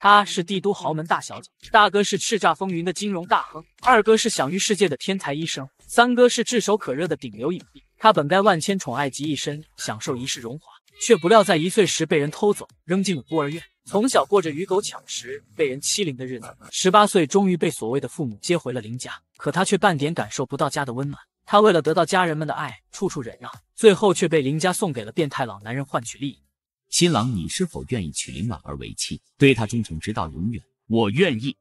她是帝都豪门大小姐，大哥是叱咤风云的金融大亨，二哥是享誉世界的天才医生，三哥是炙手可热的顶流影帝。她本该万千宠爱集一身，享受一世荣华，却不料在一岁时被人偷走，扔进了孤儿院。从小过着与狗抢食、被人欺凌的日子。十八岁终于被所谓的父母接回了林家，可他却半点感受不到家的温暖。他为了得到家人们的爱，处处忍让，最后却被林家送给了变态老男人换取利益。新郎，你是否愿意娶林婉儿为妻，对她忠诚直到永远？我愿意。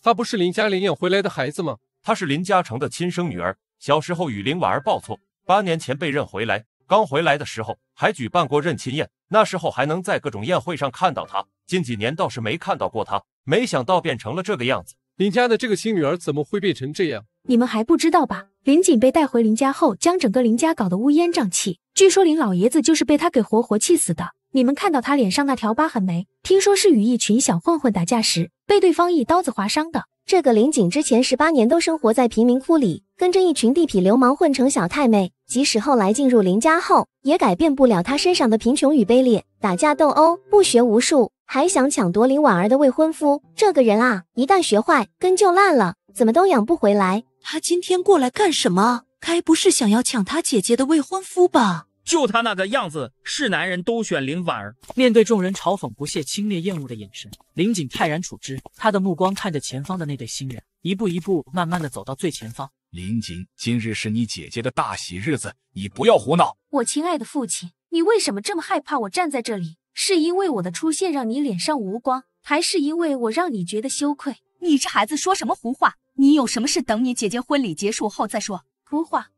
她不是林家领养回来的孩子吗？她是林嘉诚的亲生女儿，小时候与林婉儿抱错，八年前被认回来。刚回来的时候还举办过认亲宴，那时候还能在各种宴会上看到她。近几年倒是没看到过她，没想到变成了这个样子。林家的这个亲女儿怎么会变成这样？你们还不知道吧？林锦被带回林家后，将整个林家搞得乌烟瘴气。据说林老爷子就是被他给活活气死的。你们看到他脸上那条疤痕没？听说是与一群小混混打架时被对方一刀子划伤的。这个林锦之前十八年都生活在贫民窟里，跟着一群地痞流氓混成小太妹。即使后来进入林家后，也改变不了他身上的贫穷与卑劣。打架斗殴，不学无术，还想抢夺林婉儿的未婚夫。这个人啊，一旦学坏，根就烂了，怎么都养不回来。他今天过来干什么？该不是想要抢他姐姐的未婚夫吧？就他那个样子，是男人都选林婉儿。面对众人嘲讽、不屑、轻蔑、厌恶的眼神，林锦泰然处之。他的目光看着前方的那对新人，一步一步，慢慢的走到最前方。林锦，今日是你姐姐的大喜日子，你不要胡闹。我亲爱的父亲，你为什么这么害怕我站在这里？是因为我的出现让你脸上无光，还是因为我让你觉得羞愧？你这孩子说什么胡话？你有什么事等你姐姐婚礼结束后再说。胡话！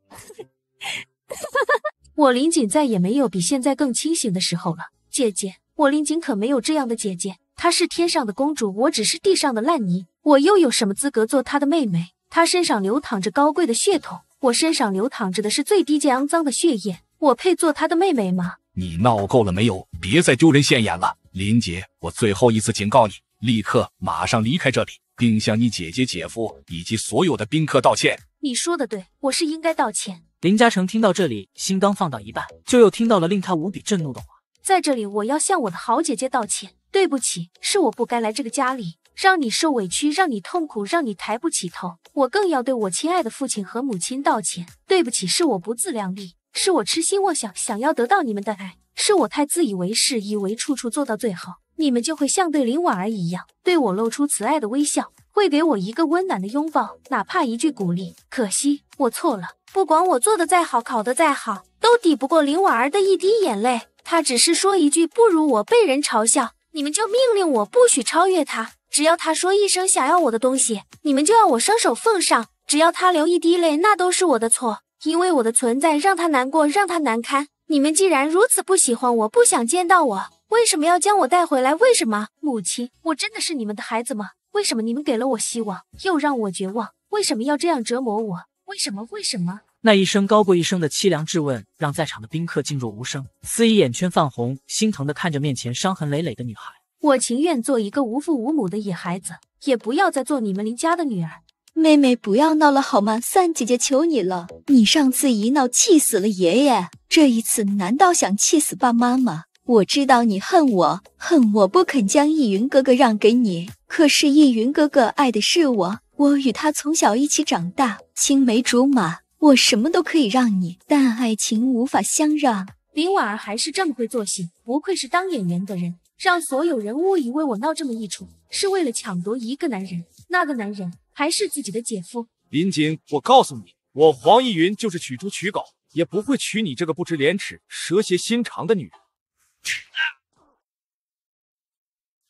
我林锦再也没有比现在更清醒的时候了。姐姐，我林锦可没有这样的姐姐。她是天上的公主，我只是地上的烂泥。我又有什么资格做她的妹妹？她身上流淌着高贵的血统，我身上流淌着的是最低贱肮脏的血液。我配做她的妹妹吗？你闹够了没有？别再丢人现眼了，林姐。我最后一次警告你，立刻马上离开这里。并向你姐姐、姐夫以及所有的宾客道歉。你说的对，我是应该道歉。林嘉诚听到这里，心刚放到一半，就又听到了令他无比震怒的话。在这里，我要向我的好姐姐道歉，对不起，是我不该来这个家里，让你受委屈，让你痛苦，让你抬不起头。我更要对我亲爱的父亲和母亲道歉，对不起，是我不自量力，是我痴心妄想，想要得到你们的爱，是我太自以为是，以为处处做到最好。你们就会像对林婉儿一样，对我露出慈爱的微笑，会给我一个温暖的拥抱，哪怕一句鼓励。可惜我错了，不管我做的再好，考得再好，都抵不过林婉儿的一滴眼泪。她只是说一句不如我，被人嘲笑，你们就命令我不许超越她。只要她说一声想要我的东西，你们就要我双手奉上。只要她流一滴泪，那都是我的错，因为我的存在让她难过，让她难堪。你们既然如此不喜欢我，不想见到我。为什么要将我带回来？为什么母亲？我真的是你们的孩子吗？为什么你们给了我希望，又让我绝望？为什么要这样折磨我？为什么？为什么？那一声高过一声的凄凉质问，让在场的宾客静若无声。司仪眼圈泛红，心疼地看着面前伤痕累累的女孩。我情愿做一个无父无母的野孩子，也不要再做你们林家的女儿。妹妹，不要闹了好吗？三姐姐求你了，你上次一闹气死了爷爷，这一次难道想气死爸妈吗？我知道你恨我，恨我不肯将易云哥哥让给你。可是易云哥哥爱的是我，我与他从小一起长大，青梅竹马，我什么都可以让你，但爱情无法相让。林婉儿还是这么会做戏，不愧是当演员的人，让所有人误以为我闹这么一出是为了抢夺一个男人，那个男人还是自己的姐夫。林景，我告诉你，我黄逸云就是娶猪娶狗也不会娶你这个不知廉耻、蛇蝎心肠的女人。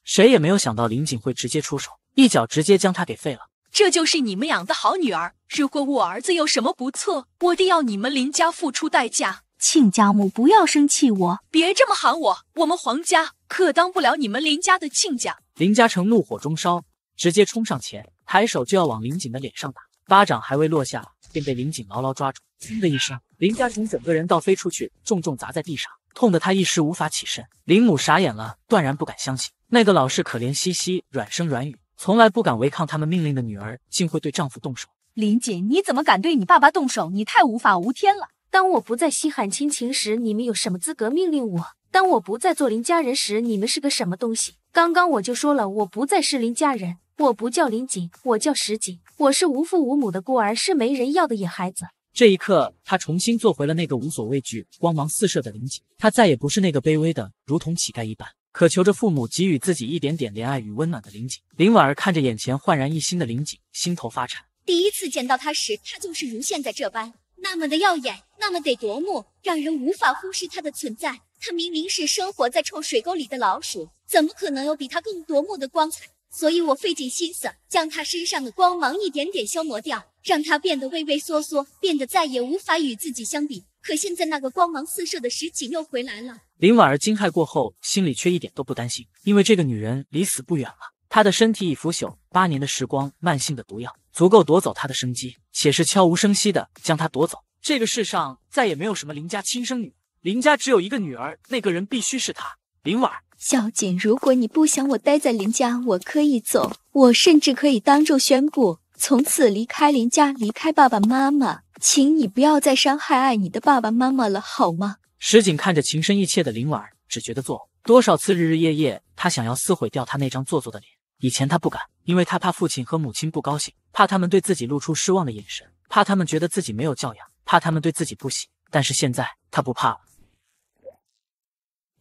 谁也没有想到林锦会直接出手，一脚直接将他给废了。这就是你们养的好女儿。如果我儿子有什么不测，我定要你们林家付出代价。亲家母不要生气，我别这么喊我。我们黄家可当不了你们林家的亲家。林嘉诚怒火中烧，直接冲上前，抬手就要往林锦的脸上打。巴掌还未落下，便被林锦牢牢抓住。砰的一声，林嘉诚整个人倒飞出去，重重砸在地上。痛得她一时无法起身，林母傻眼了，断然不敢相信，那个老是可怜兮兮、软声软语，从来不敢违抗他们命令的女儿，竟会对丈夫动手。林锦，你怎么敢对你爸爸动手？你太无法无天了！当我不再稀罕亲情时，你们有什么资格命令我？当我不再做林家人时，你们是个什么东西？刚刚我就说了，我不再是林家人，我不叫林锦，我叫石锦，我是无父无母的孤儿，是没人要的野孩子。这一刻，他重新做回了那个无所畏惧、光芒四射的林景。他再也不是那个卑微的、如同乞丐一般，渴求着父母给予自己一点点怜爱与温暖的林景。林婉儿看着眼前焕然一新的林景，心头发颤。第一次见到他时，他就是如现在这般，那么的耀眼，那么的夺目，让人无法忽视他的存在。他明明是生活在臭水沟里的老鼠，怎么可能有比他更夺目的光彩？所以，我费尽心思将他身上的光芒一点点消磨掉。让他变得畏畏缩缩，变得再也无法与自己相比。可现在，那个光芒四射的石井又回来了。林婉儿惊骇过后，心里却一点都不担心，因为这个女人离死不远了。她的身体已腐朽，八年的时光，慢性的毒药足够夺走她的生机，且是悄无声息的将她夺走。这个世上再也没有什么林家亲生女，林家只有一个女儿，那个人必须是她。林婉儿小姐，如果你不想我待在林家，我可以走，我甚至可以当众宣布。从此离开林家，离开爸爸妈妈，请你不要再伤害爱你的爸爸妈妈了，好吗？石井看着情深意切的林婉儿，只觉得作呕。多少次日日夜夜，他想要撕毁掉他那张做作的脸。以前他不敢，因为他怕父亲和母亲不高兴，怕他们对自己露出失望的眼神，怕他们觉得自己没有教养，怕他们对自己不喜。但是现在他不怕了。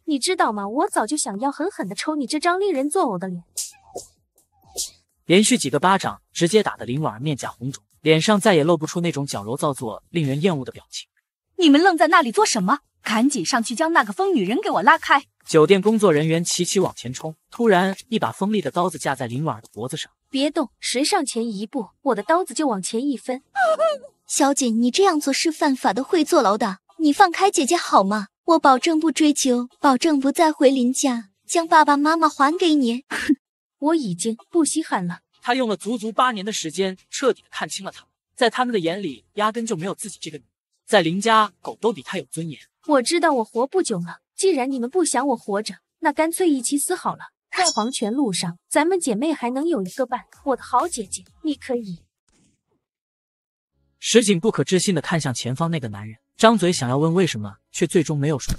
你知道吗？我早就想要狠狠的抽你这张令人作呕的脸。连续几个巴掌，直接打得林婉儿面颊红肿，脸上再也露不出那种矫揉造作、令人厌恶的表情。你们愣在那里做什么？赶紧上去将那个疯女人给我拉开！酒店工作人员齐齐往前冲，突然一把锋利的刀子架在林婉儿的脖子上。别动！谁上前一步，我的刀子就往前一分。小姐，你这样做是犯法的，会坐牢的。你放开姐姐好吗？我保证不追究，保证不再回林家，将爸爸妈妈还给你。哼。我已经不稀罕了。他用了足足八年的时间，彻底的看清了他们，在他们的眼里，压根就没有自己这个女。在林家，狗都比他有尊严。我知道我活不久了，既然你们不想我活着，那干脆一起死好了，在黄泉路上，咱们姐妹还能有一个伴。我的好姐姐，你可以。石井不可置信的看向前方那个男人，张嘴想要问为什么，却最终没有说。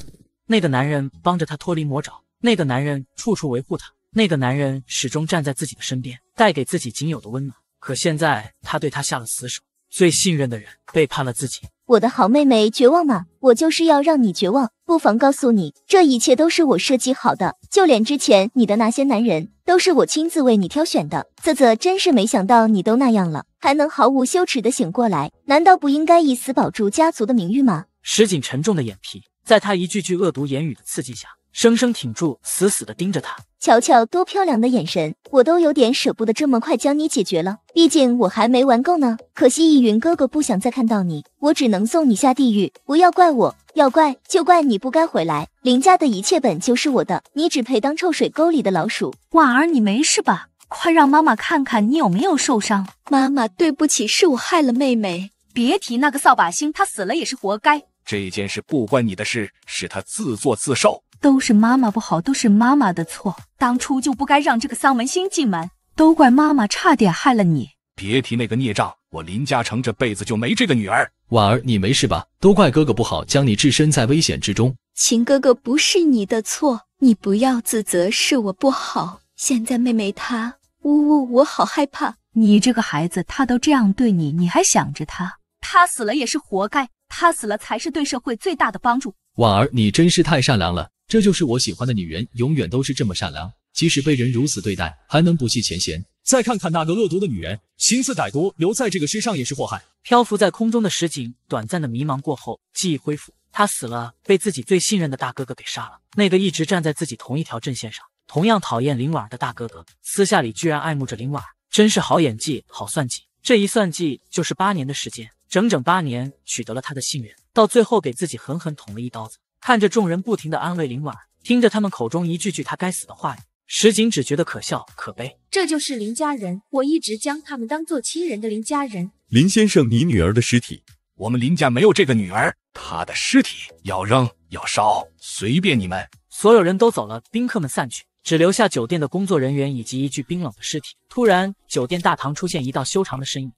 那个男人帮着他脱离魔爪，那个男人处处维护他。那个男人始终站在自己的身边，带给自己仅有的温暖。可现在，他对他下了死手，最信任的人背叛了自己。我的好妹妹，绝望吗？我就是要让你绝望。不妨告诉你，这一切都是我设计好的。就连之前你的那些男人，都是我亲自为你挑选的。啧啧，真是没想到你都那样了，还能毫无羞耻的醒过来？难道不应该以死保住家族的名誉吗？石井沉重的眼皮，在他一句句恶毒言语的刺激下。生生挺住，死死的盯着他，瞧瞧多漂亮的眼神，我都有点舍不得这么快将你解决了，毕竟我还没玩够呢。可惜易云哥哥不想再看到你，我只能送你下地狱，不要怪我，要怪就怪你不该回来。林家的一切本就是我的，你只配当臭水沟里的老鼠。婉儿，你没事吧？快让妈妈看看你有没有受伤。妈妈，对不起，是我害了妹妹。别提那个扫把星，他死了也是活该。这件事不关你的事，是他自作自受。都是妈妈不好，都是妈妈的错，当初就不该让这个丧门星进门，都怪妈妈差点害了你。别提那个孽障，我林嘉诚这辈子就没这个女儿。婉儿，你没事吧？都怪哥哥不好，将你置身在危险之中。秦哥哥不是你的错，你不要自责，是我不好。现在妹妹她，呜呜，我好害怕。你这个孩子，他都这样对你，你还想着他，他死了也是活该，他死了才是对社会最大的帮助。婉儿，你真是太善良了。这就是我喜欢的女人，永远都是这么善良，即使被人如此对待，还能不计前嫌。再看看那个恶毒的女人，心思歹毒，留在这个世上也是祸害。漂浮在空中的石井，短暂的迷茫过后，记忆恢复。他死了，被自己最信任的大哥哥给杀了。那个一直站在自己同一条阵线上，同样讨厌林婉儿的大哥哥，私下里居然爱慕着林婉儿，真是好演技，好算计。这一算计就是八年的时间，整整八年，取得了他的信任，到最后给自己狠狠捅了一刀子。看着众人不停的安慰林婉儿，听着他们口中一句句他该死的话语，石井只觉得可笑可悲。这就是林家人，我一直将他们当做亲人的林家人。林先生，你女儿的尸体，我们林家没有这个女儿，她的尸体要扔要烧，随便你们。所有人都走了，宾客们散去，只留下酒店的工作人员以及一具冰冷的尸体。突然，酒店大堂出现一道修长的身影，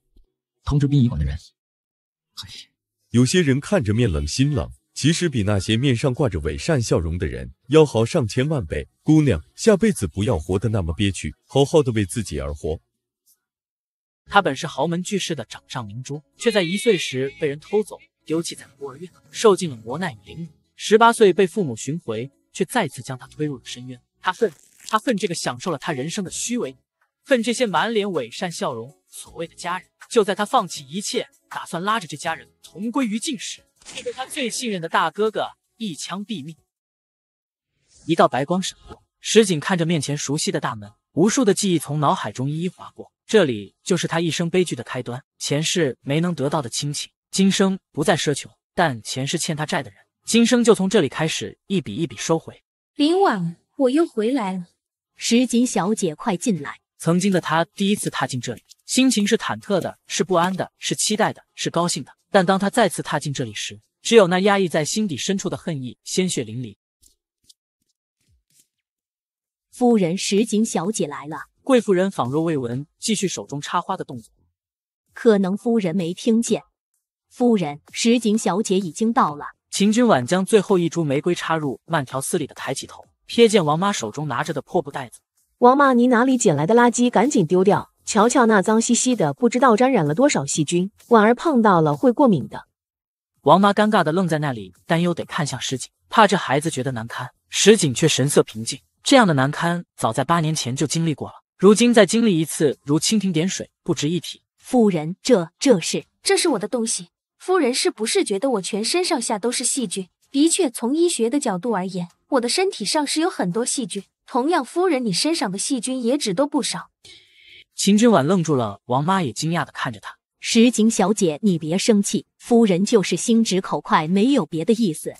通知殡仪馆的人。有些人看着面冷心冷。即使比那些面上挂着伪善笑容的人要好上千万倍。姑娘，下辈子不要活得那么憋屈，好好的为自己而活。他本是豪门巨室的掌上明珠，却在一岁时被人偷走，丢弃在孤儿院，受尽了磨难与凌辱。十八岁被父母寻回，却再次将他推入了深渊。他恨，他恨这个享受了他人生的虚伪，恨这些满脸伪善笑容所谓的家人。就在他放弃一切，打算拉着这家人同归于尽时。被他最信任的大哥哥一枪毙命，一道白光闪过，石井看着面前熟悉的大门，无数的记忆从脑海中一一划过。这里就是他一生悲剧的开端。前世没能得到的亲情，今生不再奢求；但前世欠他债的人，今生就从这里开始一笔一笔收回。林婉，我又回来了。石井小姐，快进来。曾经的他第一次踏进这里，心情是忐忑的，是不安的，是期待的，是高兴的。但当他再次踏进这里时，只有那压抑在心底深处的恨意，鲜血淋漓。夫人，石井小姐来了。贵妇人仿若未闻，继续手中插花的动作。可能夫人没听见。夫人，石井小姐已经到了。秦君婉将最后一株玫瑰插入，慢条斯理的抬起头，瞥见王妈手中拿着的破布袋子。王妈，你哪里捡来的垃圾？赶紧丢掉！瞧瞧那脏兮兮的，不知道沾染了多少细菌。婉儿碰到了会过敏的。王妈尴尬的愣在那里，担忧的看向石井，怕这孩子觉得难堪。石井却神色平静，这样的难堪早在八年前就经历过了，如今再经历一次，如蜻蜓点水，不值一提。夫人，这这是这是我的东西。夫人是不是觉得我全身上下都是细菌？的确，从医学的角度而言，我的身体上是有很多细菌。同样，夫人，你身上的细菌也只都不少。秦君婉愣住了，王妈也惊讶的看着她。石井小姐，你别生气，夫人就是心直口快，没有别的意思。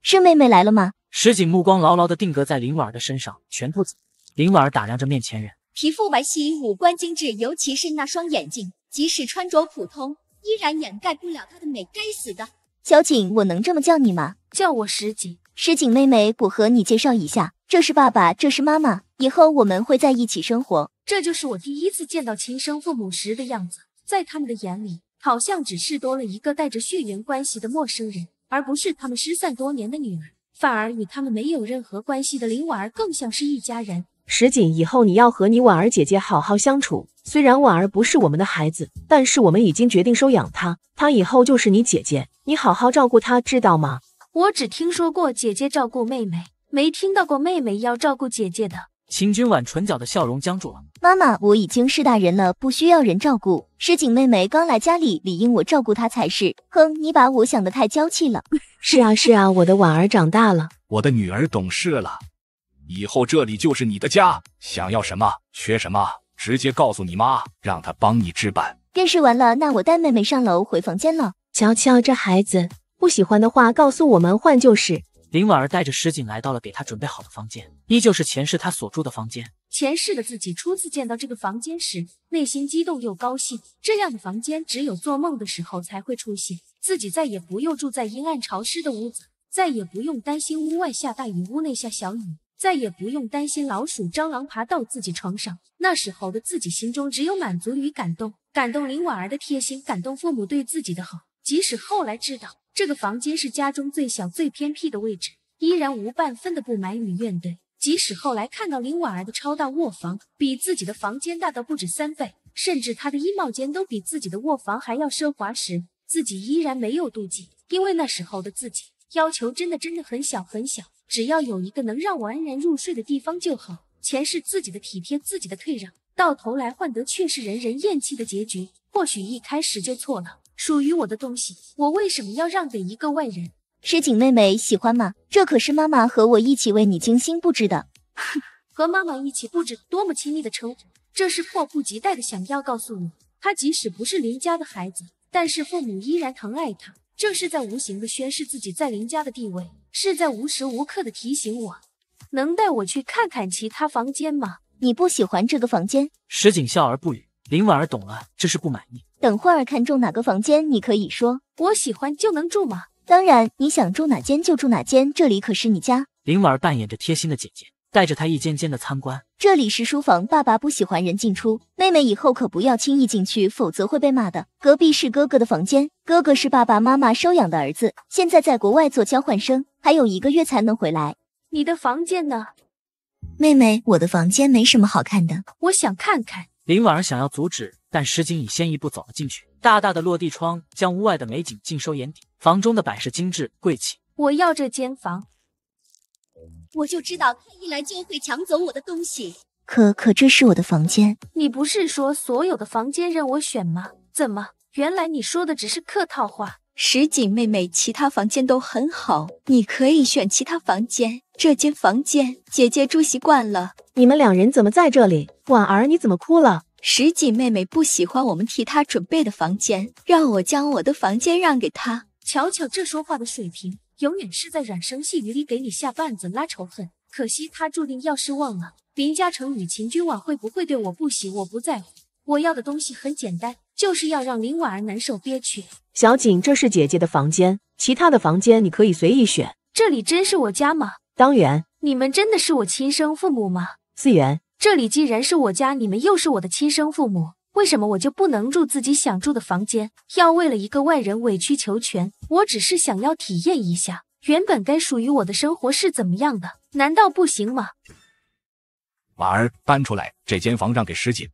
是妹妹来了吗？石井目光牢牢的定格在林婉儿的身上，拳头子。林婉儿打量着面前人，皮肤白皙，五官精致，尤其是那双眼睛，即使穿着普通，依然掩盖不了她的美。该死的，小景，我能这么叫你吗？叫我石井。石井妹妹，我和你介绍一下。这是爸爸，这是妈妈，以后我们会在一起生活。这就是我第一次见到亲生父母时的样子，在他们的眼里，好像只是多了一个带着血缘关系的陌生人，而不是他们失散多年的女儿。反而与他们没有任何关系的林婉儿，更像是一家人。石锦，以后你要和你婉儿姐姐好好相处。虽然婉儿不是我们的孩子，但是我们已经决定收养她，她以后就是你姐姐，你好好照顾她，知道吗？我只听说过姐姐照顾妹妹。没听到过妹妹要照顾姐姐的。秦君婉唇角的笑容僵住了。妈妈，我已经是大人了，不需要人照顾。石井妹妹刚来家里，理应我照顾她才是。哼，你把我想得太娇气了。是啊是啊，我的婉儿长大了，我的女儿懂事了。以后这里就是你的家，想要什么，缺什么，直接告诉你妈，让她帮你置办。电视完了，那我带妹妹上楼回房间了。瞧瞧这孩子，不喜欢的话告诉我们换就是。林婉儿带着石锦来到了给她准备好的房间，依旧是前世她所住的房间。前世的自己初次见到这个房间时，内心激动又高兴。这样的房间只有做梦的时候才会出现，自己再也不用住在阴暗潮湿的屋子，再也不用担心屋外下大雨，屋内下小雨，再也不用担心老鼠、蟑螂爬到自己床上。那时候的自己心中只有满足与感动，感动林婉儿的贴心，感动父母对自己的好。即使后来知道。这个房间是家中最小、最偏僻的位置，依然无半分的不满与怨怼。即使后来看到林婉儿的超大卧房比自己的房间大到不止三倍，甚至她的衣帽间都比自己的卧房还要奢华时，自己依然没有妒忌，因为那时候的自己要求真的真的很小很小，只要有一个能让完人入睡的地方就好。前世自己的体贴、自己的退让，到头来换得却是人人厌弃的结局，或许一开始就错了。属于我的东西，我为什么要让给一个外人？石井妹妹喜欢吗？这可是妈妈和我一起为你精心布置的。哼，和妈妈一起布置，多么亲密的称呼。这是迫不及待的想要告诉你，他即使不是林家的孩子，但是父母依然疼爱他。这是在无形的宣示自己在林家的地位，是在无时无刻的提醒我。能带我去看看其他房间吗？你不喜欢这个房间？石井笑而不语。林婉儿懂了，这是不满意。等会儿看中哪个房间，你可以说我喜欢就能住吗？当然，你想住哪间就住哪间，这里可是你家。林婉儿扮演着贴心的姐姐，带着她一间间的参观。这里是书房，爸爸不喜欢人进出，妹妹以后可不要轻易进去，否则会被骂的。隔壁是哥哥的房间，哥哥是爸爸妈妈收养的儿子，现在在国外做交换生，还有一个月才能回来。你的房间呢？妹妹，我的房间没什么好看的，我想看看。林婉儿想要阻止，但石井已先一步走了进去。大大的落地窗将屋外的美景尽收眼底，房中的摆设精致贵气。我要这间房，我就知道他一来就会抢走我的东西。可可，这是我的房间，你不是说所有的房间任我选吗？怎么，原来你说的只是客套话？石井妹妹，其他房间都很好，你可以选其他房间。这间房间，姐姐住习惯了。你们两人怎么在这里？婉儿，你怎么哭了？石锦妹妹不喜欢我们替她准备的房间，让我将我的房间让给她。瞧瞧这说话的水平，永远是在软声细语里给你下绊子，拉仇恨。可惜她注定要失望了。林嘉诚与秦君婉会不会对我不喜，我不在乎。我要的东西很简单，就是要让林婉儿难受憋屈。小锦，这是姐姐的房间，其他的房间你可以随意选。这里真是我家吗？当然。你们真的是我亲生父母吗？思源，这里既然是我家，你们又是我的亲生父母，为什么我就不能住自己想住的房间？要为了一个外人委曲求全？我只是想要体验一下原本该属于我的生活是怎么样的，难道不行吗？婉儿搬出来，这间房让给师姐。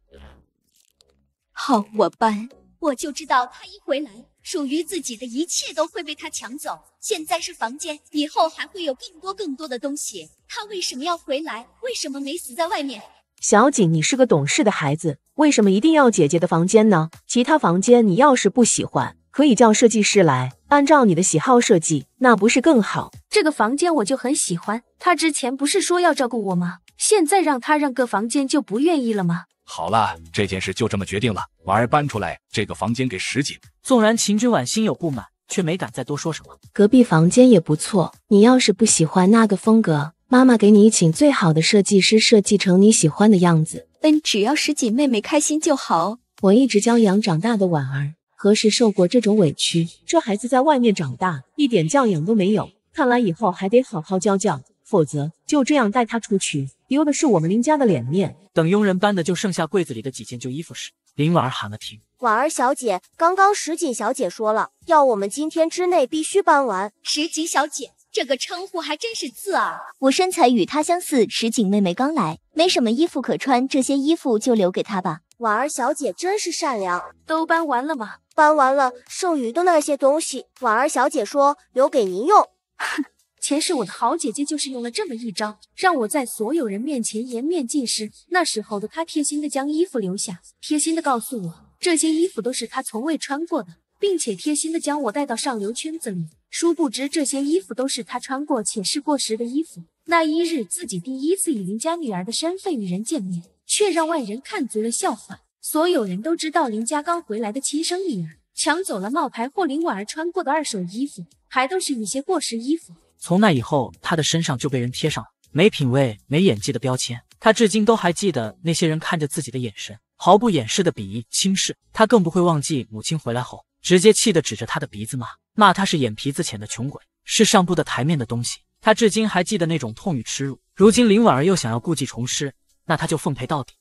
好，我搬。我就知道他一回来。属于自己的一切都会被他抢走。现在是房间，以后还会有更多更多的东西。他为什么要回来？为什么没死在外面？小景，你是个懂事的孩子，为什么一定要姐姐的房间呢？其他房间你要是不喜欢，可以叫设计师来，按照你的喜好设计，那不是更好？这个房间我就很喜欢。他之前不是说要照顾我吗？现在让他让个房间就不愿意了吗？好了，这件事就这么决定了。婉儿搬出来，这个房间给石锦。纵然秦君婉心有不满，却没敢再多说什么。隔壁房间也不错，你要是不喜欢那个风格，妈妈给你请最好的设计师设计成你喜欢的样子。嗯，只要石锦妹妹开心就好。我一直教养长大的婉儿，何时受过这种委屈？这孩子在外面长大，一点教养都没有，看来以后还得好好教教，否则就这样带她出去。丢的是我们林家的脸面。等佣人搬的就剩下柜子里的几件旧衣服时，林婉儿喊了停。婉儿小姐，刚刚石锦小姐说了，要我们今天之内必须搬完。石锦小姐这个称呼还真是刺耳。我身材与她相似，石锦妹妹刚来，没什么衣服可穿，这些衣服就留给她吧。婉儿小姐真是善良。都搬完了吗？搬完了，剩余的那些东西，婉儿小姐说留给您用。哼。前世我的好姐姐就是用了这么一招，让我在所有人面前颜面尽失。那时候的她贴心的将衣服留下，贴心的告诉我这些衣服都是她从未穿过的，并且贴心的将我带到上流圈子里。殊不知这些衣服都是她穿过且是过时的衣服。那一日，自己第一次以林家女儿的身份与人见面，却让外人看足了笑话。所有人都知道林家刚回来的亲生女儿抢走了冒牌或林婉儿穿过的二手衣服，还都是一些过时衣服。从那以后，他的身上就被人贴上了没品味、没演技的标签。他至今都还记得那些人看着自己的眼神，毫不掩饰的鄙夷、轻视。他更不会忘记母亲回来后，直接气得指着他的鼻子骂，骂他是眼皮子浅的穷鬼，是上不得台面的东西。他至今还记得那种痛与耻辱。如今林婉儿又想要故技重施，那他就奉陪到底。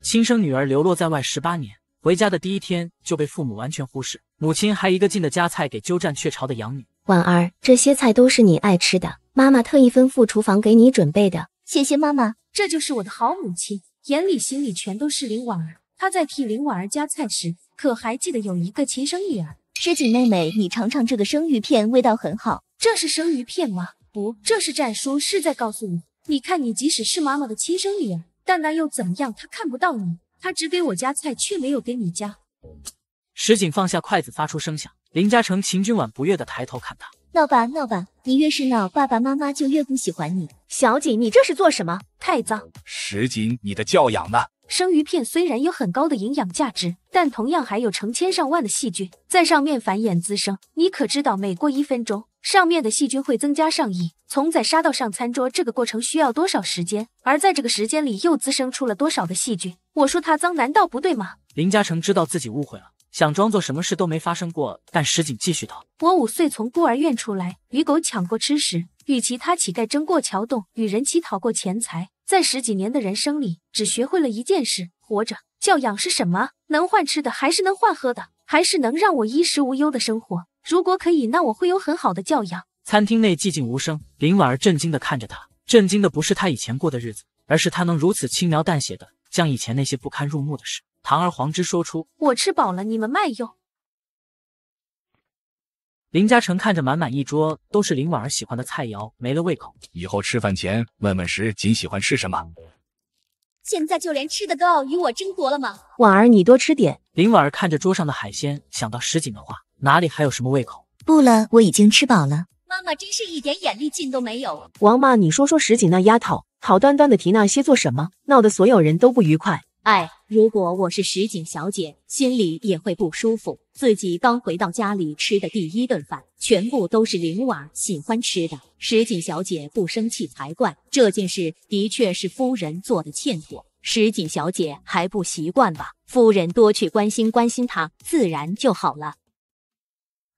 亲生女儿流落在外十八年，回家的第一天就被父母完全忽视，母亲还一个劲的夹菜给鸠占鹊巢的养女。婉儿，这些菜都是你爱吃的，妈妈特意吩咐厨房给你准备的。谢谢妈妈，这就是我的好母亲，眼里心里全都是林婉儿。她在替林婉儿夹菜时，可还记得有一个亲生女儿？石锦妹妹，你尝尝这个生鱼片，味道很好。这是生鱼片吗？不，这是战叔是在告诉你，你看你即使是妈妈的亲生女儿，但那又怎么样？她看不到你，她只给我夹菜，却没有给你夹。石井放下筷子，发出声响。林嘉诚、秦君婉不悦的抬头看他，闹吧闹吧，你越是闹，爸爸妈妈就越不喜欢你。小姐，你这是做什么？太脏！石锦，你的教养呢？生鱼片虽然有很高的营养价值，但同样还有成千上万的细菌在上面繁衍滋生。你可知道，每过一分钟，上面的细菌会增加上亿。从宰杀到上餐桌，这个过程需要多少时间？而在这个时间里，又滋生出了多少的细菌？我说它脏，难道不对吗？林嘉诚知道自己误会了。想装作什么事都没发生过，但石井继续道：“我五岁从孤儿院出来，与狗抢过吃食，与其他乞丐争过桥洞，与人乞讨过钱财。在十几年的人生里，只学会了一件事：活着。教养是什么？能换吃的，还是能换喝的，还是能让我衣食无忧的生活？如果可以，那我会有很好的教养。”餐厅内寂静无声，林婉儿震惊的看着他，震惊的不是他以前过的日子，而是他能如此轻描淡写的将以前那些不堪入目的事。堂而皇之说出：“我吃饱了，你们慢用。”林嘉诚看着满满一桌都是林婉儿喜欢的菜肴，没了胃口。以后吃饭前问问石锦喜欢吃什么。现在就连吃的都要与我争夺了吗？婉儿，你多吃点。林婉儿看着桌上的海鲜，想到石锦的话，哪里还有什么胃口？不了，我已经吃饱了。妈妈真是一点眼力劲都没有。王妈，你说说石锦那丫头，好端端的提那些做什么？闹得所有人都不愉快。哎，如果我是石井小姐，心里也会不舒服。自己刚回到家里吃的第一顿饭，全部都是林婉儿喜欢吃的，石井小姐不生气才怪。这件事的确是夫人做的欠妥，石井小姐还不习惯吧？夫人多去关心关心她，自然就好了。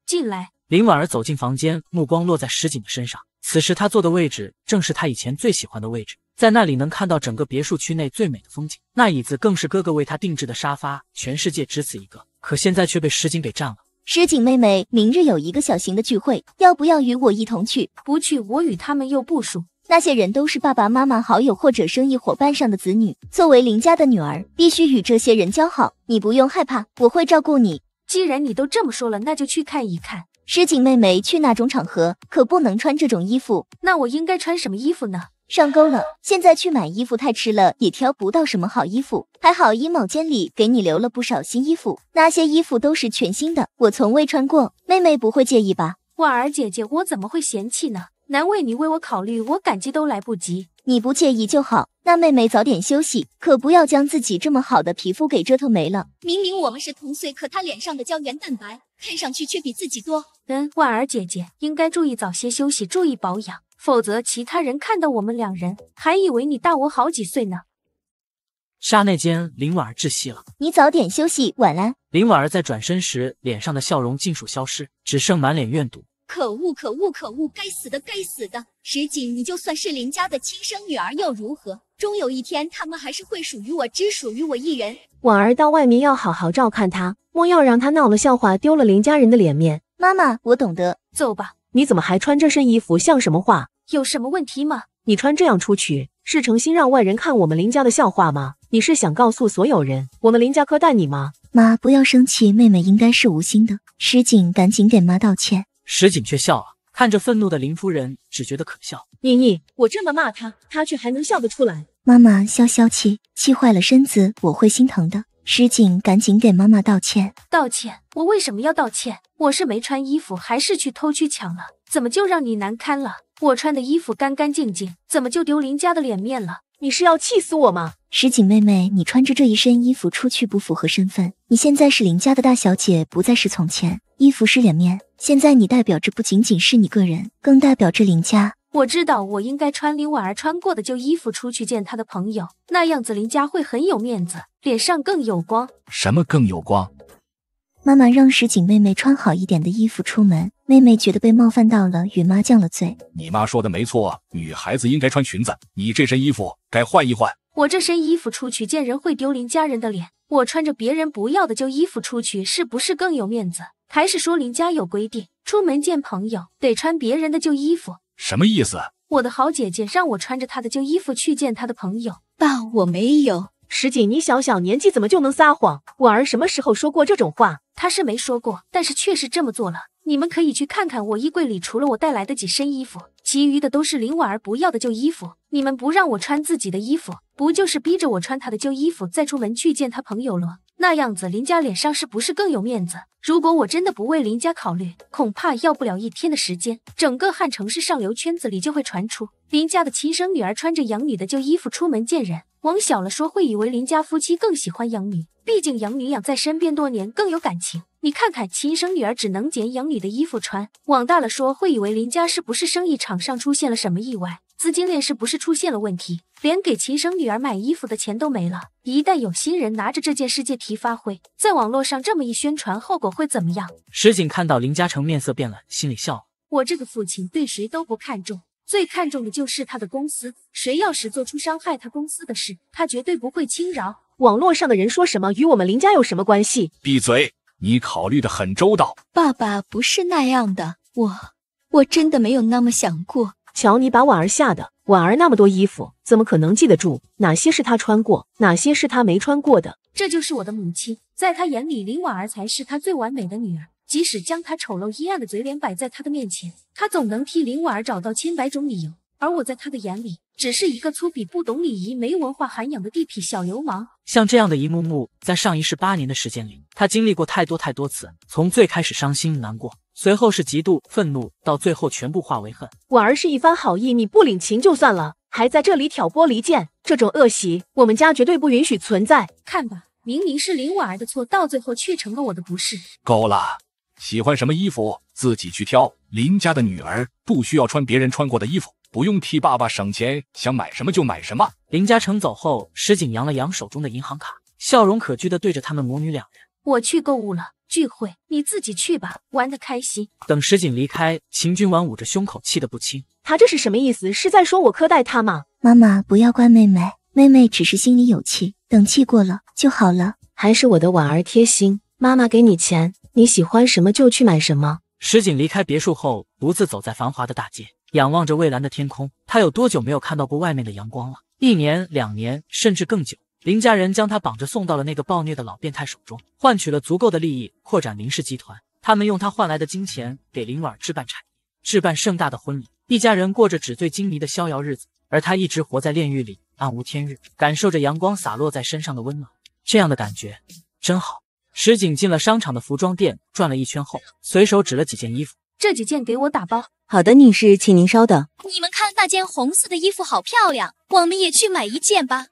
进来，林婉儿走进房间，目光落在石井的身上。此时他坐的位置正是他以前最喜欢的位置，在那里能看到整个别墅区内最美的风景。那椅子更是哥哥为他定制的沙发，全世界只此一个。可现在却被石井给占了。石井妹妹，明日有一个小型的聚会，要不要与我一同去？不去，我与他们又不熟。那些人都是爸爸妈妈好友或者生意伙伴上的子女，作为林家的女儿，必须与这些人交好。你不用害怕，我会照顾你。既然你都这么说了，那就去看一看。石井妹妹去那种场合可不能穿这种衣服，那我应该穿什么衣服呢？上钩了，现在去买衣服太迟了，也挑不到什么好衣服。还好衣帽间里给你留了不少新衣服，那些衣服都是全新的，我从未穿过，妹妹不会介意吧？婉儿姐姐，我怎么会嫌弃呢？难为你为我考虑，我感激都来不及。你不介意就好，那妹妹早点休息，可不要将自己这么好的皮肤给折腾没了。明明我们是同岁，可她脸上的胶原蛋白。看上去却比自己多。嗯，婉儿姐姐应该注意早些休息，注意保养，否则其他人看到我们两人，还以为你大我好几岁呢。刹那间，林婉儿窒息了。你早点休息，晚安。林婉儿在转身时，脸上的笑容尽数消失，只剩满脸怨毒。可恶可恶可恶！该死的，该死的！石井，你就算是林家的亲生女儿又如何？终有一天，他们还是会属于我，只属于我一人。婉儿，到外面要好好照看她，莫要让她闹了笑话，丢了林家人的脸面。妈妈，我懂得。走吧。你怎么还穿这身衣服，像什么话？有什么问题吗？你穿这样出去，是诚心让外人看我们林家的笑话吗？你是想告诉所有人，我们林家苛待你吗？妈，不要生气，妹妹应该是无心的。石井，赶紧给妈道歉。石井却笑了，看着愤怒的林夫人，只觉得可笑。宁宁，我这么骂他，他却还能笑得出来。妈妈，消消气，气坏了身子，我会心疼的。石井赶紧给妈妈道歉。道歉？我为什么要道歉？我是没穿衣服，还是去偷去抢了？怎么就让你难堪了？我穿的衣服干干净净，怎么就丢林家的脸面了？你是要气死我吗？石井妹妹，你穿着这一身衣服出去不符合身份。你现在是林家的大小姐，不再是从前。衣服是脸面，现在你代表着不仅仅是你个人，更代表着林家。我知道，我应该穿林婉儿穿过的旧衣服出去见她的朋友，那样子林家会很有面子，脸上更有光。什么更有光？妈妈让石井妹妹穿好一点的衣服出门，妹妹觉得被冒犯到了，与妈犟了嘴。你妈说的没错，女孩子应该穿裙子。你这身衣服该换一换。我这身衣服出去见人会丢林家人的脸，我穿着别人不要的旧衣服出去，是不是更有面子？还是说林家有规定，出门见朋友得穿别人的旧衣服？什么意思？我的好姐姐让我穿着她的旧衣服去见她的朋友，爸，我没有。石锦，你小小年纪怎么就能撒谎？婉儿什么时候说过这种话？她是没说过，但是确实这么做了。你们可以去看看我衣柜里，除了我带来的几身衣服。其余的都是林婉儿不要的旧衣服，你们不让我穿自己的衣服，不就是逼着我穿她的旧衣服，再出门去见她朋友了？那样子林家脸上是不是更有面子？如果我真的不为林家考虑，恐怕要不了一天的时间，整个汉城市上流圈子里就会传出林家的亲生女儿穿着养女的旧衣服出门见人。往小了说，会以为林家夫妻更喜欢养女，毕竟养女养在身边多年，更有感情。你看看，亲生女儿只能捡养女的衣服穿。往大了说，会以为林家是不是生意场上出现了什么意外，资金链是不是出现了问题，连给亲生女儿买衣服的钱都没了。一旦有心人拿着这件事借题发挥，在网络上这么一宣传，后果会怎么样？石井看到林嘉诚面色变了，心里笑了。我这个父亲对谁都不看重，最看重的就是他的公司。谁要是做出伤害他公司的事，他绝对不会轻饶。网络上的人说什么，与我们林家有什么关系？闭嘴！你考虑的很周到，爸爸不是那样的，我我真的没有那么想过。瞧你把婉儿吓的，婉儿那么多衣服，怎么可能记得住哪些是她穿过，哪些是她没穿过的？这就是我的母亲，在她眼里，林婉儿才是她最完美的女儿。即使将她丑陋阴暗的嘴脸摆在她的面前，她总能替林婉儿找到千百种理由。而我在她的眼里，只是一个粗鄙、不懂礼仪、没文化涵养的地痞小流氓。像这样的一幕幕，在上一世八年的时间里，他经历过太多太多次。从最开始伤心难过，随后是极度愤怒，到最后全部化为恨。婉儿是一番好意，你不领情就算了，还在这里挑拨离间，这种恶习我们家绝对不允许存在。看吧，明明是林婉儿的错，到最后却成了我的不是。够了！喜欢什么衣服自己去挑，林家的女儿不需要穿别人穿过的衣服。不用替爸爸省钱，想买什么就买什么。林嘉诚走后，石井扬了扬手中的银行卡，笑容可掬的对着他们母女两人：“我去购物了，聚会你自己去吧，玩得开心。”等石井离开，秦君婉捂着胸口气得不轻，他这是什么意思？是在说我苛待他吗？妈妈不要怪妹妹，妹妹只是心里有气，等气过了就好了。还是我的婉儿贴心，妈妈给你钱，你喜欢什么就去买什么。石井离开别墅后，独自走在繁华的大街。仰望着蔚蓝的天空，他有多久没有看到过外面的阳光了？一年、两年，甚至更久。林家人将他绑着送到了那个暴虐的老变态手中，换取了足够的利益，扩展林氏集团。他们用他换来的金钱给林婉儿置办产业，置办盛大的婚礼，一家人过着纸醉金迷的逍遥日子，而他一直活在炼狱里，暗无天日。感受着阳光洒落在身上的温暖，这样的感觉真好。石井进了商场的服装店，转了一圈后，随手指了几件衣服。这几件给我打包。好的，女士，请您稍等。你们看那件红色的衣服好漂亮，我们也去买一件吧。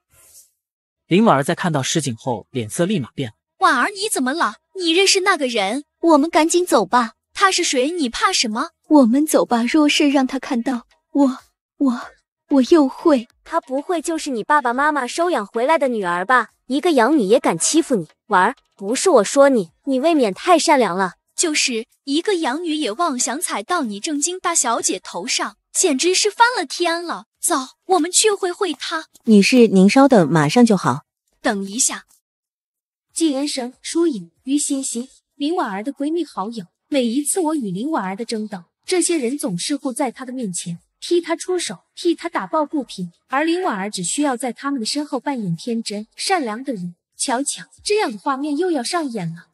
林婉儿在看到石井后，脸色立马变了。婉儿，你怎么了？你认识那个人？我们赶紧走吧。他是谁？你怕什么？我们走吧。若是让他看到我，我，我又会……他不会就是你爸爸妈妈收养回来的女儿吧？一个养女也敢欺负你？婉儿，不是我说你，你未免太善良了。就是一个养女也妄想踩到你正经大小姐头上，简直是翻了天了！走，我们去会会她。女士，您稍等，马上就好。等一下，季恩生、疏影、于欣欣、林婉儿的闺蜜好友。每一次我与林婉儿的争斗，这些人总是护在她的面前，替她出手，替她打抱不平，而林婉儿只需要在他们的身后扮演天真善良的人。瞧瞧，这样的画面又要上演了。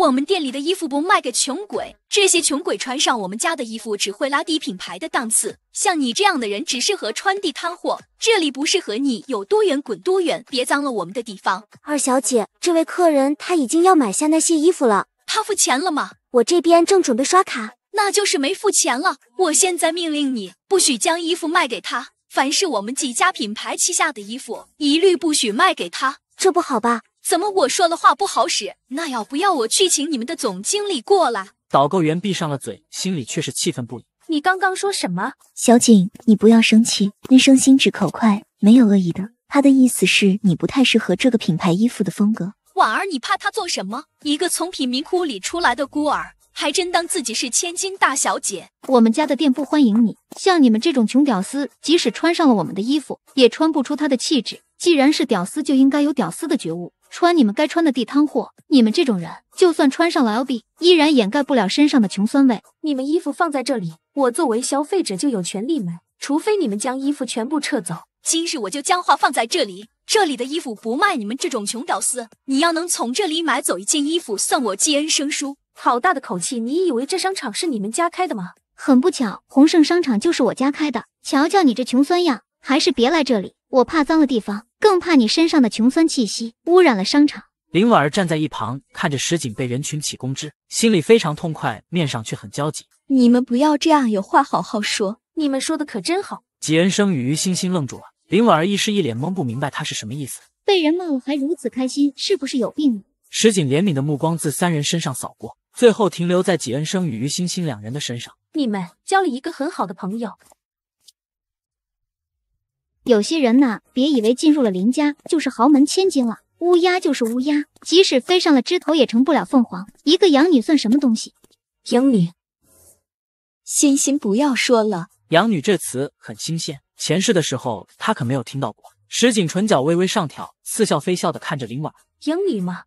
我们店里的衣服不卖给穷鬼，这些穷鬼穿上我们家的衣服只会拉低品牌的档次。像你这样的人只适合穿地摊货，这里不适合你，有多远滚多远，别脏了我们的地方。二小姐，这位客人他已经要买下那些衣服了，他付钱了吗？我这边正准备刷卡，那就是没付钱了。我现在命令你，不许将衣服卖给他，凡是我们几家品牌旗下的衣服，一律不许卖给他，这不好吧？怎么我说了话不好使？那要不要我去请你们的总经理过来？导购员闭上了嘴，心里却是气愤不已。你刚刚说什么？小景，你不要生气，那生心直口快，没有恶意的。他的意思是你不太适合这个品牌衣服的风格。婉儿，你怕他做什么？一个从贫民窟里出来的孤儿，还真当自己是千金大小姐？我们家的店不欢迎你。像你们这种穷屌丝，即使穿上了我们的衣服，也穿不出他的气质。既然是屌丝，就应该有屌丝的觉悟。穿你们该穿的地摊货，你们这种人就算穿上了 L B，依然掩盖不了身上的穷酸味。你们衣服放在这里，我作为消费者就有权利买，除非你们将衣服全部撤走。今日我就将话放在这里，这里的衣服不卖你们这种穷屌丝。你要能从这里买走一件衣服，算我积恩生疏。好大的口气！你以为这商场是你们家开的吗？很不巧，鸿盛商场就是我家开的。瞧瞧你这穷酸样，还是别来这里，我怕脏了地方。更怕你身上的穷酸气息污染了商场。林婉儿站在一旁看着石井被人群起攻之，心里非常痛快，面上却很焦急。你们不要这样，有话好好说。你们说的可真好。季恩生与于欣欣愣住了，林婉儿一时一脸懵，不明白他是什么意思。被人们还如此开心，是不是有病？石井怜悯的目光自三人身上扫过，最后停留在季恩生与于欣欣两人的身上。你们交了一个很好的朋友。有些人呐，别以为进入了林家就是豪门千金了。乌鸦就是乌鸦，即使飞上了枝头也成不了凤凰。一个养女算什么东西？养女，欣欣不要说了。养女这词很新鲜，前世的时候她可没有听到过。石井唇角微微上挑，似笑非笑的看着林婉儿。养女吗？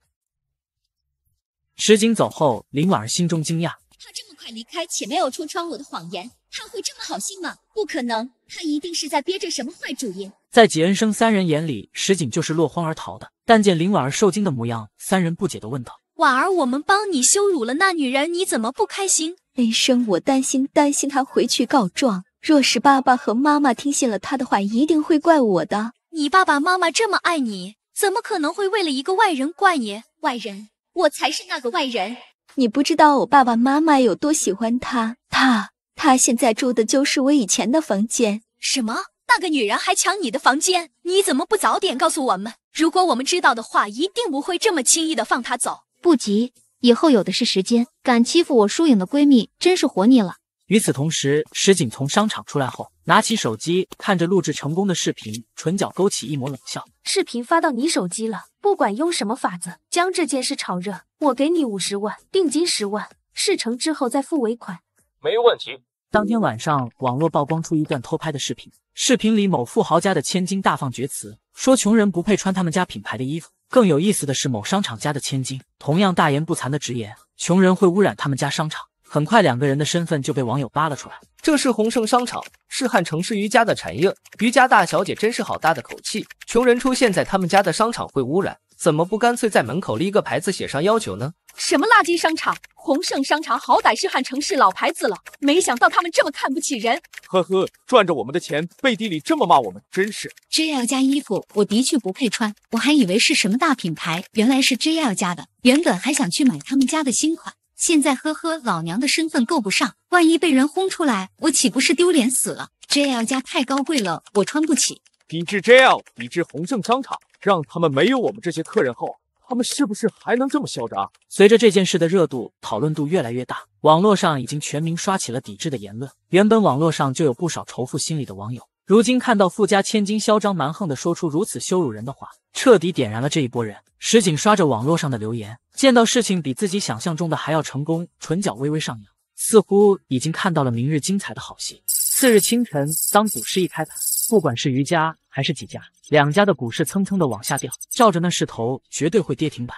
石井走后，林婉儿心中惊讶，他这么快离开，且没有戳穿我的谎言。他会这么好心吗？不可能，他一定是在憋着什么坏主意。在季恩生三人眼里，石井就是落荒而逃的。但见林婉儿受惊的模样，三人不解地问道：“婉儿，我们帮你羞辱了那女人，你怎么不开心？”恩生，我担心，担心她回去告状。若是爸爸和妈妈听信了他的话，一定会怪我的。你爸爸妈妈这么爱你，怎么可能会为了一个外人怪你？外人，我才是那个外人。你不知道我爸爸妈妈有多喜欢他，他。他现在住的就是我以前的房间。什么？那个女人还抢你的房间？你怎么不早点告诉我们？如果我们知道的话，一定不会这么轻易的放她走。不急，以后有的是时间。敢欺负我疏影的闺蜜，真是活腻了。与此同时，石井从商场出来后，拿起手机，看着录制成功的视频，唇角勾起一抹冷笑。视频发到你手机了。不管用什么法子将这件事炒热，我给你五十万定金，十万，事成之后再付尾款。没问题。当天晚上，网络曝光出一段偷拍的视频，视频里某富豪家的千金大放厥词，说穷人不配穿他们家品牌的衣服。更有意思的是，某商场家的千金同样大言不惭的直言，穷人会污染他们家商场。很快，两个人的身份就被网友扒了出来，这是鸿盛商场，是汉城市瑜伽的产业，瑜伽大小姐真是好大的口气，穷人出现在他们家的商场会污染。怎么不干脆在门口立个牌子，写上要求呢？什么垃圾商场！鸿盛商场好歹是汉城市老牌子了，没想到他们这么看不起人。呵呵，赚着我们的钱，背地里这么骂我们，真是。J L 家衣服，我的确不配穿。我还以为是什么大品牌，原来是 J L 家的。原本还想去买他们家的新款，现在呵呵，老娘的身份够不上，万一被人轰出来，我岂不是丢脸死了？J L 家太高贵了，我穿不起。抵制 J L，抵制鸿盛商场。让他们没有我们这些客人后，他们是不是还能这么嚣张？随着这件事的热度、讨论度越来越大，网络上已经全民刷起了抵制的言论。原本网络上就有不少仇富心理的网友，如今看到富家千金嚣张蛮横的说出如此羞辱人的话，彻底点燃了这一波人。石井刷着网络上的留言，见到事情比自己想象中的还要成功，唇角微微上扬，似乎已经看到了明日精彩的好戏。次日清晨，当股市一开盘，不管是余家还是几家。两家的股市蹭蹭的往下掉，照着那势头，绝对会跌停板。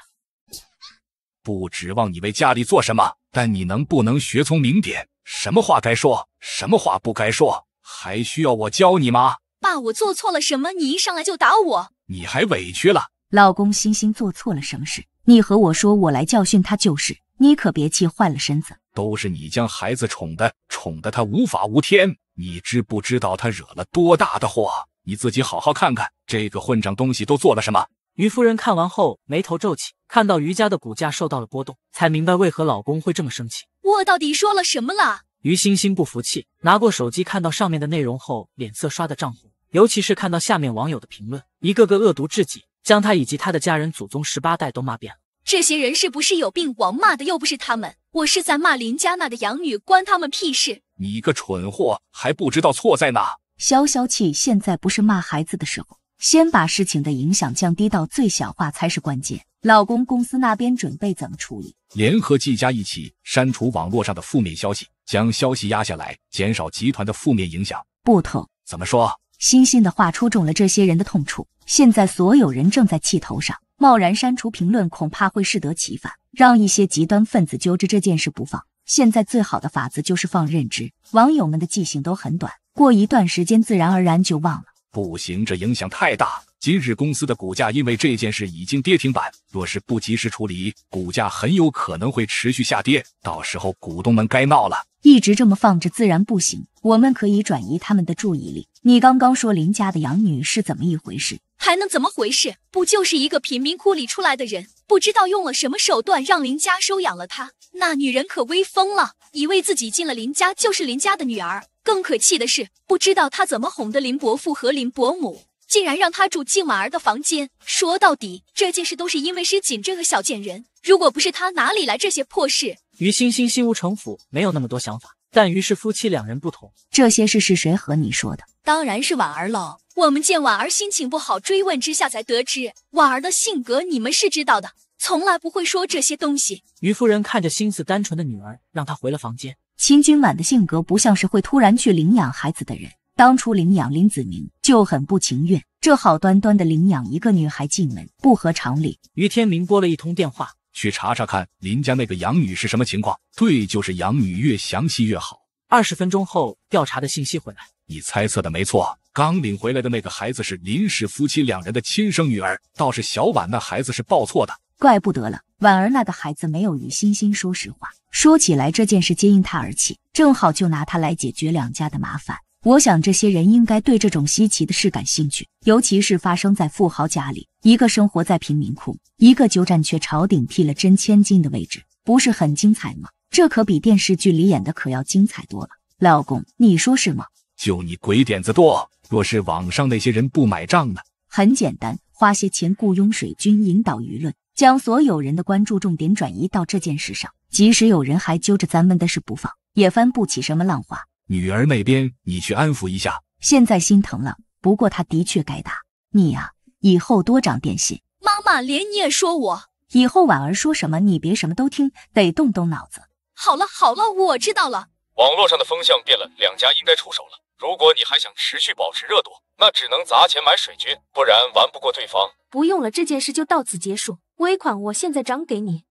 不指望你为家里做什么，但你能不能学聪明点？什么话该说，什么话不该说，还需要我教你吗？爸，我做错了什么？你一上来就打我，你还委屈了。老公，欣欣做错了什么事？你和我说，我来教训他就是。你可别气坏了身子。都是你将孩子宠的，宠的他无法无天。你知不知道他惹了多大的祸？你自己好好看看。这个混账东西都做了什么？于夫人看完后眉头皱起，看到于家的股价受到了波动，才明白为何老公会这么生气。我到底说了什么了？于欣欣不服气，拿过手机看到上面的内容后，脸色刷的涨红。尤其是看到下面网友的评论，一个个恶毒至极，将她以及她的家人祖宗十八代都骂遍了。这些人是不是有病？我骂的又不是他们，我是在骂林家那的养女，关他们屁事！你个蠢货，还不知道错在哪？消消气，现在不是骂孩子的时候。先把事情的影响降低到最小化才是关键。老公，公司那边准备怎么处理？联合技家一起删除网络上的负面消息，将消息压下来，减少集团的负面影响。不疼？怎么说？欣欣的话戳中了这些人的痛处。现在所有人正在气头上，贸然删除评论恐怕会适得其反，让一些极端分子揪着这件事不放。现在最好的法子就是放任之，网友们的记性都很短，过一段时间自然而然就忘了。不行，这影响太大。今日公司的股价因为这件事已经跌停板，若是不及时处理，股价很有可能会持续下跌，到时候股东们该闹了。一直这么放着自然不行，我们可以转移他们的注意力。你刚刚说林家的养女是怎么一回事？还能怎么回事？不就是一个贫民窟里出来的人，不知道用了什么手段让林家收养了她？那女人可威风了，以为自己进了林家就是林家的女儿。更可气的是，不知道他怎么哄的林伯父和林伯母，竟然让他住静婉儿的房间。说到底，这件事都是因为施锦这个小贱人，如果不是他，哪里来这些破事？于欣欣心无城府，没有那么多想法，但于是夫妻两人不同。这些事是谁和你说的？当然是婉儿喽。我们见婉儿心情不好，追问之下才得知，婉儿的性格你们是知道的，从来不会说这些东西。于夫人看着心思单纯的女儿，让她回了房间。秦君婉的性格不像是会突然去领养孩子的人。当初领养林子明就很不情愿，这好端端的领养一个女孩进门不合常理。于天明拨了一通电话，去查查看林家那个养女是什么情况。对，就是养女，越详细越好。二十分钟后，调查的信息回来，你猜测的没错，刚领回来的那个孩子是林氏夫妻两人的亲生女儿，倒是小婉那孩子是抱错的。怪不得了，婉儿那个孩子没有与星星说实话。说起来，这件事皆因他而起，正好就拿他来解决两家的麻烦。我想，这些人应该对这种稀奇的事感兴趣，尤其是发生在富豪家里，一个生活在贫民窟，一个鸠占鹊巢，顶替了真千金的位置，不是很精彩吗？这可比电视剧里演的可要精彩多了。老公，你说是吗？就你鬼点子多。若是网上那些人不买账呢？很简单，花些钱雇佣水军引导舆论。将所有人的关注重点转移到这件事上，即使有人还揪着咱们的事不放，也翻不起什么浪花。女儿那边你去安抚一下，现在心疼了。不过他的确该打，你呀，以后多长点心。妈妈，连你也说我，以后婉儿说什么你别什么都听，得动动脑子。好了好了，我知道了。网络上的风向变了，两家应该出手了。如果你还想持续保持热度，那只能砸钱买水军，不然玩不过对方。不用了，这件事就到此结束。尾款我现在转给你，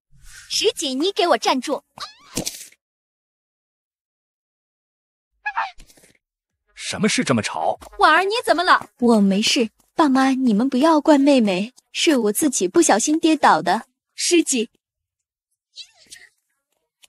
石锦，你给我站住！什么事这么吵？婉儿，你怎么了？我没事，爸妈你们不要怪妹妹，是我自己不小心跌倒的。师姐，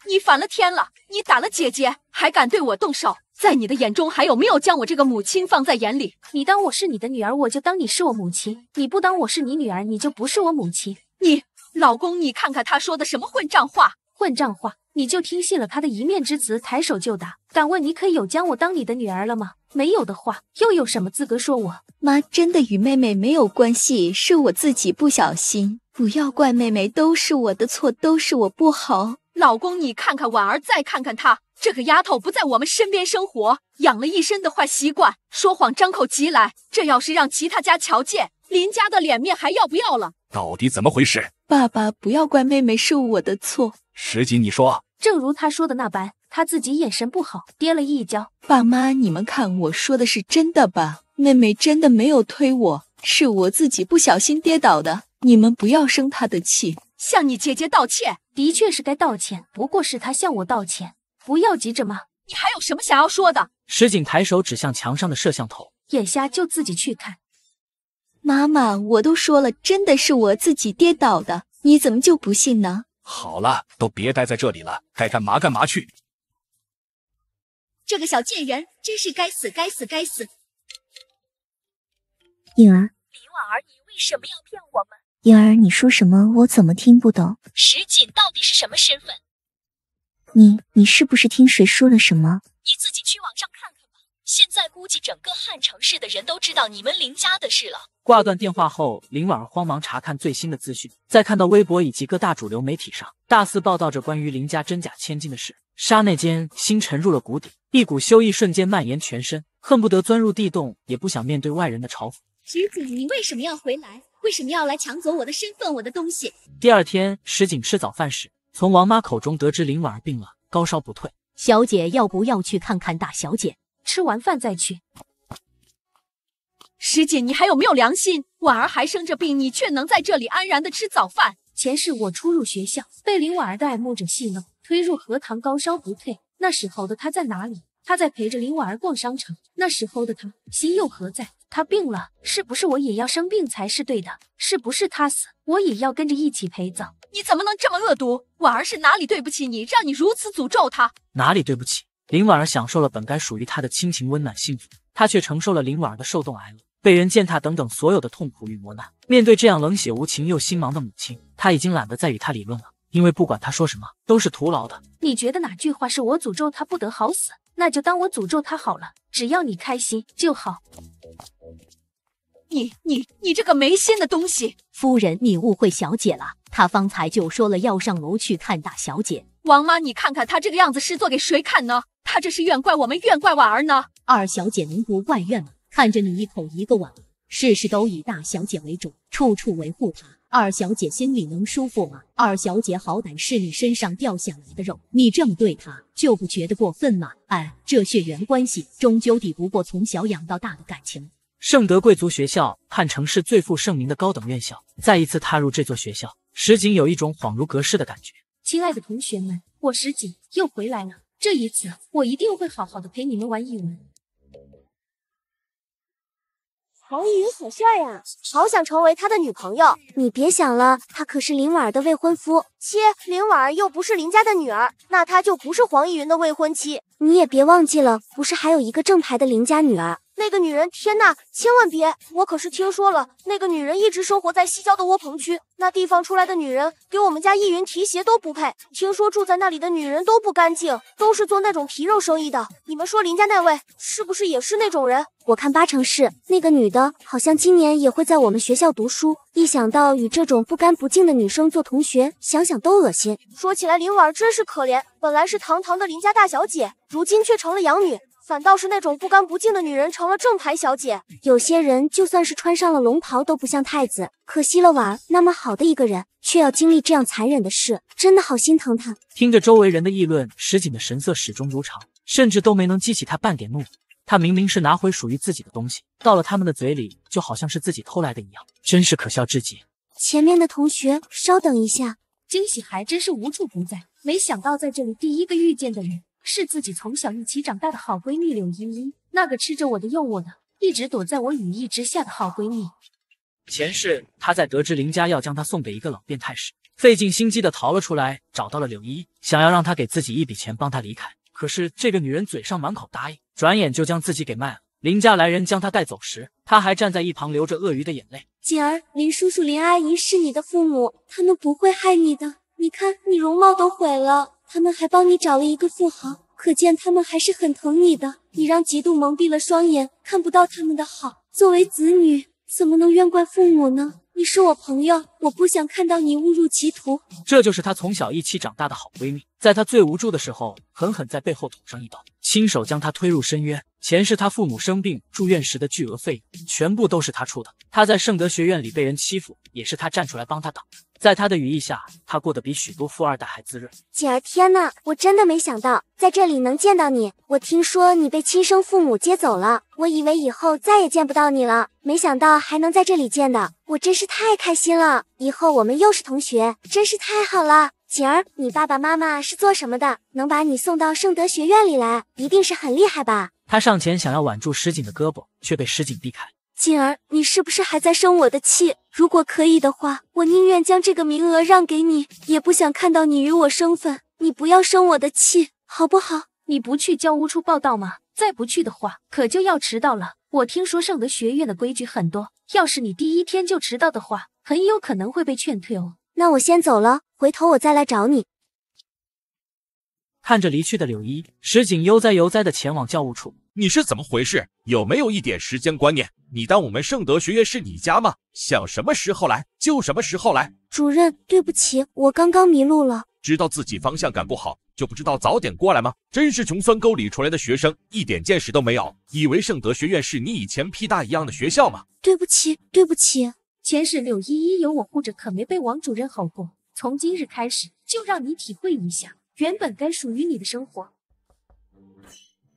你反了天了！你打了姐姐，还敢对我动手？在你的眼中还有没有将我这个母亲放在眼里？你当我是你的女儿，我就当你是我母亲；你不当我是你女儿，你就不是我母亲。你老公，你看看他说的什么混账话！混账话，你就听信了他的一面之词，抬手就打。敢问你可有将我当你的女儿了吗？没有的话，又有什么资格说我？妈真的与妹妹没有关系，是我自己不小心，不要怪妹妹，都是我的错，都是我不好。老公，你看看婉儿，再看看她，这个丫头不在我们身边生活，养了一身的坏习惯，说谎张口即来。这要是让其他家瞧见，林家的脸面还要不要了？到底怎么回事？爸爸，不要怪妹妹，是我的错。石井，你说，正如他说的那般，他自己眼神不好，跌了一跤。爸妈，你们看，我说的是真的吧？妹妹真的没有推我，是我自己不小心跌倒的。你们不要生他的气，向你姐姐道歉。的确是该道歉，不过是他向我道歉。不要急着骂，你还有什么想要说的？石井抬手指向墙上的摄像头，眼瞎就自己去看。妈妈，我都说了，真的是我自己跌倒的，你怎么就不信呢？好了，都别待在这里了，该干嘛干嘛去。这个小贱人真是该死，该死，该死。颖儿，李婉儿，你为什么要骗我们？颖儿，你说什么？我怎么听不懂？石锦到底是什么身份？你，你是不是听谁说了什么？你自己去网上。现在估计整个汉城市的人都知道你们林家的事了。挂断电话后，林婉儿慌忙查看最新的资讯，在看到微博以及各大主流媒体上大肆报道着关于林家真假千金的事，刹那间心沉入了谷底，一股羞意瞬间蔓延全身，恨不得钻入地洞，也不想面对外人的嘲讽。石井，你为什么要回来？为什么要来抢走我的身份，我的东西？第二天，石井吃早饭时，从王妈口中得知林婉儿病了，高烧不退。小姐，要不要去看看大小姐？吃完饭再去。师姐，你还有没有良心？婉儿还生着病，你却能在这里安然的吃早饭。前世我初入学校，被林婉儿的爱慕者戏弄，推入荷塘，高烧不退。那时候的她在哪里？她在陪着林婉儿逛商场。那时候的她心又何在？她病了，是不是我也要生病才是对的？是不是她死，我也要跟着一起陪葬？你怎么能这么恶毒？婉儿是哪里对不起你，让你如此诅咒她？哪里对不起？林婉儿享受了本该属于她的亲情温暖幸福，她却承受了林婉儿的受冻挨饿、被人践踏等等所有的痛苦与磨难。面对这样冷血无情又心盲的母亲，她已经懒得再与她理论了，因为不管她说什么都是徒劳的。你觉得哪句话是我诅咒她不得好死？那就当我诅咒她好了，只要你开心就好。你你你这个没心的东西！夫人，你误会小姐了，她方才就说了要上楼去看大小姐。王妈，你看看她这个样子，是做给谁看呢？她这是怨怪我们，怨怪婉儿呢？二小姐能不怪怨吗？看着你一口一个婉儿，事事都以大小姐为主，处处维护她，二小姐心里能舒服吗？二小姐好歹是你身上掉下来的肉，你这么对她，就不觉得过分吗？哎，这血缘关系终究抵不过从小养到大的感情。圣德贵族学校，汉城市最负盛名的高等院校，再一次踏入这座学校，石井有一种恍如隔世的感觉。亲爱的同学们，我石瑾又回来了。这一次，我一定会好好的陪你们玩一玩。黄逸云好帅呀，好想成为他的女朋友。你别想了，他可是林婉儿的未婚夫。切，林婉儿又不是林家的女儿，那他就不是黄逸云的未婚妻。你也别忘记了，不是还有一个正牌的林家女儿。那个女人，天呐，千万别！我可是听说了，那个女人一直生活在西郊的窝棚区，那地方出来的女人，给我们家易云提鞋都不配。听说住在那里的女人都不干净，都是做那种皮肉生意的。你们说林家那位是不是也是那种人？我看八成是。那个女的好像今年也会在我们学校读书。一想到与这种不干不净的女生做同学，想想都恶心。说起来，林婉儿真是可怜，本来是堂堂的林家大小姐，如今却成了养女。反倒是那种不干不净的女人成了正牌小姐。有些人就算是穿上了龙袍都不像太子，可惜了婉儿那么好的一个人，却要经历这样残忍的事，真的好心疼她。听着周围人的议论，石锦的神色始终如常，甚至都没能激起他半点怒他明明是拿回属于自己的东西，到了他们的嘴里就好像是自己偷来的一样，真是可笑至极。前面的同学稍等一下，惊喜还真是无处不在，没想到在这里第一个遇见的人。是自己从小一起长大的好闺蜜柳依依，那个吃着我的，用我的，一直躲在我羽翼之下的好闺蜜。前世她在得知林家要将她送给一个老变态时，费尽心机的逃了出来，找到了柳依，想要让她给自己一笔钱，帮她离开。可是这个女人嘴上满口答应，转眼就将自己给卖了。林家来人将她带走时，她还站在一旁流着鳄鱼的眼泪。锦儿，林叔叔、林阿姨是你的父母，他们不会害你的。你看，你容貌都毁了。他们还帮你找了一个富豪，可见他们还是很疼你的。你让嫉妒蒙蔽了双眼，看不到他们的好。作为子女，怎么能怨怪父母呢？你是我朋友，我不想看到你误入歧途。这就是她从小一起长大的好闺蜜。在他最无助的时候，狠狠在背后捅上一刀，亲手将他推入深渊。钱是他父母生病住院时的巨额费用，全部都是他出的。他在圣德学院里被人欺负，也是他站出来帮他挡。在他的羽翼下，他过得比许多富二代还滋润。锦儿，天哪，我真的没想到在这里能见到你。我听说你被亲生父母接走了，我以为以后再也见不到你了，没想到还能在这里见到，我真是太开心了。以后我们又是同学，真是太好了。锦儿，你爸爸妈妈是做什么的？能把你送到圣德学院里来，一定是很厉害吧？他上前想要挽住石井的胳膊，却被石井避开。锦儿，你是不是还在生我的气？如果可以的话，我宁愿将这个名额让给你，也不想看到你与我生分。你不要生我的气，好不好？你不去教务处报道吗？再不去的话，可就要迟到了。我听说圣德学院的规矩很多，要是你第一天就迟到的话，很有可能会被劝退哦。那我先走了，回头我再来找你。看着离去的柳依，石井悠哉悠哉的前往教务处。你是怎么回事？有没有一点时间观念？你当我们圣德学院是你家吗？想什么时候来就什么时候来。主任，对不起，我刚刚迷路了。知道自己方向感不好就不知道早点过来吗？真是穷酸沟里出来的学生，一点见识都没有，以为圣德学院是你以前屁大一样的学校吗？对不起，对不起。前世柳依依有我护着，可没被王主任好过。从今日开始，就让你体会一下原本该属于你的生活。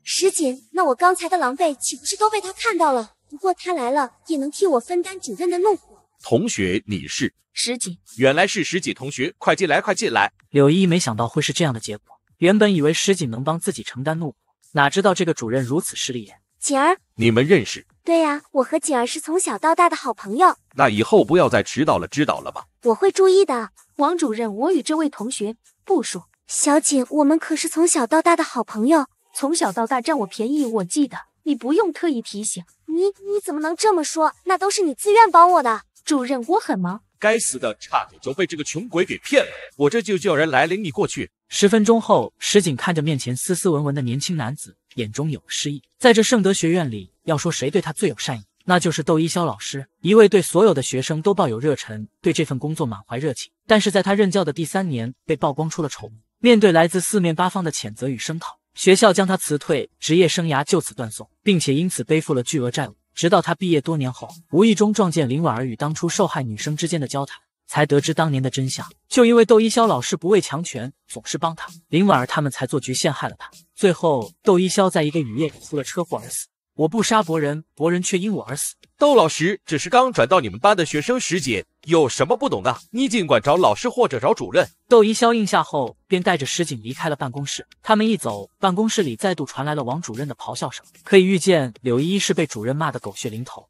石锦，那我刚才的狼狈岂不是都被他看到了？不过他来了，也能替我分担主任的怒火。同学，你是石锦，原来是石锦同学，快进来，快进来。柳依依没想到会是这样的结果，原本以为石锦能帮自己承担怒火，哪知道这个主任如此势利眼。锦儿，你们认识？对呀，我和锦儿是从小到大的好朋友。那以后不要再迟到了，知道了吗？我会注意的。王主任，我与这位同学不熟。小锦，我们可是从小到大的好朋友。从小到大占我便宜，我记得。你不用特意提醒。你你怎么能这么说？那都是你自愿帮我的。主任，我很忙。该死的，差点就被这个穷鬼给骗了。我这就叫人来领你过去。十分钟后，石锦看着面前斯斯文文的年轻男子。眼中有了失意。在这圣德学院里，要说谁对他最有善意，那就是窦一潇老师，一位对所有的学生都抱有热忱，对这份工作满怀热情。但是在他任教的第三年，被曝光出了丑闻。面对来自四面八方的谴责与声讨，学校将他辞退，职业生涯就此断送，并且因此背负了巨额债务。直到他毕业多年后，无意中撞见林婉儿与当初受害女生之间的交谈。才得知当年的真相，就因为窦一潇老师不畏强权，总是帮他，林婉儿他们才做局陷害了他。最后，窦一潇在一个雨夜出了车祸而死。我不杀博仁，博仁却因我而死。窦老师只是刚转到你们班的学生，石锦有什么不懂的，你尽管找老师或者找主任。窦一霄应下后，便带着石井离开了办公室。他们一走，办公室里再度传来了王主任的咆哮声。可以预见，柳依依是被主任骂得狗血淋头。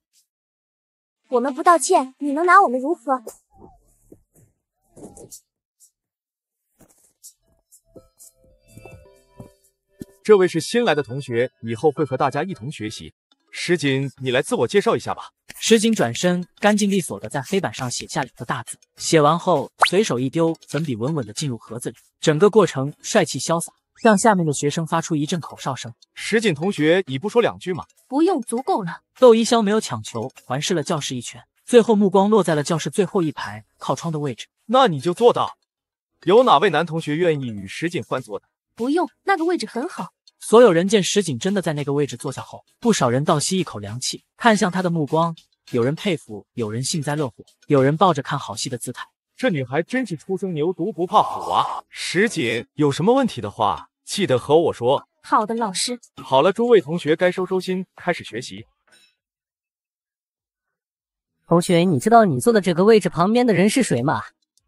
我们不道歉，你能拿我们如何？这位是新来的同学，以后会和大家一同学习。石锦，你来自我介绍一下吧。石锦转身，干净利索的在黑板上写下两个大字，写完后随手一丢，粉笔稳稳的进入盒子里，整个过程帅气潇洒，让下面的学生发出一阵口哨声。石锦同学，你不说两句吗？不用，足够了。窦一潇没有强求，环视了教室一圈。最后目光落在了教室最后一排靠窗的位置。那你就坐到。有哪位男同学愿意与石锦欢坐的？不用，那个位置很好。所有人见石锦真的在那个位置坐下后，不少人倒吸一口凉气，看向他的目光，有人佩服，有人幸灾乐祸，有人抱着看好戏的姿态。这女孩真是初生牛犊不怕虎啊！石锦，有什么问题的话，记得和我说。好的，老师。好了，诸位同学，该收收心，开始学习。同学，你知道你坐的这个位置旁边的人是谁吗？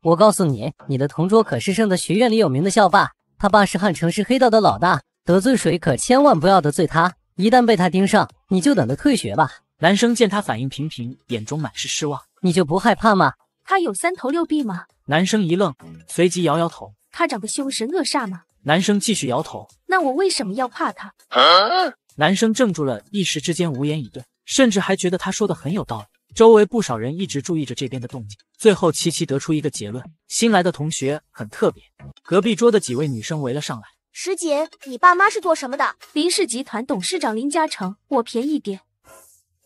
我告诉你，你的同桌可是圣德学院里有名的校霸，他爸是汉城市黑道的老大，得罪谁可千万不要得罪他，一旦被他盯上，你就等着退学吧。男生见他反应平平，眼中满是失望。你就不害怕吗？他有三头六臂吗？男生一愣，随即摇摇头。他长得凶神恶煞吗？男生继续摇头。那我为什么要怕他？男生怔住了，一时之间无言以对，甚至还觉得他说的很有道理。周围不少人一直注意着这边的动静，最后齐齐得出一个结论：新来的同学很特别。隔壁桌的几位女生围了上来：“师姐，你爸妈是做什么的？”“林氏集团董事长林嘉诚，我便宜点。”“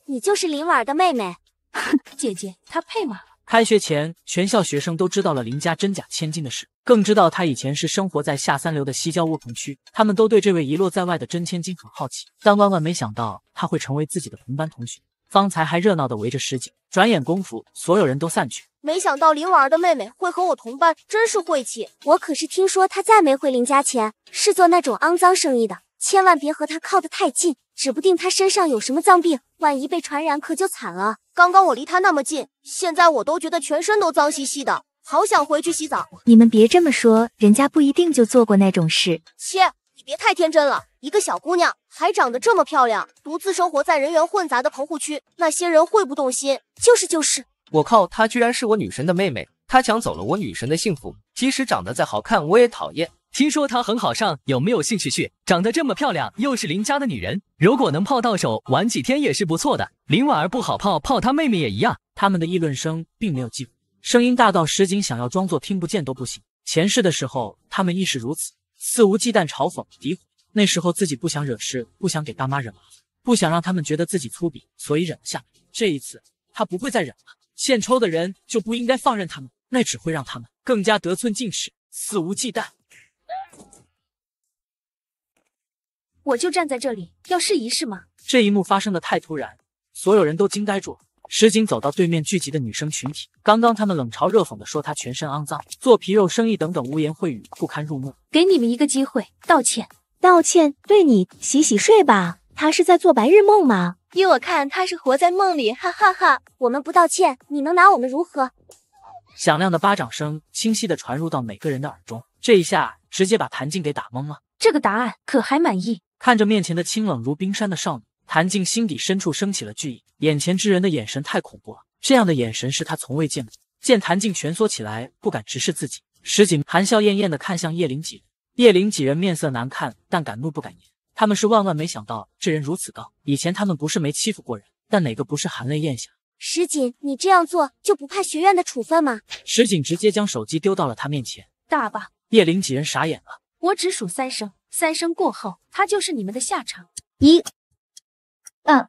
你就是林婉儿的妹妹？”“ 姐姐，她配吗？”开学前，全校学生都知道了林家真假千金的事，更知道她以前是生活在下三流的西郊卧棚区。他们都对这位遗落在外的真千金很好奇，但万万没想到她会成为自己的同班同学。方才还热闹的围着石井，转眼功夫，所有人都散去。没想到林婉儿的妹妹会和我同伴，真是晦气。我可是听说她再没回林家前是做那种肮脏生意的，千万别和她靠得太近，指不定她身上有什么脏病，万一被传染可就惨了。刚刚我离她那么近，现在我都觉得全身都脏兮兮的，好想回去洗澡。你们别这么说，人家不一定就做过那种事。切，你别太天真了，一个小姑娘。还长得这么漂亮，独自生活在人员混杂的棚户区，那些人会不动心？就是就是，我靠，她居然是我女神的妹妹，她抢走了我女神的幸福。即使长得再好看，我也讨厌。听说她很好上，有没有兴趣去？长得这么漂亮，又是林家的女人，如果能泡到手，玩几天也是不错的。林婉儿不好泡，泡她妹妹也一样。他们的议论声并没有寂，声音大到石井想要装作听不见都不行。前世的时候，他们亦是如此，肆无忌惮嘲讽、诋毁。那时候自己不想惹事，不想给爸妈惹麻烦，不想让他们觉得自己粗鄙，所以忍了下。这一次他不会再忍了，现抽的人就不应该放任他们，那只会让他们更加得寸进尺、肆无忌惮。我就站在这里，要试一试吗？这一幕发生的太突然，所有人都惊呆住了。石井走到对面聚集的女生群体，刚刚他们冷嘲热讽的说他全身肮脏，做皮肉生意等等污言秽语不堪入目。给你们一个机会，道歉。道歉，对你洗洗睡吧。他是在做白日梦吗？依我看，他是活在梦里。哈哈哈，我们不道歉，你能拿我们如何？响亮的巴掌声清晰的传入到每个人的耳中，这一下直接把谭静给打懵了。这个答案可还满意？看着面前的清冷如冰山的少女，谭静心底深处升起了惧意。眼前之人的眼神太恐怖了，这样的眼神是他从未见过。见谭静蜷缩起来，不敢直视自己，石井含笑艳艳的看向叶灵几。叶灵几人面色难看，但敢怒不敢言。他们是万万没想到这人如此高。以前他们不是没欺负过人，但哪个不是含泪咽下？石井，你这样做就不怕学院的处分吗？石井直接将手机丢到了他面前。大吧？叶灵几人傻眼了。我只数三声，三声过后，他就是你们的下场。一、二。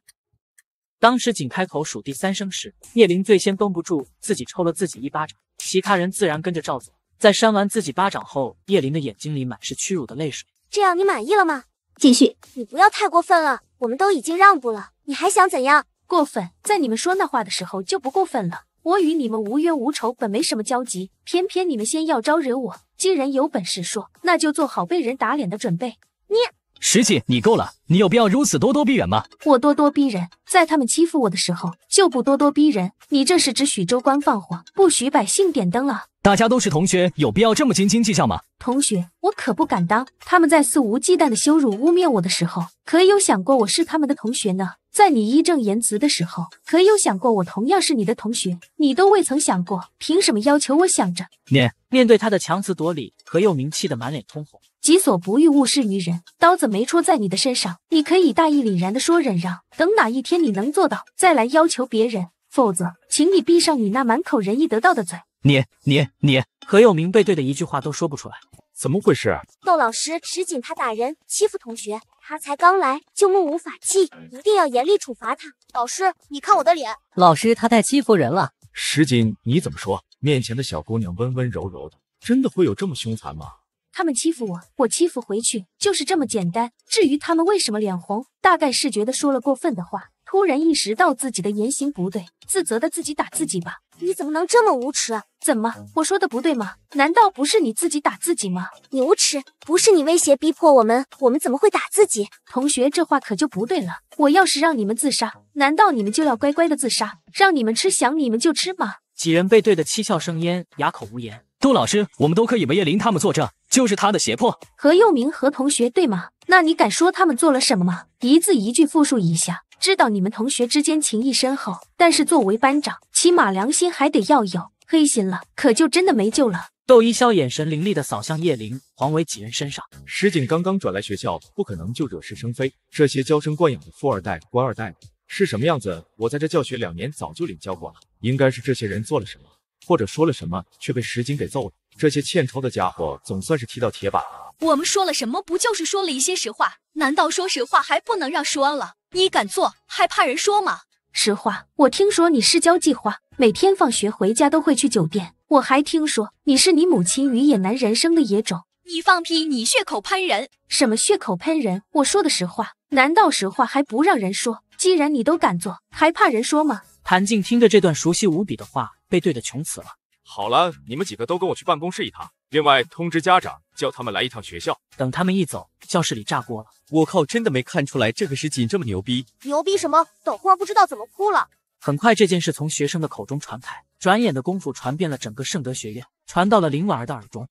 当石井开口数第三声时，叶灵最先绷不住，自己抽了自己一巴掌，其他人自然跟着照做。在扇完自己巴掌后，叶林的眼睛里满是屈辱的泪水。这样你满意了吗？继续，你不要太过分了。我们都已经让步了，你还想怎样？过分，在你们说那话的时候就不过分了。我与你们无冤无仇，本没什么交集，偏偏你们先要招惹我。既然有本事说，那就做好被人打脸的准备。你。石季，你够了！你有必要如此咄咄逼人吗？我咄咄逼人，在他们欺负我的时候就不咄咄逼人。你这是指许州官放火，不许百姓点灯了？大家都是同学，有必要这么斤斤计较吗？同学，我可不敢当。他们在肆无忌惮的羞辱、污蔑我的时候，可有想过我是他们的同学呢？在你义正言辞的时候，可有想过我同样是你的同学？你都未曾想过，凭什么要求我想着？面面对他的强词夺理，何佑明气得满脸通红。己所不欲，勿施于人。刀子没戳在你的身上，你可以大义凛然的说忍让。等哪一天你能做到，再来要求别人。否则，请你闭上你那满口仁义道到的嘴。你、你、你，何佑明背对的一句话都说不出来，怎么回事？窦老师，石锦他打人，欺负同学，他才刚来就目无法纪，一定要严厉处罚他。老师，你看我的脸。老师，他太欺负人了。石锦，你怎么说？面前的小姑娘温温柔柔的，真的会有这么凶残吗？他们欺负我，我欺负回去，就是这么简单。至于他们为什么脸红，大概是觉得说了过分的话，突然意识到自己的言行不对，自责的自己打自己吧。你怎么能这么无耻？怎么，我说的不对吗？难道不是你自己打自己吗？你无耻！不是你威胁逼迫我们，我们怎么会打自己？同学，这话可就不对了。我要是让你们自杀，难道你们就要乖乖的自杀？让你们吃翔，你们就吃吗？几人被怼得七窍生烟，哑口无言。杜老师，我们都可以为叶林他们作证，就是他的胁迫。何佑明何同学对吗？那你敢说他们做了什么吗？一字一句复述一下。知道你们同学之间情谊深厚，但是作为班长，起码良心还得要有。黑心了，可就真的没救了。窦一笑眼神凌厉的扫向叶林、黄伟几人身上。石井刚刚转来学校，不可能就惹是生非。这些娇生惯养的富二代、官二代。是什么样子？我在这教学两年，早就领教过了。应该是这些人做了什么，或者说了什么，却被石井给揍了。这些欠抽的家伙，总算是踢到铁板了。我们说了什么？不就是说了一些实话？难道说实话还不能让说了？你敢做，还怕人说吗？实话，我听说你私交计划，每天放学回家都会去酒店。我还听说你是你母亲与野男人生的野种。你放屁！你血口喷人！什么血口喷人？我说的实话。难道实话还不让人说？既然你都敢做，还怕人说吗？谭静听着这段熟悉无比的话，被怼得穷死了。好了，你们几个都跟我去办公室一趟，另外通知家长，叫他们来一趟学校。等他们一走，教室里炸锅了。我靠，真的没看出来这个石锦这么牛逼！牛逼什么？等会儿不知道怎么哭了。很快这件事从学生的口中传开，转眼的功夫传遍了整个圣德学院，传到了林婉儿的耳中。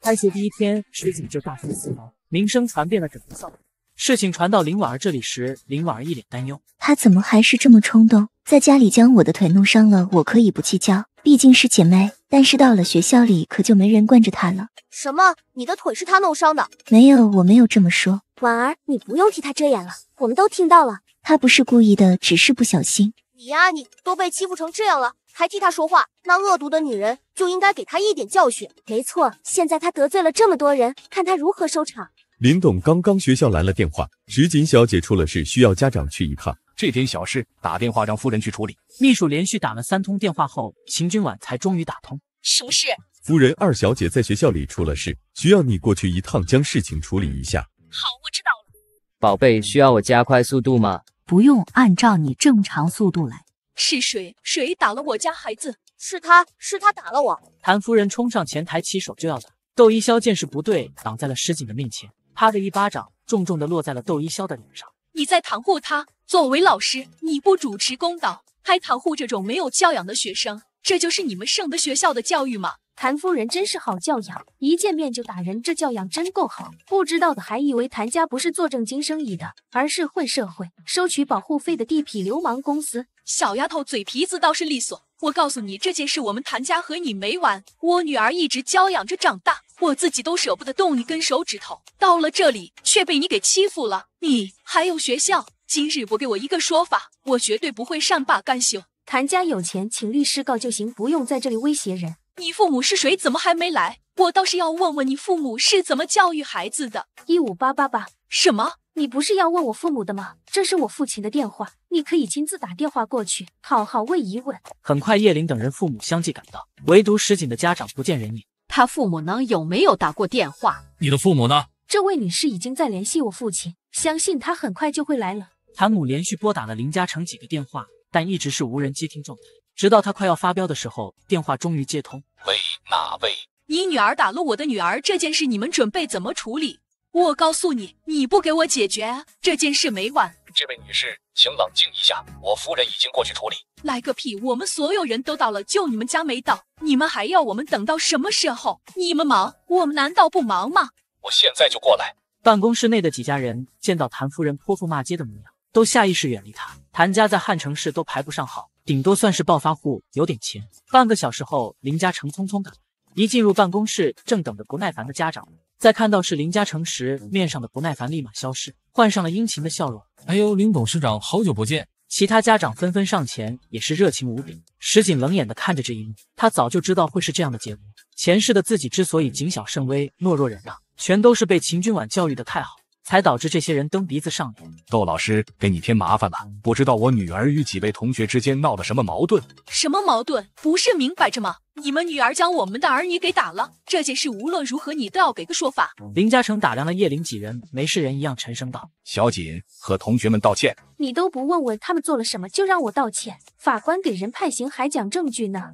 开学第一天，石锦就大放四方，名声传遍了整个校。事情传到林婉儿这里时，林婉儿一脸担忧。她怎么还是这么冲动？在家里将我的腿弄伤了，我可以不计较，毕竟是姐妹。但是到了学校里，可就没人惯着她了。什么？你的腿是她弄伤的？没有，我没有这么说。婉儿，你不用替她遮掩了，我们都听到了。她不是故意的，只是不小心。你呀你，都被欺负成这样了，还替她说话？那恶毒的女人就应该给她一点教训。没错，现在她得罪了这么多人，看她如何收场。林董刚刚学校来了电话，石锦小姐出了事，需要家长去一趟。这点小事，打电话让夫人去处理。秘书连续打了三通电话后，秦君婉才终于打通。什么事？夫人二小姐在学校里出了事，需要你过去一趟，将事情处理一下。好，我知道了。宝贝，需要我加快速度吗？不用，按照你正常速度来。是谁？谁打了我家孩子？是他，是他打了我！谭夫人冲上前，抬起手就要打。窦一潇见势不对，挡在了石锦的面前。啪的一巴掌，重重的落在了窦一潇的脸上。你在袒护他？作为老师，你不主持公道，还袒护这种没有教养的学生，这就是你们圣德学校的教育吗？谭夫人真是好教养，一见面就打人，这教养真够好。不知道的还以为谭家不是做正经生意的，而是混社会、收取保护费的地痞流氓公司。小丫头嘴皮子倒是利索，我告诉你，这件事我们谭家和你没完。我女儿一直教养着长大。我自己都舍不得动一根手指头，到了这里却被你给欺负了。你还有学校，今日不给我一个说法，我绝对不会善罢甘休。谭家有钱，请律师告就行，不用在这里威胁人。你父母是谁？怎么还没来？我倒是要问问你父母是怎么教育孩子的。一五八八八，什么？你不是要问我父母的吗？这是我父亲的电话，你可以亲自打电话过去，好好问一问。很快，叶灵等人父母相继赶到，唯独石锦的家长不见人影。他父母呢？有没有打过电话？你的父母呢？这位女士已经在联系我父亲，相信他很快就会来了。谭母连续拨打了林嘉诚几个电话，但一直是无人接听状态。直到他快要发飙的时候，电话终于接通。喂，哪位？你女儿打了我的女儿这件事，你们准备怎么处理？我告诉你，你不给我解决这件事没完。这位女士，请冷静一下，我夫人已经过去处理。来个屁！我们所有人都到了，就你们家没到，你们还要我们等到什么时候？你们忙，我们难道不忙吗？我现在就过来。办公室内的几家人见到谭夫人泼妇骂街的模样，都下意识远离她。谭家在汉城市都排不上号，顶多算是暴发户，有点钱。半个小时后，林嘉诚匆匆赶来，一进入办公室，正等着不耐烦的家长。在看到是林嘉诚时，面上的不耐烦立马消失，换上了殷勤的笑容。哎呦，林董事长，好久不见！其他家长纷纷上前，也是热情无比。石井冷眼的看着这一幕，他早就知道会是这样的结果。前世的自己之所以谨小慎微、懦弱忍让，全都是被秦君婉教育的太好。才导致这些人蹬鼻子上脸。窦老师，给你添麻烦了。不知道我女儿与几位同学之间闹了什么矛盾？什么矛盾？不是明摆着吗？你们女儿将我们的儿女给打了，这件事无论如何你都要给个说法。林嘉诚打量了叶玲几人，没事人一样，沉声道：“小锦和同学们道歉。”你都不问问他们做了什么，就让我道歉？法官给人判刑还讲证据呢。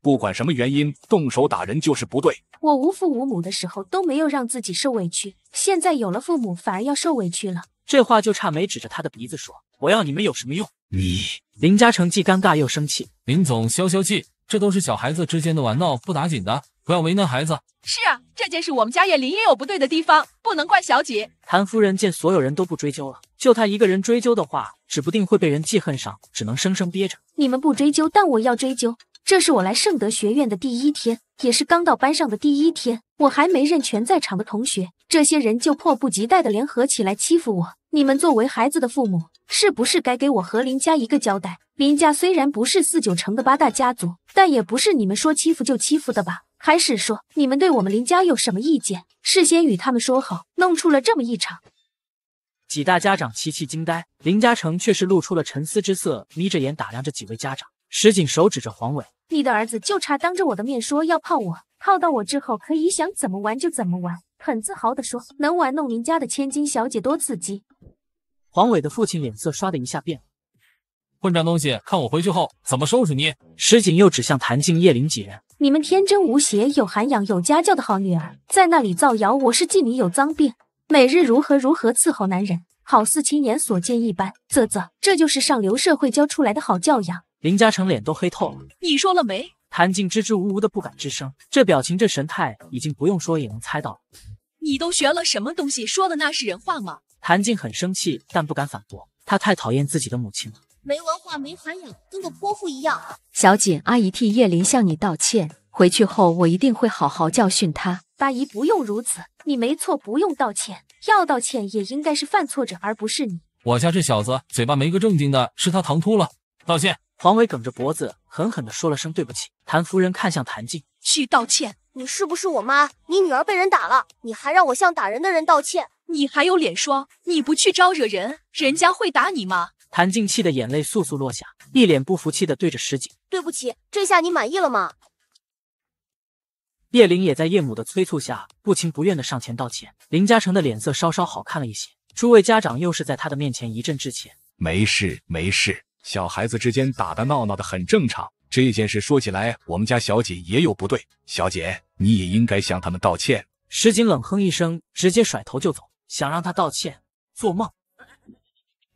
不管什么原因，动手打人就是不对。我无父无母的时候都没有让自己受委屈，现在有了父母反而要受委屈了。这话就差没指着他的鼻子说，我要你们有什么用？你林嘉诚既尴尬又生气，林总消消气，这都是小孩子之间的玩闹，不打紧的，不要为难孩子。是啊，这件事我们家叶林也有不对的地方，不能怪小姐。谭夫人见所有人都不追究了，就她一个人追究的话，指不定会被人记恨上，只能生生憋着。你们不追究，但我要追究。这是我来圣德学院的第一天，也是刚到班上的第一天，我还没认全在场的同学，这些人就迫不及待地联合起来欺负我。你们作为孩子的父母，是不是该给我和林家一个交代？林家虽然不是四九城的八大家族，但也不是你们说欺负就欺负的吧？还是说你们对我们林家有什么意见？事先与他们说好，弄出了这么一场。几大家长齐齐惊呆，林嘉诚却是露出了沉思之色，眯着眼打量着几位家长。石井手指着黄伟，你的儿子就差当着我的面说要泡我，泡到我之后可以想怎么玩就怎么玩，很自豪地说，能玩弄您家的千金小姐多刺激。黄伟的父亲脸色唰的一下变了，混账东西，看我回去后怎么收拾你！石井又指向谭静、叶玲几人，你们天真无邪、有涵养、有家教的好女儿，在那里造谣我是妓女、有脏病，每日如何如何伺候男人，好似亲眼所见一般。啧啧，这就是上流社会教出来的好教养。林嘉诚脸都黑透了，你说了没？谭静支支吾吾的不敢吱声，这表情这神态，已经不用说也能猜到了。你都学了什么东西？说的那是人话吗？谭静很生气，但不敢反驳，她太讨厌自己的母亲了，没文化没涵养，跟个泼妇一样。小锦阿姨替叶林向你道歉，回去后我一定会好好教训他。阿姨不用如此，你没错，不用道歉，要道歉也应该是犯错者，而不是你。我家这小子嘴巴没个正经的，是他唐突了，道歉。黄伟梗着脖子，狠狠的说了声对不起。谭夫人看向谭静，去道歉：“你是不是我妈？你女儿被人打了，你还让我向打人的人道歉？你还有脸说？你不去招惹人，人家会打你吗？”谭静气的眼泪簌簌落下，一脸不服气的对着石井：“对不起，这下你满意了吗？”叶灵也在叶母的催促下，不情不愿的上前道歉。林嘉诚的脸色稍稍好看了一些，诸位家长又是在他的面前一阵致歉：“没事，没事。”小孩子之间打打闹闹的很正常。这件事说起来，我们家小姐也有不对。小姐，你也应该向他们道歉。石井冷哼一声，直接甩头就走。想让他道歉，做梦！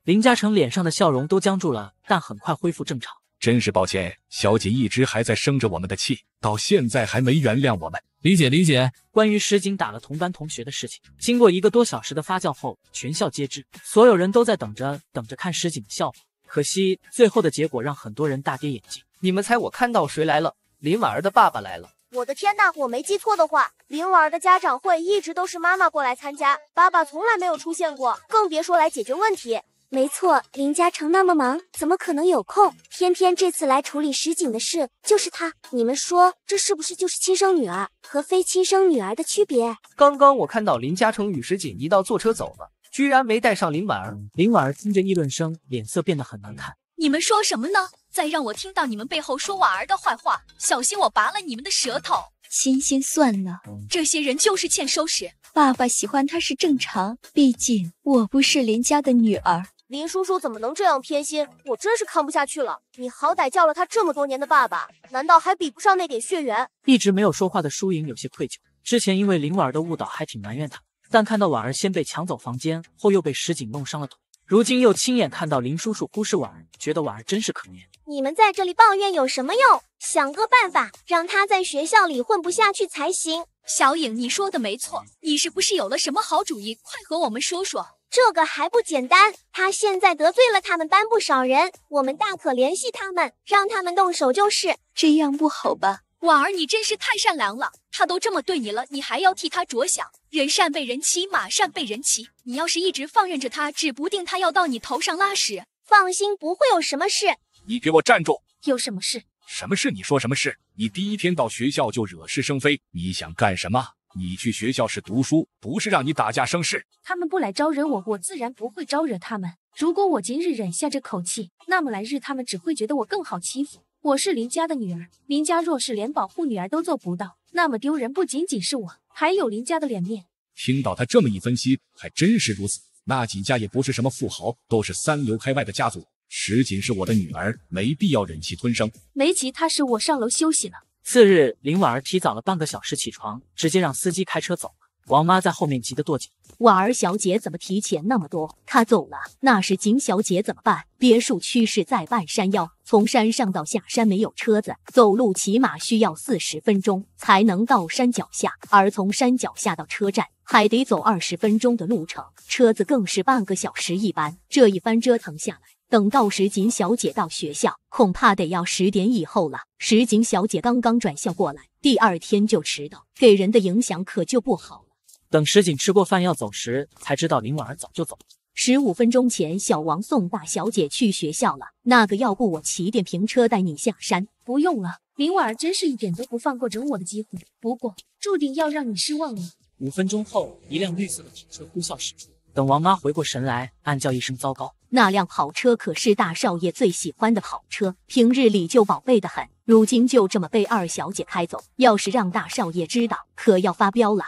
林嘉诚脸上的笑容都僵住了，但很快恢复正常。真是抱歉，小姐一直还在生着我们的气，到现在还没原谅我们。理解，理解。关于石井打了同班同学的事情，经过一个多小时的发酵后，全校皆知，所有人都在等着等着看石井的笑话。可惜最后的结果让很多人大跌眼镜。你们猜我看到谁来了？林婉儿的爸爸来了！我的天呐，我没记错的话，林婉儿的家长会一直都是妈妈过来参加，爸爸从来没有出现过，更别说来解决问题。没错，林嘉诚那么忙，怎么可能有空？偏偏这次来处理石井的事就是他。你们说这是不是就是亲生女儿和非亲生女儿的区别？刚刚我看到林嘉诚与石井一道坐车走了。居然没带上林婉儿！林婉儿听着议论声，脸色变得很难看。你们说什么呢？再让我听到你们背后说婉儿的坏话，小心我拔了你们的舌头！心心算了，这些人就是欠收拾。爸爸喜欢她是正常，毕竟我不是林家的女儿。林叔叔怎么能这样偏心？我真是看不下去了。你好歹叫了他这么多年的爸爸，难道还比不上那点血缘？一直没有说话的舒影有些愧疚，之前因为林婉儿的误导，还挺埋怨他。但看到婉儿先被抢走房间，后又被石井弄伤了腿，如今又亲眼看到林叔叔忽视婉儿，觉得婉儿真是可怜。你们在这里抱怨有什么用？想个办法，让他在学校里混不下去才行。小影，你说的没错，你是不是有了什么好主意？快和我们说说。这个还不简单，他现在得罪了他们班不少人，我们大可联系他们，让他们动手就是。这样不好吧？婉儿，你真是太善良了，他都这么对你了，你还要替他着想。人善被人欺，马善被人骑。你要是一直放任着他，指不定他要到你头上拉屎。放心，不会有什么事。你给我站住！有什么事？什么事？你说什么事？你第一天到学校就惹是生非，你想干什么？你去学校是读书，不是让你打架生事。他们不来招惹我，我自然不会招惹他们。如果我今日忍下这口气，那么来日他们只会觉得我更好欺负。我是林家的女儿，林家若是连保护女儿都做不到，那么丢人不仅仅是我。还有林家的脸面，听到他这么一分析，还真是如此。那几家也不是什么富豪，都是三流开外的家族。石锦是我的女儿，没必要忍气吞声。没其他事，我上楼休息了。次日，林婉儿提早了半个小时起床，直接让司机开车走。王妈在后面急得跺脚。婉儿小姐怎么提前那么多？她走了，那是景小姐怎么办？别墅区是在半山腰，从山上到下山没有车子，走路、起码需要四十分钟才能到山脚下，而从山脚下到车站还得走二十分钟的路程，车子更是半个小时一班。这一番折腾下来，等到时锦小姐到学校恐怕得要十点以后了。时锦小姐刚刚转校过来，第二天就迟到，给人的影响可就不好了。等石井吃过饭要走时，才知道林婉儿早就走了。十五分钟前，小王送大小姐去学校了。那个，要不我骑电瓶车带你下山？不用了，林婉儿真是一点都不放过整我的机会。不过，注定要让你失望了。五分钟后，一辆绿色的跑车呼啸驶出。等王妈回过神来，暗叫一声糟糕。那辆跑车可是大少爷最喜欢的跑车，平日里就宝贝的很，如今就这么被二小姐开走，要是让大少爷知道，可要发飙了。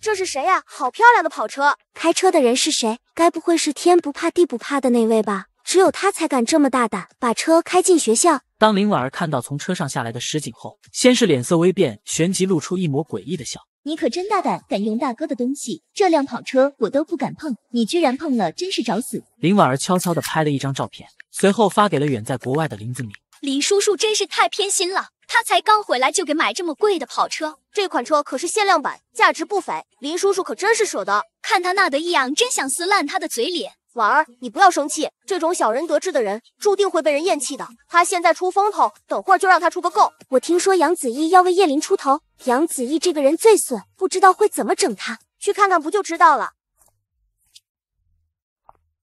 这是谁呀？好漂亮的跑车！开车的人是谁？该不会是天不怕地不怕的那位吧？只有他才敢这么大胆，把车开进学校。当林婉儿看到从车上下来的石景后，先是脸色微变，旋即露出一抹诡异的笑。你可真大胆，敢用大哥的东西！这辆跑车我都不敢碰，你居然碰了，真是找死！林婉儿悄悄的拍了一张照片，随后发给了远在国外的林子明。林叔叔真是太偏心了！他才刚回来就给买这么贵的跑车，这款车可是限量版，价值不菲。林叔叔可真是舍得，看他那得意样，真想撕烂他的嘴脸。婉儿，你不要生气，这种小人得志的人注定会被人厌弃的。他现在出风头，等会儿就让他出个够。我听说杨子毅要为叶林出头，杨子毅这个人最损，不知道会怎么整他。去看看不就知道了。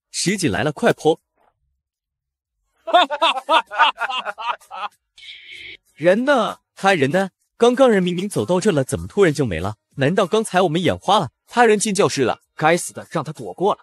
石锦来了，快泼！哈哈哈哈哈！人呢？他人呢？刚刚人明明走到这了，怎么突然就没了？难道刚才我们眼花了？他人进教室了，该死的，让他躲过了！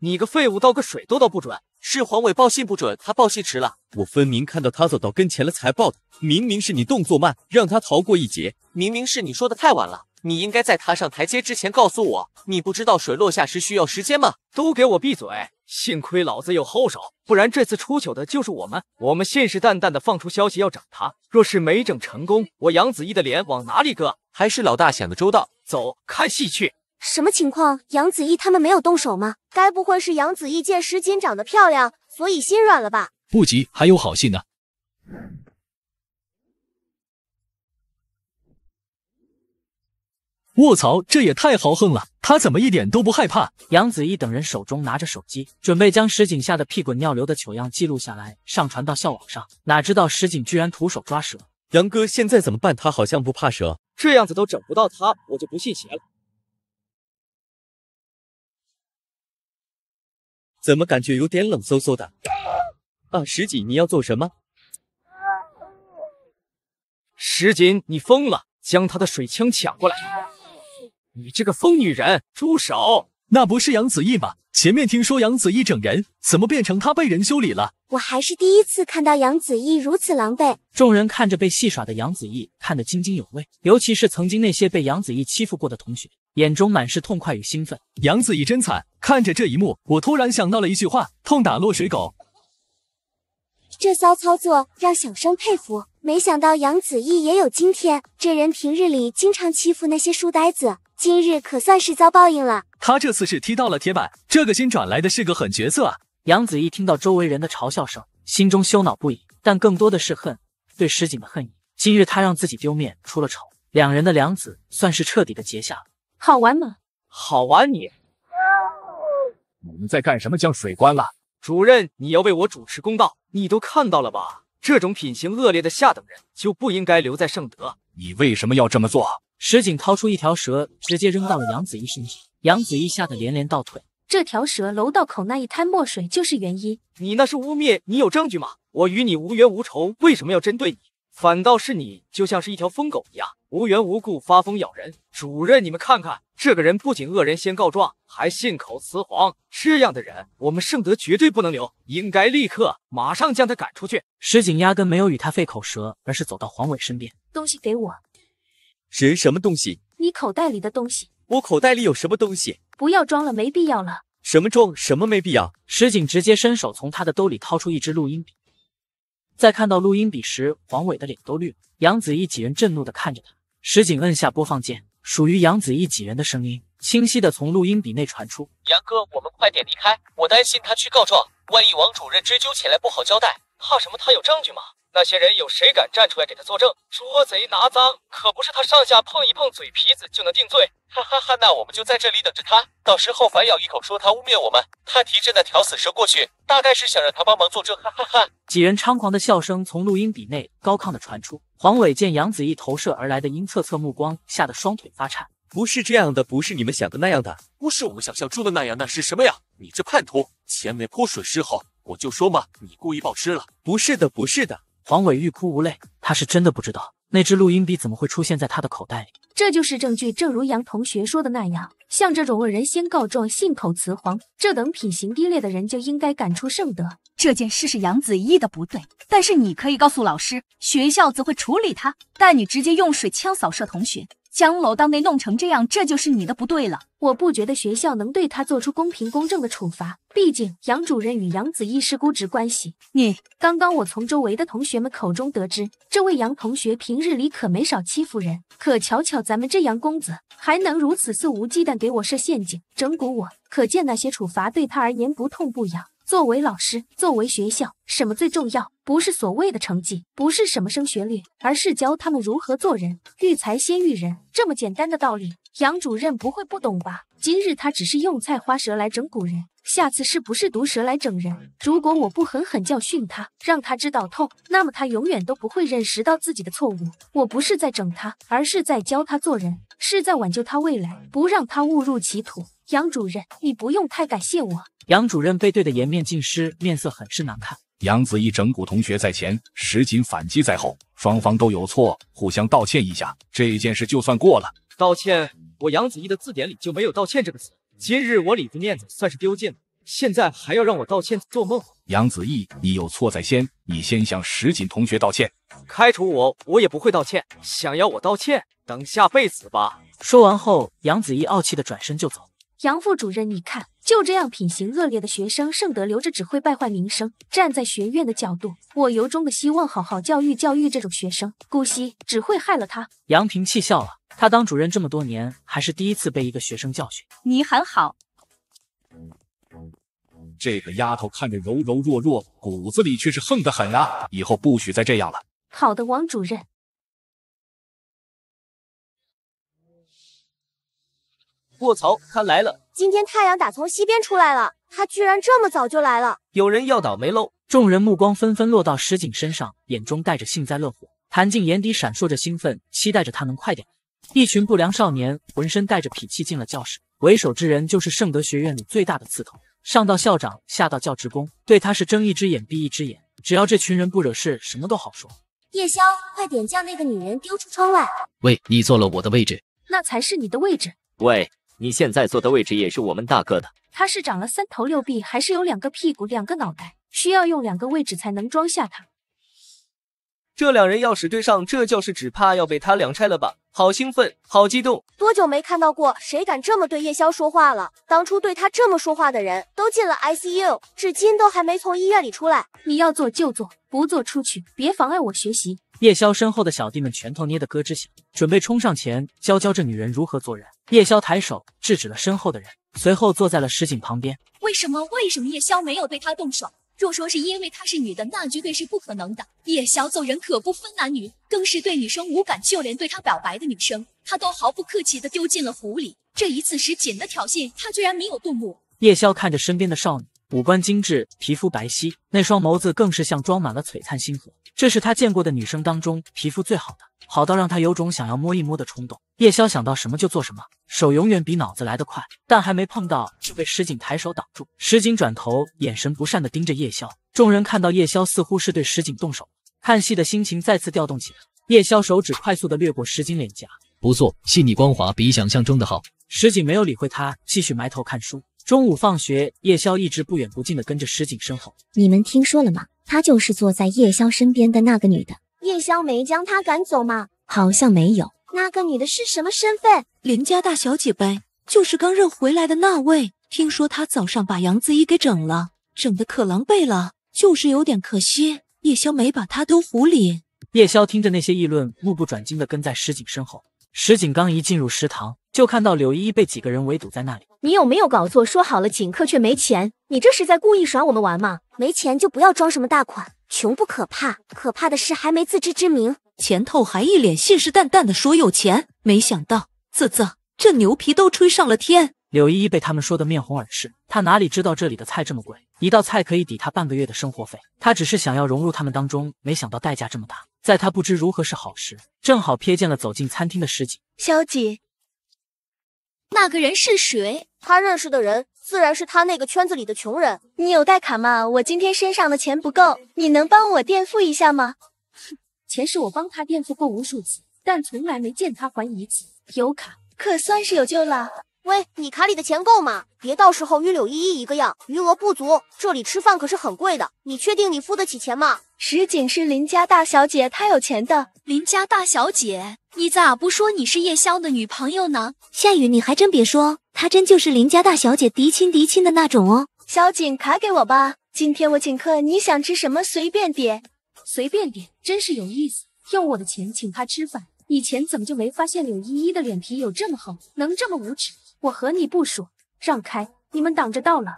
你个废物，倒个水都倒不准，是黄伟报信不准，他报信迟了。我分明看到他走到跟前了才报的，明明是你动作慢，让他逃过一劫。明明是你说的太晚了，你应该在他上台阶之前告诉我。你不知道水落下时需要时间吗？都给我闭嘴！幸亏老子有后手，不然这次出糗的就是我们。我们信誓旦旦的放出消息要整他，若是没整成功，我杨子毅的脸往哪里搁？还是老大想的周到，走，看戏去。什么情况？杨子毅他们没有动手吗？该不会是杨子毅见石锦长得漂亮，所以心软了吧？不急，还有好戏呢。卧槽，这也太豪横了！他怎么一点都不害怕？杨子毅等人手中拿着手机，准备将石井吓得屁滚尿流的糗样记录下来，上传到校网上。哪知道石井居然徒手抓蛇！杨哥，现在怎么办？他好像不怕蛇，这样子都整不到他，我就不信邪了。怎么感觉有点冷飕飕的？啊，石井，你要做什么？石井，你疯了！将他的水枪抢过来！你这个疯女人，住手！那不是杨子毅吗？前面听说杨子毅整人，怎么变成他被人修理了？我还是第一次看到杨子毅如此狼狈。众人看着被戏耍的杨子毅，看得津津有味，尤其是曾经那些被杨子毅欺负过的同学，眼中满是痛快与兴奋。杨子毅真惨！看着这一幕，我突然想到了一句话：痛打落水狗。这骚操作让小生佩服。没想到杨子毅也有今天，这人平日里经常欺负那些书呆子。今日可算是遭报应了，他这次是踢到了铁板。这个新转来的是个狠角色啊！杨子一听到周围人的嘲笑声，心中羞恼不已，但更多的是恨，对石井的恨意。今日他让自己丢面，出了丑，两人的梁子算是彻底的结下了。好玩吗？好玩你！你们在干什么？将水关了。主任，你要为我主持公道，你都看到了吧？这种品行恶劣的下等人就不应该留在圣德。你为什么要这么做？石井掏出一条蛇，直接扔到了杨子怡身上。杨子怡吓得连连倒退。这条蛇，楼道口那一滩墨水就是原因。你那是污蔑，你有证据吗？我与你无冤无仇，为什么要针对你？反倒是你，就像是一条疯狗一样，无缘无故发疯咬人。主任，你们看看，这个人不仅恶人先告状，还信口雌黄。这样的人，我们盛德绝对不能留，应该立刻马上将他赶出去。石井压根没有与他费口舌，而是走到黄伟身边，东西给我。什什么东西？你口袋里的东西。我口袋里有什么东西？不要装了，没必要了。什么装什么没必要？石井直接伸手从他的兜里掏出一支录音笔。在看到录音笔时，黄伟的脸都绿了。杨子毅几人震怒地看着他。石井按下播放键，属于杨子毅几人的声音清晰地从录音笔内传出。杨哥，我们快点离开，我担心他去告状，万一王主任追究起来不好交代。怕什么？他有证据吗？那些人有谁敢站出来给他作证？捉贼拿赃可不是他上下碰一碰嘴皮子就能定罪。哈哈哈，那我们就在这里等着他，到时候反咬一口说他污蔑我们。他提着那条死蛇过去，大概是想让他帮忙作证。哈哈哈，几人猖狂的笑声从录音笔内高亢的传出。黄伟见杨子毅投射而来的阴恻恻目光，吓得双腿发颤。不是这样的，不是你们想的那样的，不是我们想象中的那样，那是什么呀？你这叛徒！钱没泼水时候我就说嘛，你故意暴尸了。不是的，不是的。黄伟欲哭无泪，他是真的不知道那只录音笔怎么会出现在他的口袋里。这就是证据，正如杨同学说的那样，像这种恶人先告状、信口雌黄、这等品行低劣的人，就应该赶出圣德。这件事是杨子意的不对，但是你可以告诉老师，学校则会处理他。但你直接用水枪扫射同学。江楼当内弄成这样，这就是你的不对了。我不觉得学校能对他做出公平公正的处罚，毕竟杨主任与杨子义是姑侄关系。你刚刚我从周围的同学们口中得知，这位杨同学平日里可没少欺负人，可瞧瞧咱们这杨公子还能如此肆无忌惮给我设陷阱、整蛊我，可见那些处罚对他而言不痛不痒。作为老师，作为学校，什么最重要？不是所谓的成绩，不是什么升学率，而是教他们如何做人。育才先育人，这么简单的道理，杨主任不会不懂吧？今日他只是用菜花蛇来整蛊人，下次是不是毒蛇来整人？如果我不狠狠教训他，让他知道痛，那么他永远都不会认识到自己的错误。我不是在整他，而是在教他做人，是在挽救他未来，不让他误入歧途。杨主任，你不用太感谢我。杨主任被怼得颜面尽失，面色很是难看。杨子毅整蛊同学在前，石锦反击在后，双方都有错，互相道歉一下，这一件事就算过了。道歉？我杨子毅的字典里就没有道歉这个词。今日我李子面子算是丢尽了，现在还要让我道歉？做梦！杨子毅，你有错在先，你先向石锦同学道歉。开除我，我也不会道歉。想要我道歉？等下辈子吧。说完后，杨子毅傲气的转身就走。杨副主任，你看。就这样品行恶劣的学生，圣德留着只会败坏名声。站在学院的角度，我由衷的希望好好教育教育这种学生，姑息只会害了他。杨平气笑了，他当主任这么多年，还是第一次被一个学生教训。你很好？这个丫头看着柔柔弱弱，骨子里却是横得很啊！以后不许再这样了。好的，王主任。卧槽，他来了！今天太阳打从西边出来了，他居然这么早就来了，有人要倒霉喽！众人目光纷纷落到石井身上，眼中带着幸灾乐祸。谭静眼底闪烁着兴奋，期待着他能快点。一群不良少年浑身带着痞气进了教室，为首之人就是圣德学院里最大的刺头，上到校长，下到教职工，对他是睁一只眼闭一只眼，只要这群人不惹事，什么都好说。夜宵，快点将那个女人丢出窗外！喂，你坐了我的位置，那才是你的位置。喂。你现在坐的位置也是我们大哥的。他是长了三头六臂，还是有两个屁股、两个脑袋，需要用两个位置才能装下他。这两人要是对上，这就是只怕要被他两拆了吧？好兴奋，好激动！多久没看到过谁敢这么对叶宵说话了？当初对他这么说话的人都进了 I C U，至今都还没从医院里出来。你要做就做，不做出去，别妨碍我学习。叶宵身后的小弟们拳头捏得咯吱响，准备冲上前教教这女人如何做人。叶宵抬手制止了身后的人，随后坐在了石井旁边。为什么？为什么叶宵没有对他动手？若说是因为她是女的，那绝对是不可能的。叶宵做人可不分男女，更是对女生无感，就连对她表白的女生，他都毫不客气地丢进了湖里。这一次石井的挑衅，他居然没有动怒。叶宵看着身边的少女。五官精致，皮肤白皙，那双眸子更是像装满了璀璨星河。这是他见过的女生当中皮肤最好的，好到让他有种想要摸一摸的冲动。叶宵想到什么就做什么，手永远比脑子来得快，但还没碰到就被石井抬手挡住。石井转头，眼神不善地盯着叶宵。众人看到叶宵似乎是对石井动手，看戏的心情再次调动起来。叶宵手指快速地掠过石井脸颊，不错，细腻光滑，比想象中的好。石井没有理会他，继续埋头看书。中午放学，叶宵一直不远不近的跟着石井身后。你们听说了吗？她就是坐在叶宵身边的那个女的。叶宵没将她赶走吗？好像没有。那个女的是什么身份？林家大小姐呗，就是刚认回来的那位。听说她早上把杨子怡给整了，整的可狼狈了，就是有点可惜。叶宵没把她丢湖里。叶宵听着那些议论，目不转睛的跟在石井身后。石井刚一进入食堂。就看到柳依依被几个人围堵在那里。你有没有搞错？说好了请客却没钱，你这是在故意耍我们玩吗？没钱就不要装什么大款，穷不可怕，可怕的是还没自知之明，前头还一脸信誓旦旦的说有钱，没想到啧啧，这牛皮都吹上了天。柳依依被他们说的面红耳赤，她哪里知道这里的菜这么贵，一道菜可以抵她半个月的生活费。她只是想要融入他们当中，没想到代价这么大。在她不知如何是好时，正好瞥见了走进餐厅的石井小姐。那个人是谁？他认识的人自然是他那个圈子里的穷人。你有带卡吗？我今天身上的钱不够，你能帮我垫付一下吗？哼，钱是我帮他垫付过无数次，但从来没见他还一次。有卡，可算是有救了。喂，你卡里的钱够吗？别到时候与柳依依一个样，余额不足，这里吃饭可是很贵的。你确定你付得起钱吗？石井是林家大小姐，她有钱的。林家大小姐。你咋不说你是叶宵的女朋友呢？夏雨，你还真别说，她真就是林家大小姐嫡亲嫡亲的那种哦。小景，卡给我吧，今天我请客，你想吃什么随便点，随便点，真是有意思，用我的钱请他吃饭，以前怎么就没发现柳依依的脸皮有这么厚，能这么无耻？我和你不熟，让开，你们挡着道了。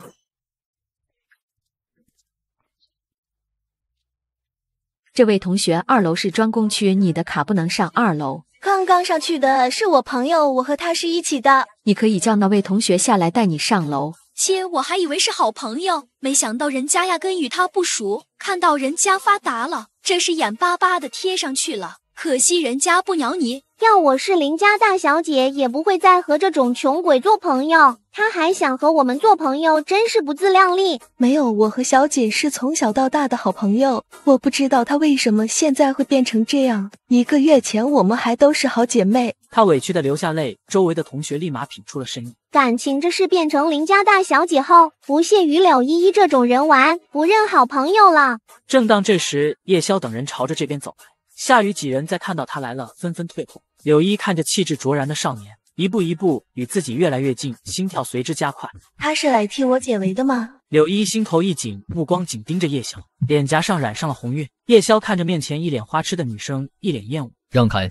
这位同学，二楼是专供区，你的卡不能上二楼。刚刚上去的是我朋友，我和他是一起的。你可以叫那位同学下来带你上楼。切，我还以为是好朋友，没想到人家压根与他不熟。看到人家发达了，真是眼巴巴的贴上去了。可惜人家不鸟你。要我是林家大小姐，也不会再和这种穷鬼做朋友。他还想和我们做朋友，真是不自量力。没有，我和小姐是从小到大的好朋友。我不知道她为什么现在会变成这样。一个月前我们还都是好姐妹。她委屈的流下泪，周围的同学立马品出了深意。感情这是变成林家大小姐后，不屑于柳依依这种人玩，不认好朋友了。正当这时，叶宵等人朝着这边走来。夏雨几人在看到他来了，纷纷退后。柳依看着气质卓然的少年，一步一步与自己越来越近，心跳随之加快。他是来替我解围的吗？柳依心头一紧，目光紧盯着叶萧，脸颊上染上了红晕。叶萧看着面前一脸花痴的女生，一脸厌恶：“让开！”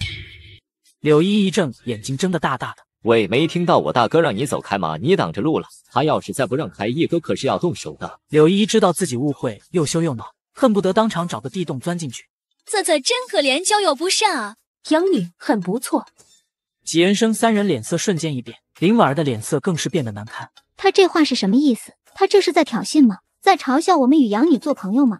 柳依一怔，眼睛睁得大大的：“喂，没听到我大哥让你走开吗？你挡着路了。他要是再不让开，叶哥可是要动手的。”柳依知道自己误会，又羞又恼，恨不得当场找个地洞钻进去。啧啧，真可怜，交友不慎啊！养女很不错。纪恩生三人脸色瞬间一变，林婉儿的脸色更是变得难看。他这话是什么意思？他这是在挑衅吗？在嘲笑我们与养女做朋友吗？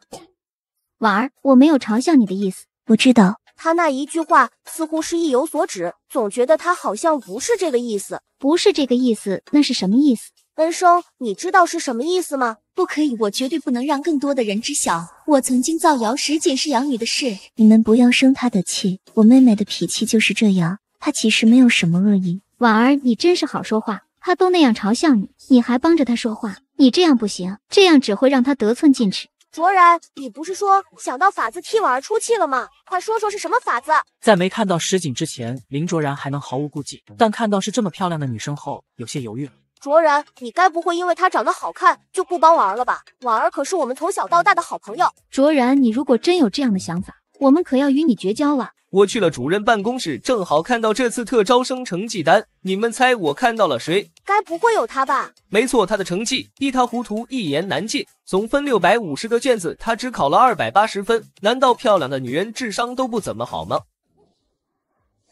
婉儿，我没有嘲笑你的意思，我知道。他那一句话似乎是意有所指，总觉得他好像不是这个意思，不是这个意思，那是什么意思？恩生，你知道是什么意思吗？不可以，我绝对不能让更多的人知晓我曾经造谣石锦是养女的事。你们不要生她的气，我妹妹的脾气就是这样，她其实没有什么恶意。婉儿，你真是好说话，她都那样嘲笑你，你还帮着她说话，你这样不行，这样只会让她得寸进尺。卓然，你不是说想到法子替婉儿出气了吗？快说说是什么法子。在没看到石锦之前，林卓然还能毫无顾忌，但看到是这么漂亮的女生后，有些犹豫了。卓然，你该不会因为她长得好看就不帮婉儿了吧？婉儿可是我们从小到大的好朋友。卓然，你如果真有这样的想法，我们可要与你绝交了。我去了主任办公室，正好看到这次特招生成绩单。你们猜我看到了谁？该不会有他吧？没错，他的成绩一塌糊涂，一言难尽。总分六百五十个卷子，他只考了二百八十分。难道漂亮的女人智商都不怎么好吗？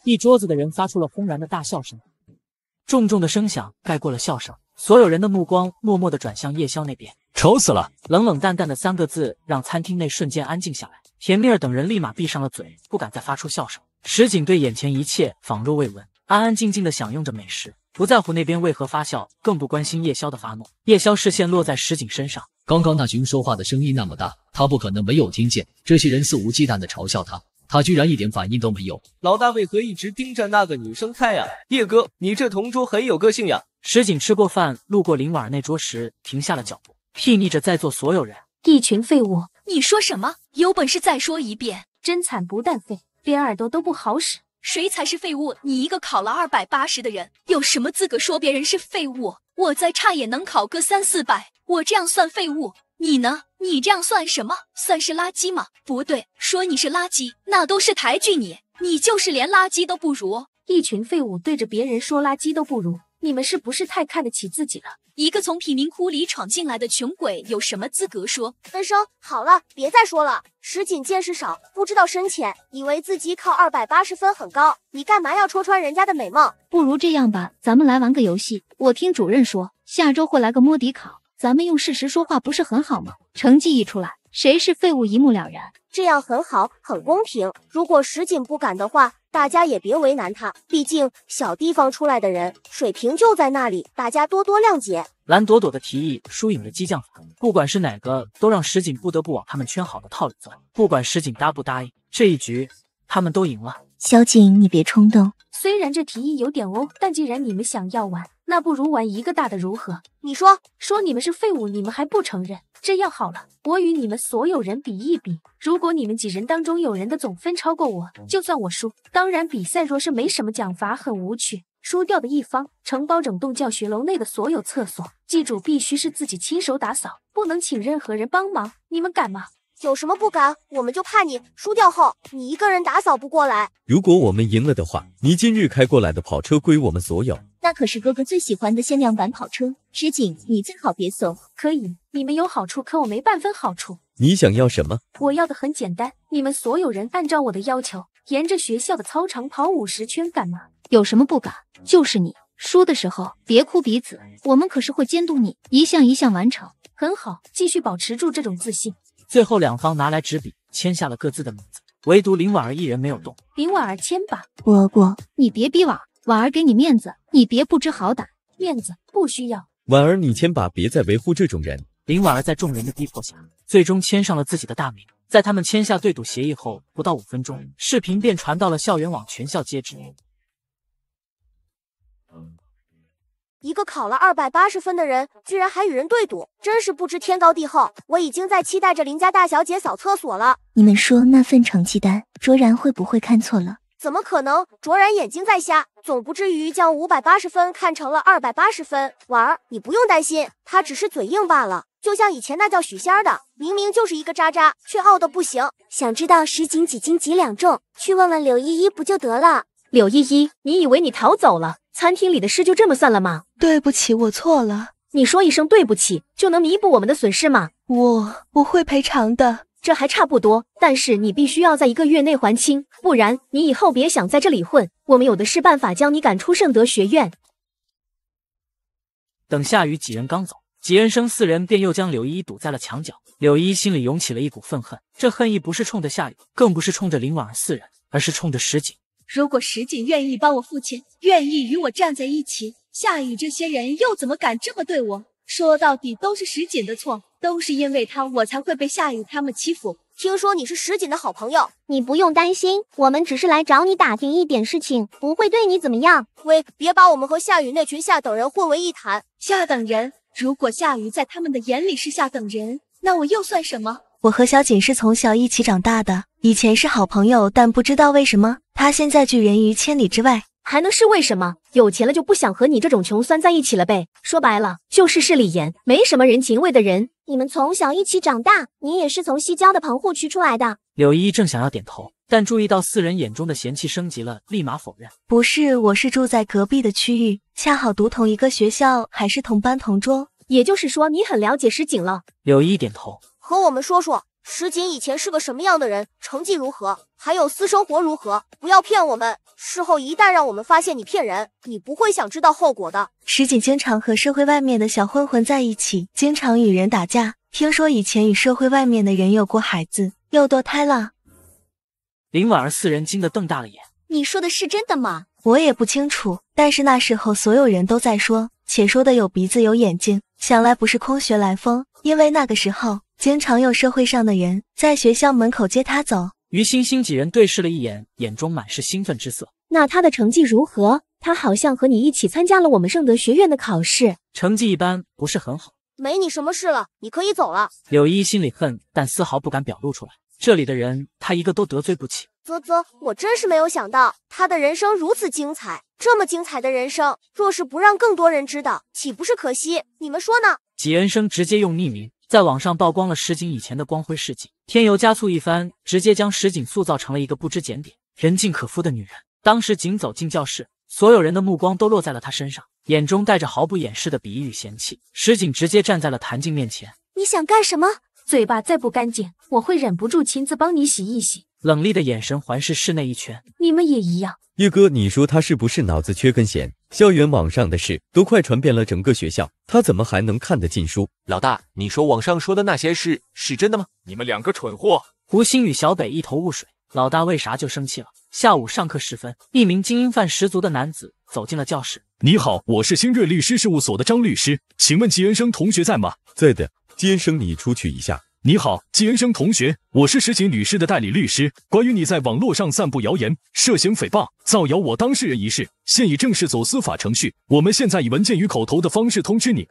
一桌子的人发出了轰然的大笑声。重重的声响盖过了笑声，所有人的目光默默的转向叶宵那边。丑死了！冷冷淡淡的三个字让餐厅内瞬间安静下来，田蜜儿等人立马闭上了嘴，不敢再发出笑声。石井对眼前一切仿若未闻，安安静静的享用着美食，不在乎那边为何发笑，更不关心叶宵的发怒。叶宵视线落在石井身上，刚刚那群说话的声音那么大，他不可能没有听见。这些人肆无忌惮的嘲笑他。他居然一点反应都没有！老大为何一直盯着那个女生看呀？叶哥，你这同桌很有个性呀。石井吃过饭，路过林婉儿那桌时，停下了脚步，睥睨着在座所有人：“一群废物！你说什么？有本事再说一遍！真惨，不但废，连耳朵都不好使。谁才是废物？你一个考了二百八十的人，有什么资格说别人是废物？我再差也能考个三四百，我这样算废物？”你呢？你这样算什么？算是垃圾吗？不对，说你是垃圾，那都是抬举你。你就是连垃圾都不如，一群废物对着别人说垃圾都不如，你们是不是太看得起自己了？一个从贫民窟里闯进来的穷鬼，有什么资格说？分生，好了，别再说了。石井见识少，不知道深浅，以为自己考二百八十分很高。你干嘛要戳穿人家的美梦？不如这样吧，咱们来玩个游戏。我听主任说，下周会来个摸底考。咱们用事实说话不是很好吗？成绩一出来，谁是废物一目了然，这样很好，很公平。如果石井不敢的话，大家也别为难他，毕竟小地方出来的人水平就在那里，大家多多谅解。蓝朵朵的提议，疏影了激将法，不管是哪个，都让石井不得不往他们圈好的套里钻。不管石井答不答应，这一局他们都赢了。小景，你别冲动，虽然这提议有点欧，但既然你们想要玩。那不如玩一个大的如何？你说说你们是废物，你们还不承认？这样好了，我与你们所有人比一比，如果你们几人当中有人的总分超过我，就算我输。当然，比赛若是没什么奖罚，很无趣。输掉的一方承包整栋教学楼内的所有厕所，记住必须是自己亲手打扫，不能请任何人帮忙。你们敢吗？有什么不敢？我们就怕你输掉后，你一个人打扫不过来。如果我们赢了的话，你今日开过来的跑车归我们所有。那可是哥哥最喜欢的限量版跑车，石井，你最好别怂。可以，你们有好处，可我没半分好处。你想要什么？我要的很简单，你们所有人按照我的要求，沿着学校的操场跑五十圈，敢吗？有什么不敢？就是你输的时候别哭鼻子，我们可是会监督你一项一项完成。很好，继续保持住这种自信。最后两方拿来纸笔，签下了各自的名字，唯独林婉儿一人没有动。林婉儿签吧，不不，你别逼我。婉儿，给你面子，你别不知好歹。面子不需要。婉儿，你千把，别再维护这种人。林婉儿在众人的逼迫下，最终签上了自己的大名。在他们签下对赌协议后，不到五分钟，视频便传到了校园网，全校皆知。一个考了二百八十分的人，居然还与人对赌，真是不知天高地厚。我已经在期待着林家大小姐扫厕所了。你们说，那份成绩单，卓然会不会看错了？怎么可能？卓然眼睛在瞎，总不至于将五百八十分看成了二百八十分。婉儿，你不用担心，他只是嘴硬罢了。就像以前那叫许仙的，明明就是一个渣渣，却傲得不行。想知道十斤几斤几两重，去问问柳依依不就得了？柳依依，你以为你逃走了，餐厅里的事就这么算了吗？对不起，我错了。你说一声对不起，就能弥补我们的损失吗？我我会赔偿的。这还差不多，但是你必须要在一个月内还清，不然你以后别想在这里混。我们有的是办法将你赶出圣德学院。等夏雨几人刚走，吉恩生四人便又将柳依依堵在了墙角。柳依心里涌起了一股愤恨，这恨意不是冲着夏雨，更不是冲着林婉儿四人，而是冲着石井。如果石井愿意帮我父亲，愿意与我站在一起，夏雨这些人又怎么敢这么对我？说到底都是石锦的错，都是因为他，我才会被夏雨他们欺负。听说你是石锦的好朋友，你不用担心，我们只是来找你打听一点事情，不会对你怎么样。喂，别把我们和夏雨那群下等人混为一谈。下等人？如果夏雨在他们的眼里是下等人，那我又算什么？我和小锦是从小一起长大的，以前是好朋友，但不知道为什么，他现在拒人于千里之外。还能是为什么？有钱了就不想和你这种穷酸在一起了呗？说白了就是势利眼，没什么人情味的人。你们从小一起长大，你也是从西郊的棚户区出来的。柳依依正想要点头，但注意到四人眼中的嫌弃升级了，立马否认。不是，我是住在隔壁的区域，恰好读同一个学校，还是同班同桌。也就是说，你很了解石井了。柳依依点头，和我们说说。石锦以前是个什么样的人？成绩如何？还有私生活如何？不要骗我们！事后一旦让我们发现你骗人，你不会想知道后果的。石锦经常和社会外面的小混混在一起，经常与人打架。听说以前与社会外面的人有过孩子，又堕胎了。林婉儿四人惊得瞪大了眼。你说的是真的吗？我也不清楚，但是那时候所有人都在说，且说的有鼻子有眼睛，想来不是空穴来风。因为那个时候，经常有社会上的人在学校门口接他走。于星星几人对视了一眼，眼中满是兴奋之色。那他的成绩如何？他好像和你一起参加了我们圣德学院的考试，成绩一般，不是很好。没你什么事了，你可以走了。柳依心里恨，但丝毫不敢表露出来。这里的人，他一个都得罪不起。啧啧，我真是没有想到，他的人生如此精彩。这么精彩的人生，若是不让更多人知道，岂不是可惜？你们说呢？纪恩生直接用匿名在网上曝光了石井以前的光辉事迹，添油加醋一番，直接将石井塑造成了一个不知检点、人尽可夫的女人。当时，井走进教室，所有人的目光都落在了她身上，眼中带着毫不掩饰的鄙夷与嫌弃。石井直接站在了谭静面前：“你想干什么？嘴巴再不干净，我会忍不住亲自帮你洗一洗。”冷厉的眼神环视室内一圈，你们也一样。叶哥，你说他是不是脑子缺根弦？校园网上的事都快传遍了整个学校，他怎么还能看得进书？老大，你说网上说的那些事是真的吗？你们两个蠢货！胡鑫与小北一头雾水，老大为啥就生气了？下午上课时分，一名精英范十足的男子走进了教室。你好，我是新锐律师事务所的张律师，请问齐元生同学在吗？在的，先生你出去一下。你好，纪恩生同学，我是石锦女士的代理律师。关于你在网络上散布谣言，涉嫌诽谤、造谣我当事人一事，现已正式走司法程序。我们现在以文件与口头的方式通知你。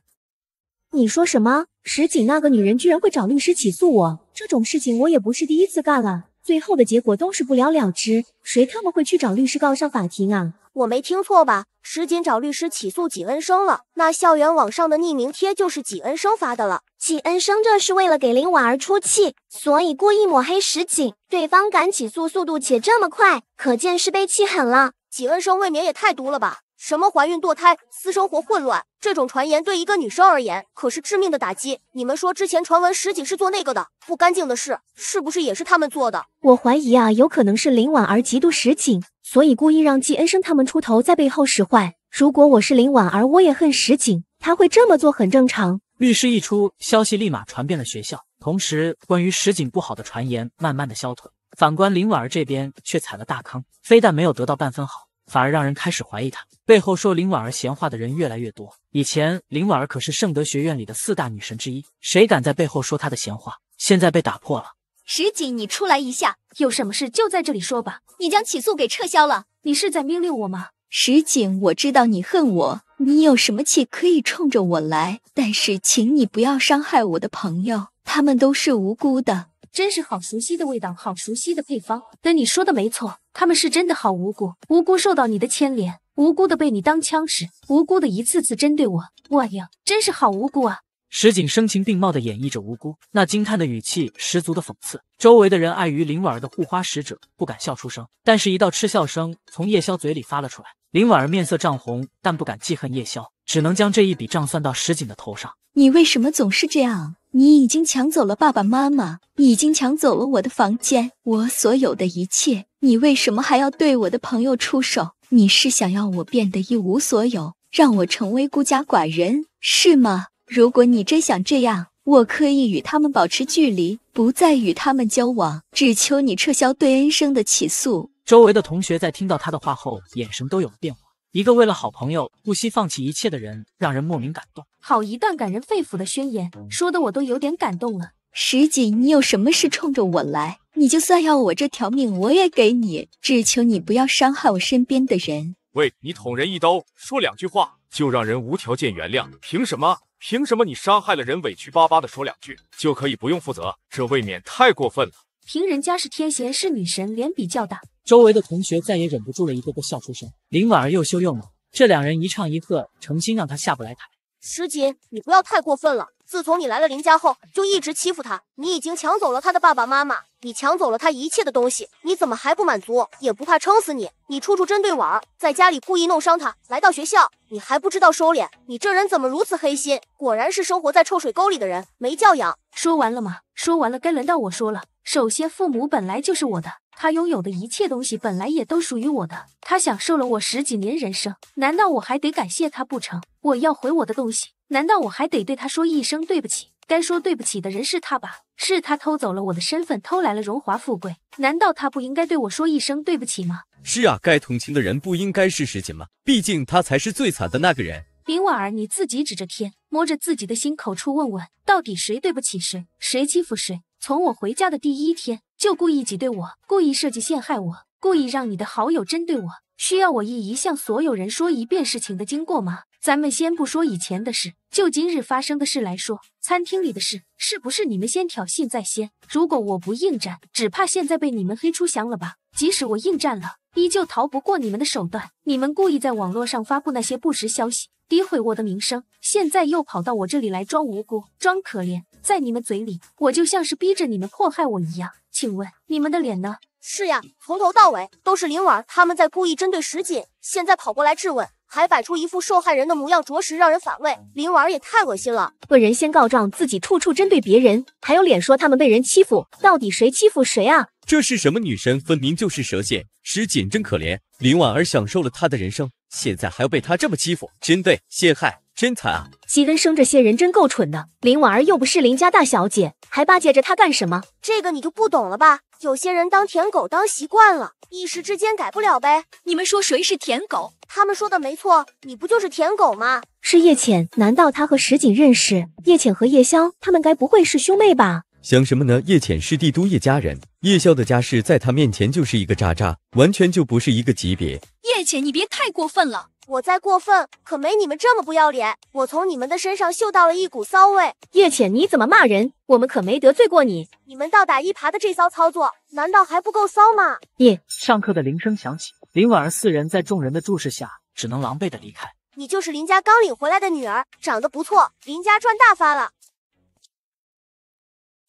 你说什么？石井那个女人居然会找律师起诉我？这种事情我也不是第一次干了，最后的结果都是不了了之。谁他妈会去找律师告上法庭啊？我没听错吧？石井找律师起诉纪恩生了？那校园网上的匿名贴就是纪恩生发的了。纪恩生这是为了给林婉儿出气，所以故意抹黑石井。对方敢起诉，速度且这么快，可见是被气狠了。纪恩生未免也太毒了吧！什么怀孕堕胎、私生活混乱，这种传言对一个女生而言可是致命的打击。你们说，之前传闻石井是做那个的，不干净的事，是不是也是他们做的？我怀疑啊，有可能是林婉儿嫉妒石井，所以故意让纪恩生他们出头，在背后使坏。如果我是林婉儿，我也恨石井，他会这么做很正常。律师一出，消息立马传遍了学校，同时关于石井不好的传言慢慢的消退。反观林婉儿这边却踩了大坑，非但没有得到半分好，反而让人开始怀疑她。背后说林婉儿闲话的人越来越多。以前林婉儿可是圣德学院里的四大女神之一，谁敢在背后说她的闲话？现在被打破了。石井，你出来一下，有什么事就在这里说吧。你将起诉给撤销了，你是在命令我吗？石井，我知道你恨我。你有什么气可以冲着我来？但是请你不要伤害我的朋友，他们都是无辜的。真是好熟悉的味道，好熟悉的配方。等你说的没错，他们是真的好无辜，无辜受到你的牵连，无辜的被你当枪使，无辜的一次次针对我。我呀，真是好无辜啊！石井声情并茂的演绎着无辜，那惊叹的语气十足的讽刺。周围的人碍于林婉儿的护花使者，不敢笑出声。但是，一道嗤笑声从叶宵嘴里发了出来。林婉儿面色涨红，但不敢记恨叶萧，只能将这一笔账算到石锦的头上。你为什么总是这样？你已经抢走了爸爸妈妈，你已经抢走了我的房间，我所有的一切。你为什么还要对我的朋友出手？你是想要我变得一无所有，让我成为孤家寡人，是吗？如果你真想这样，我可以与他们保持距离，不再与他们交往，只求你撤销对恩生的起诉。周围的同学在听到他的话后，眼神都有了变化。一个为了好朋友不惜放弃一切的人，让人莫名感动。好一段感人肺腑的宣言，说的我都有点感动了。石锦，你有什么事冲着我来？你就算要我这条命，我也给你。只求你不要伤害我身边的人。喂，你捅人一刀，说两句话，就让人无条件原谅？凭什么？凭什么你伤害了人，委屈巴巴的说两句，就可以不用负责？这未免太过分了。凭人家是天蝎，是女神，脸比较大。周围的同学再也忍不住了，一个个笑出声。林婉儿又羞又恼，这两人一唱一和，诚心让她下不来台。石姐，你不要太过分了！自从你来了林家后，就一直欺负他。你已经抢走了他的爸爸妈妈，你抢走了他一切的东西，你怎么还不满足？也不怕撑死你？你处处针对婉儿，在家里故意弄伤他，来到学校，你还不知道收敛？你这人怎么如此黑心？果然是生活在臭水沟里的人，没教养。说完了吗？说完了，该轮到我说了。首先，父母本来就是我的，他拥有的一切东西本来也都属于我的。他享受了我十几年人生，难道我还得感谢他不成？我要回我的东西，难道我还得对他说一声对不起？该说对不起的人是他吧？是他偷走了我的身份，偷来了荣华富贵，难道他不应该对我说一声对不起吗？是啊，该同情的人不应该是石锦吗？毕竟他才是最惨的那个人。林婉儿，你自己指着天，摸着自己的心口处，问问到底谁对不起谁，谁欺负谁？从我回家的第一天，就故意挤兑我，故意设计陷害我，故意让你的好友针对我。需要我一一向所有人说一遍事情的经过吗？咱们先不说以前的事，就今日发生的事来说，餐厅里的事是不是你们先挑衅在先？如果我不应战，只怕现在被你们黑出翔了吧？即使我应战了，依旧逃不过你们的手段。你们故意在网络上发布那些不实消息，诋毁我的名声，现在又跑到我这里来装无辜、装可怜。在你们嘴里，我就像是逼着你们迫害我一样。请问你们的脸呢？是呀，从头到尾都是林婉儿他们在故意针对石锦，现在跑过来质问，还摆出一副受害人的模样，着实让人反胃。林婉儿也太恶心了，恶人先告状，自己处处针对别人，还有脸说他们被人欺负，到底谁欺负谁啊？这是什么女神？分明就是蛇蝎。石锦真可怜，林婉儿享受了她的人生，现在还要被她这么欺负、针对、陷害。真惨啊！齐根生这些人真够蠢的。林婉儿又不是林家大小姐，还巴结着他干什么？这个你就不懂了吧？有些人当舔狗当习惯了，一时之间改不了呗。你们说谁是舔狗？他们说的没错，你不就是舔狗吗？是叶浅，难道他和石井认识？叶浅和叶萧，他们该不会是兄妹吧？想什么呢？叶浅是帝都叶家人，叶萧的家世在他面前就是一个渣渣，完全就不是一个级别。叶浅，你别太过分了。我再过分，可没你们这么不要脸。我从你们的身上嗅到了一股骚味。叶浅，你怎么骂人？我们可没得罪过你。你们倒打一耙的这骚操作，难道还不够骚吗？叶，上课的铃声响起，林婉儿四人在众人的注视下，只能狼狈的离开。你就是林家刚领回来的女儿，长得不错，林家赚大发了。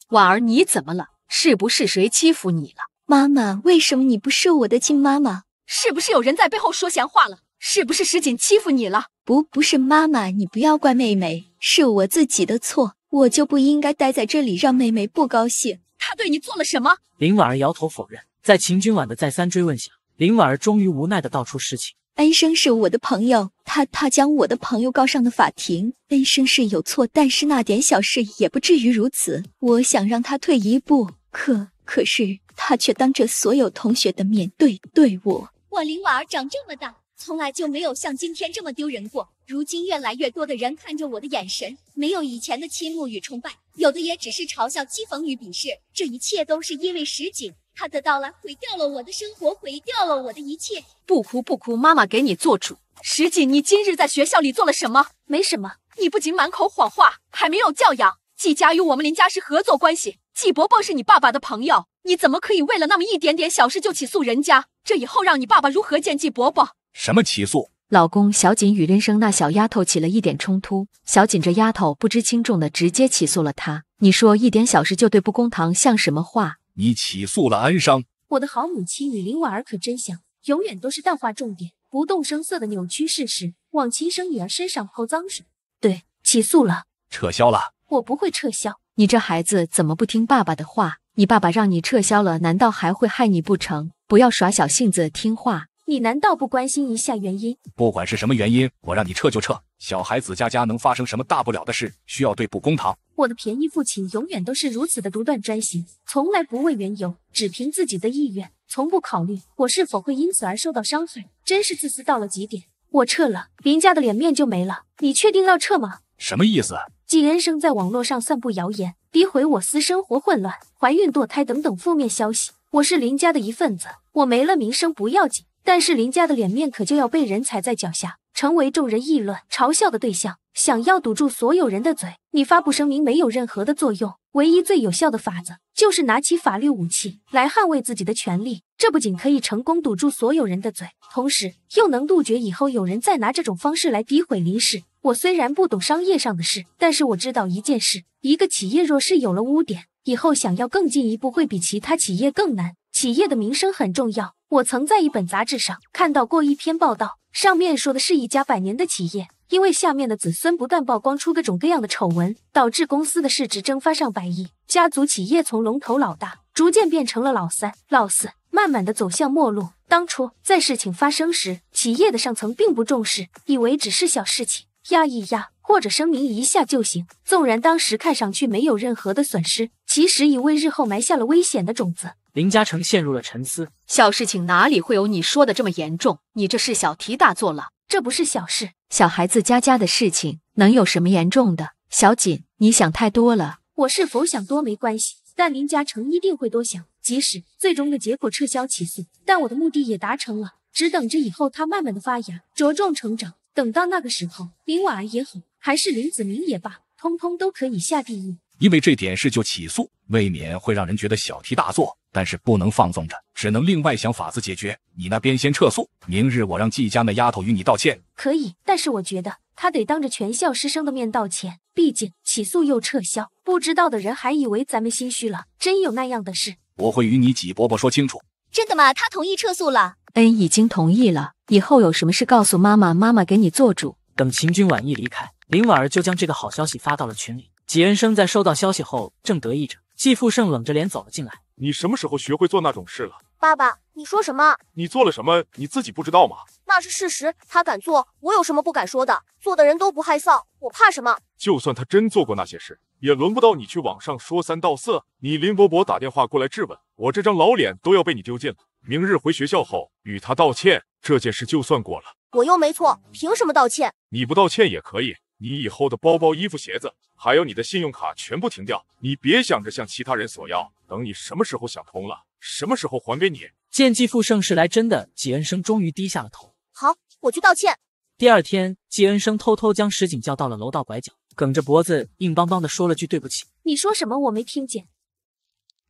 婉儿，你怎么了？是不是谁欺负你了？妈妈，为什么你不是我的亲妈妈？是不是有人在背后说闲话了？是不是石锦欺负你了？不，不是妈妈，你不要怪妹妹，是我自己的错，我就不应该待在这里，让妹妹不高兴。他对你做了什么？林婉儿摇头否认。在秦君婉的再三追问下，林婉儿终于无奈的道出实情：恩生是我的朋友，他他将我的朋友告上了法庭。恩生是有错，但是那点小事也不至于如此。我想让他退一步，可可是他却当着所有同学的面对对我。我林婉儿长这么大。从来就没有像今天这么丢人过。如今越来越多的人看着我的眼神，没有以前的倾慕与崇拜，有的也只是嘲笑、讥讽与鄙视。这一切都是因为石井，他的到来毁掉了我的生活，毁掉了我的一切。不哭不哭，妈妈给你做主。石井，你今日在学校里做了什么？没什么，你不仅满口谎话，还没有教养。季家与我们林家是合作关系，季伯伯是你爸爸的朋友，你怎么可以为了那么一点点小事就起诉人家？这以后让你爸爸如何见季伯伯？什么起诉？老公，小锦与林生那小丫头起了一点冲突，小锦这丫头不知轻重的直接起诉了他。你说一点小事就对不公堂像什么话？你起诉了安商，我的好母亲与林婉儿可真像，永远都是淡化重点，不动声色的扭曲事实，往亲生女儿身上泼脏水。对，起诉了，撤销了，我不会撤销。你这孩子怎么不听爸爸的话？你爸爸让你撤销了，难道还会害你不成？不要耍小性子，听话。你难道不关心一下原因？不管是什么原因，我让你撤就撤。小孩子家家能发生什么大不了的事？需要对簿公堂？我的便宜父亲永远都是如此的独断专行，从来不问缘由，只凭自己的意愿，从不考虑我是否会因此而受到伤害，真是自私到了极点。我撤了，林家的脸面就没了。你确定要撤吗？什么意思？季恩生在网络上散布谣言，诋毁我私生活混乱、怀孕堕胎等等负面消息。我是林家的一份子，我没了名声不要紧。但是林家的脸面可就要被人踩在脚下，成为众人议论嘲笑的对象。想要堵住所有人的嘴，你发布声明没有任何的作用。唯一最有效的法子就是拿起法律武器来捍卫自己的权利。这不仅可以成功堵住所有人的嘴，同时又能杜绝以后有人再拿这种方式来诋毁林氏。我虽然不懂商业上的事，但是我知道一件事：一个企业若是有了污点，以后想要更进一步会比其他企业更难。企业的名声很重要。我曾在一本杂志上看到过一篇报道，上面说的是一家百年的企业，因为下面的子孙不断曝光出各种各样的丑闻，导致公司的市值蒸发上百亿。家族企业从龙头老大，逐渐变成了老三、老四，慢慢的走向末路。当初在事情发生时，企业的上层并不重视，以为只是小事情，压一压或者声明一下就行。纵然当时看上去没有任何的损失，其实已为日后埋下了危险的种子。林嘉诚陷入了沉思。小事情哪里会有你说的这么严重？你这是小题大做了。这不是小事，小孩子家家的事情能有什么严重的？小锦，你想太多了。我是否想多没关系，但林嘉诚一定会多想。即使最终的结果撤销起诉，但我的目的也达成了，只等着以后他慢慢的发芽，着重成长。等到那个时候，林婉儿也好，还是林子明也罢，通通都可以下地狱。因为这点事就起诉，未免会让人觉得小题大做。但是不能放纵着，只能另外想法子解决。你那边先撤诉，明日我让季家那丫头与你道歉。可以，但是我觉得她得当着全校师生的面道歉，毕竟起诉又撤销，不知道的人还以为咱们心虚了。真有那样的事，我会与你纪伯伯说清楚。真的吗？他同意撤诉了？恩，已经同意了。以后有什么事告诉妈妈，妈妈给你做主。等秦君婉一离开，林婉儿就将这个好消息发到了群里。纪恩生在收到消息后正得意着，季富盛冷着脸走了进来。你什么时候学会做那种事了，爸爸？你说什么？你做了什么？你自己不知道吗？那是事实，他敢做，我有什么不敢说的？做的人都不害臊，我怕什么？就算他真做过那些事，也轮不到你去网上说三道四。你林伯伯打电话过来质问，我这张老脸都要被你丢尽了。明日回学校后，与他道歉，这件事就算过了。我又没错，凭什么道歉？你不道歉也可以。你以后的包包、衣服、鞋子，还有你的信用卡全部停掉，你别想着向其他人索要。等你什么时候想通了，什么时候还给你。见继父盛是来真的，季恩生终于低下了头。好，我去道歉。第二天，季恩生偷偷将石井叫到了楼道拐角，梗着脖子，硬邦邦的说了句对不起。你说什么？我没听见。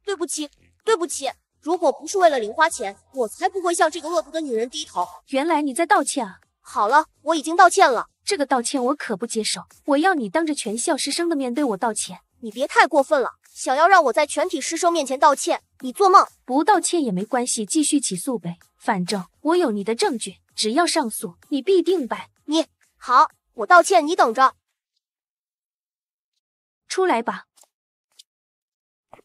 对不起，对不起。如果不是为了零花钱，我才不会向这个恶毒的女人低头。原来你在道歉啊？好了，我已经道歉了。这个道歉我可不接受，我要你当着全校师生的面对我道歉，你别太过分了，想要让我在全体师生面前道歉，你做梦！不道歉也没关系，继续起诉呗，反正我有你的证据，只要上诉，你必定败。你好，我道歉，你等着出来吧。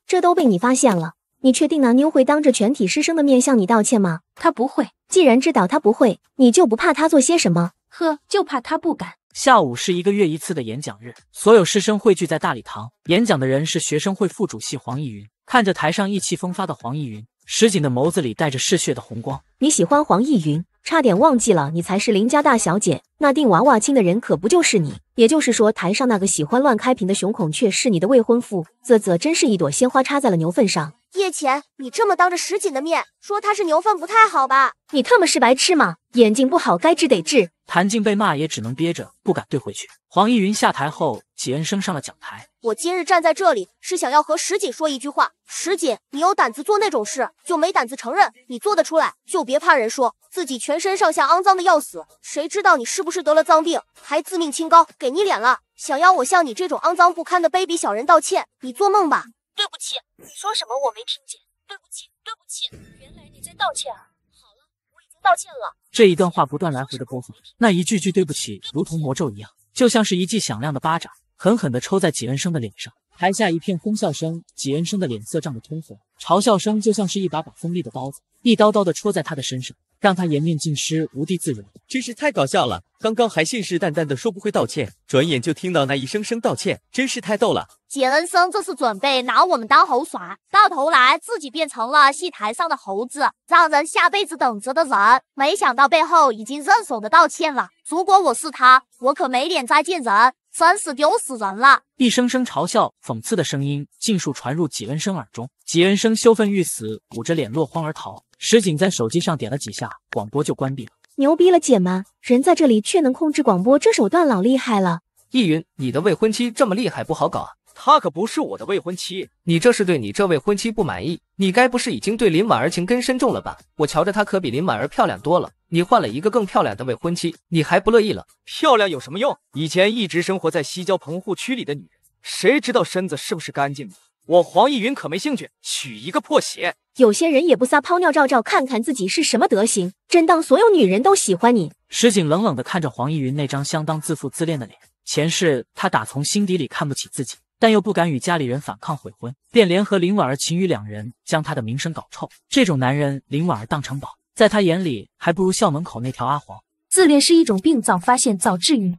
这都被你发现了，你确定那妞会当着全体师生的面向你道歉吗？她不会。既然知道她不会，你就不怕她做些什么？呵，就怕他不敢。下午是一个月一次的演讲日，所有师生汇聚在大礼堂。演讲的人是学生会副主席黄逸云。看着台上意气风发的黄逸云，石井的眸子里带着嗜血的红光。你喜欢黄逸云，差点忘记了你才是林家大小姐。那定娃娃亲的人可不就是你？也就是说，台上那个喜欢乱开屏的雄孔雀是你的未婚夫。啧啧，真是一朵鲜花插在了牛粪上。叶浅，你这么当着石锦的面说他是牛粪不太好吧？你特么是白痴吗？眼睛不好该治得治。谭静被骂也只能憋着，不敢怼回去。黄逸云下台后，几恩升上了讲台。我今日站在这里，是想要和石锦说一句话。石锦，你有胆子做那种事，就没胆子承认。你做得出来，就别怕人说自己全身上下肮脏的要死。谁知道你是不是得了脏病，还自命清高，给你脸了？想要我向你这种肮脏不堪的卑鄙小人道歉？你做梦吧！对不起，你说什么我没听见。对不起，对不起，原来你在道歉啊！好了，我已经道歉了。这一段话不断来回的播放，那一句句对不起，如同魔咒一样，就像是一记响亮的巴掌，狠狠地抽在纪恩生的脸上。台下一片哄笑声，纪恩生的脸色涨得通红，嘲笑声就像是一把把锋利的刀子，一刀刀的戳在他的身上。让他颜面尽失，无地自容，真是太搞笑了。刚刚还信誓旦旦的说不会道歉，转眼就听到那一声声道歉，真是太逗了。纪恩生这是准备拿我们当猴耍，到头来自己变成了戏台上的猴子，让人下辈子等着的人。没想到背后已经认怂的道歉了。如果我是他，我可没脸再见人，真是丢死人了。一声声嘲笑、讽刺的声音尽数传入纪恩生耳中，纪恩生羞愤欲死，捂着脸落荒而逃。石井在手机上点了几下，广播就关闭了。牛逼了，姐们，人在这里却能控制广播，这手段老厉害了。易云，你的未婚妻这么厉害，不好搞。她可不是我的未婚妻，你这是对你这未婚妻不满意？你该不是已经对林婉儿情根深重了吧？我瞧着她可比林婉儿漂亮多了，你换了一个更漂亮的未婚妻，你还不乐意了？漂亮有什么用？以前一直生活在西郊棚户区里的女人，谁知道身子是不是干净的？我黄逸云可没兴趣娶一个破鞋。有些人也不撒泡尿照照，看看自己是什么德行。真当所有女人都喜欢你？石井冷冷地看着黄逸云那张相当自负自恋的脸。前世他打从心底里看不起自己，但又不敢与家里人反抗悔婚，便联合林婉儿、秦羽两人将他的名声搞臭。这种男人，林婉儿当成宝，在他眼里还不如校门口那条阿黄。自恋是一种病，早发现早治愈。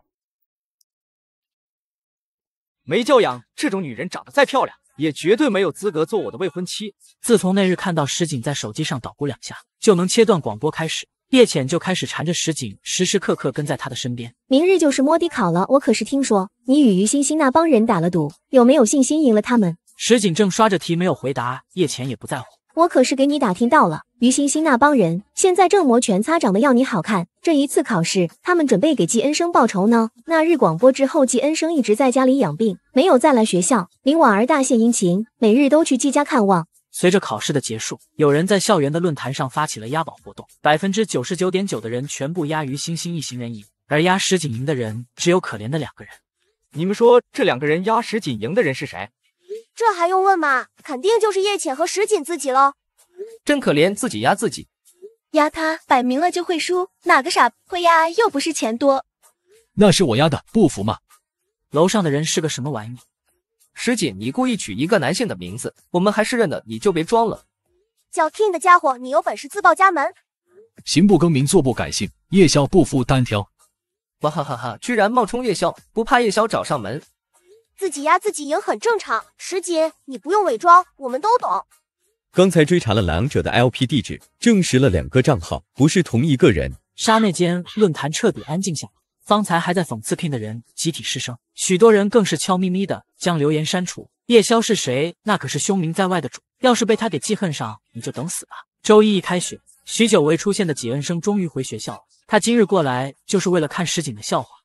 没教养，这种女人长得再漂亮。也绝对没有资格做我的未婚妻。自从那日看到石井在手机上捣鼓两下就能切断广播开始，叶浅就开始缠着石井，时时刻刻跟在他的身边。明日就是摸底考了，我可是听说你与于欣欣那帮人打了赌，有没有信心赢了他们？石井正刷着题，没有回答。叶浅也不在乎。我可是给你打听到了，于星星那帮人现在正摩拳擦掌的要你好看。这一次考试，他们准备给季恩生报仇呢。那日广播之后，季恩生一直在家里养病，没有再来学校。林婉儿大献殷勤，每日都去季家看望。随着考试的结束，有人在校园的论坛上发起了押宝活动，百分之九十九点九的人全部押于星星一行人赢，而押石锦莹的人只有可怜的两个人。你们说这两个人押石锦莹的人是谁？这还用问吗？肯定就是叶浅和石锦自己喽。真可怜，自己压自己。压他，摆明了就会输。哪个傻会压？又不是钱多。那是我压的，不服吗？楼上的人是个什么玩意？石锦，你故意取一个男性的名字，我们还是认的，你就别装了。叫 King 的家伙，你有本事自报家门。行不更名，坐不改姓。叶宵不服单挑。哇哈哈哈！居然冒充叶宵，不怕叶宵找上门？自己压自己赢很正常，石锦，你不用伪装，我们都懂。刚才追查了来网者的 L P 地址，证实了两个账号不是同一个人。杀那间论坛彻底安静下来，方才还在讽刺聘的人集体失声，许多人更是悄咪咪的将留言删除。夜宵是谁？那可是凶名在外的，主要是被他给记恨上，你就等死吧。周一，一开学，许久未出现的纪恩生终于回学校了。他今日过来就是为了看石井的笑话。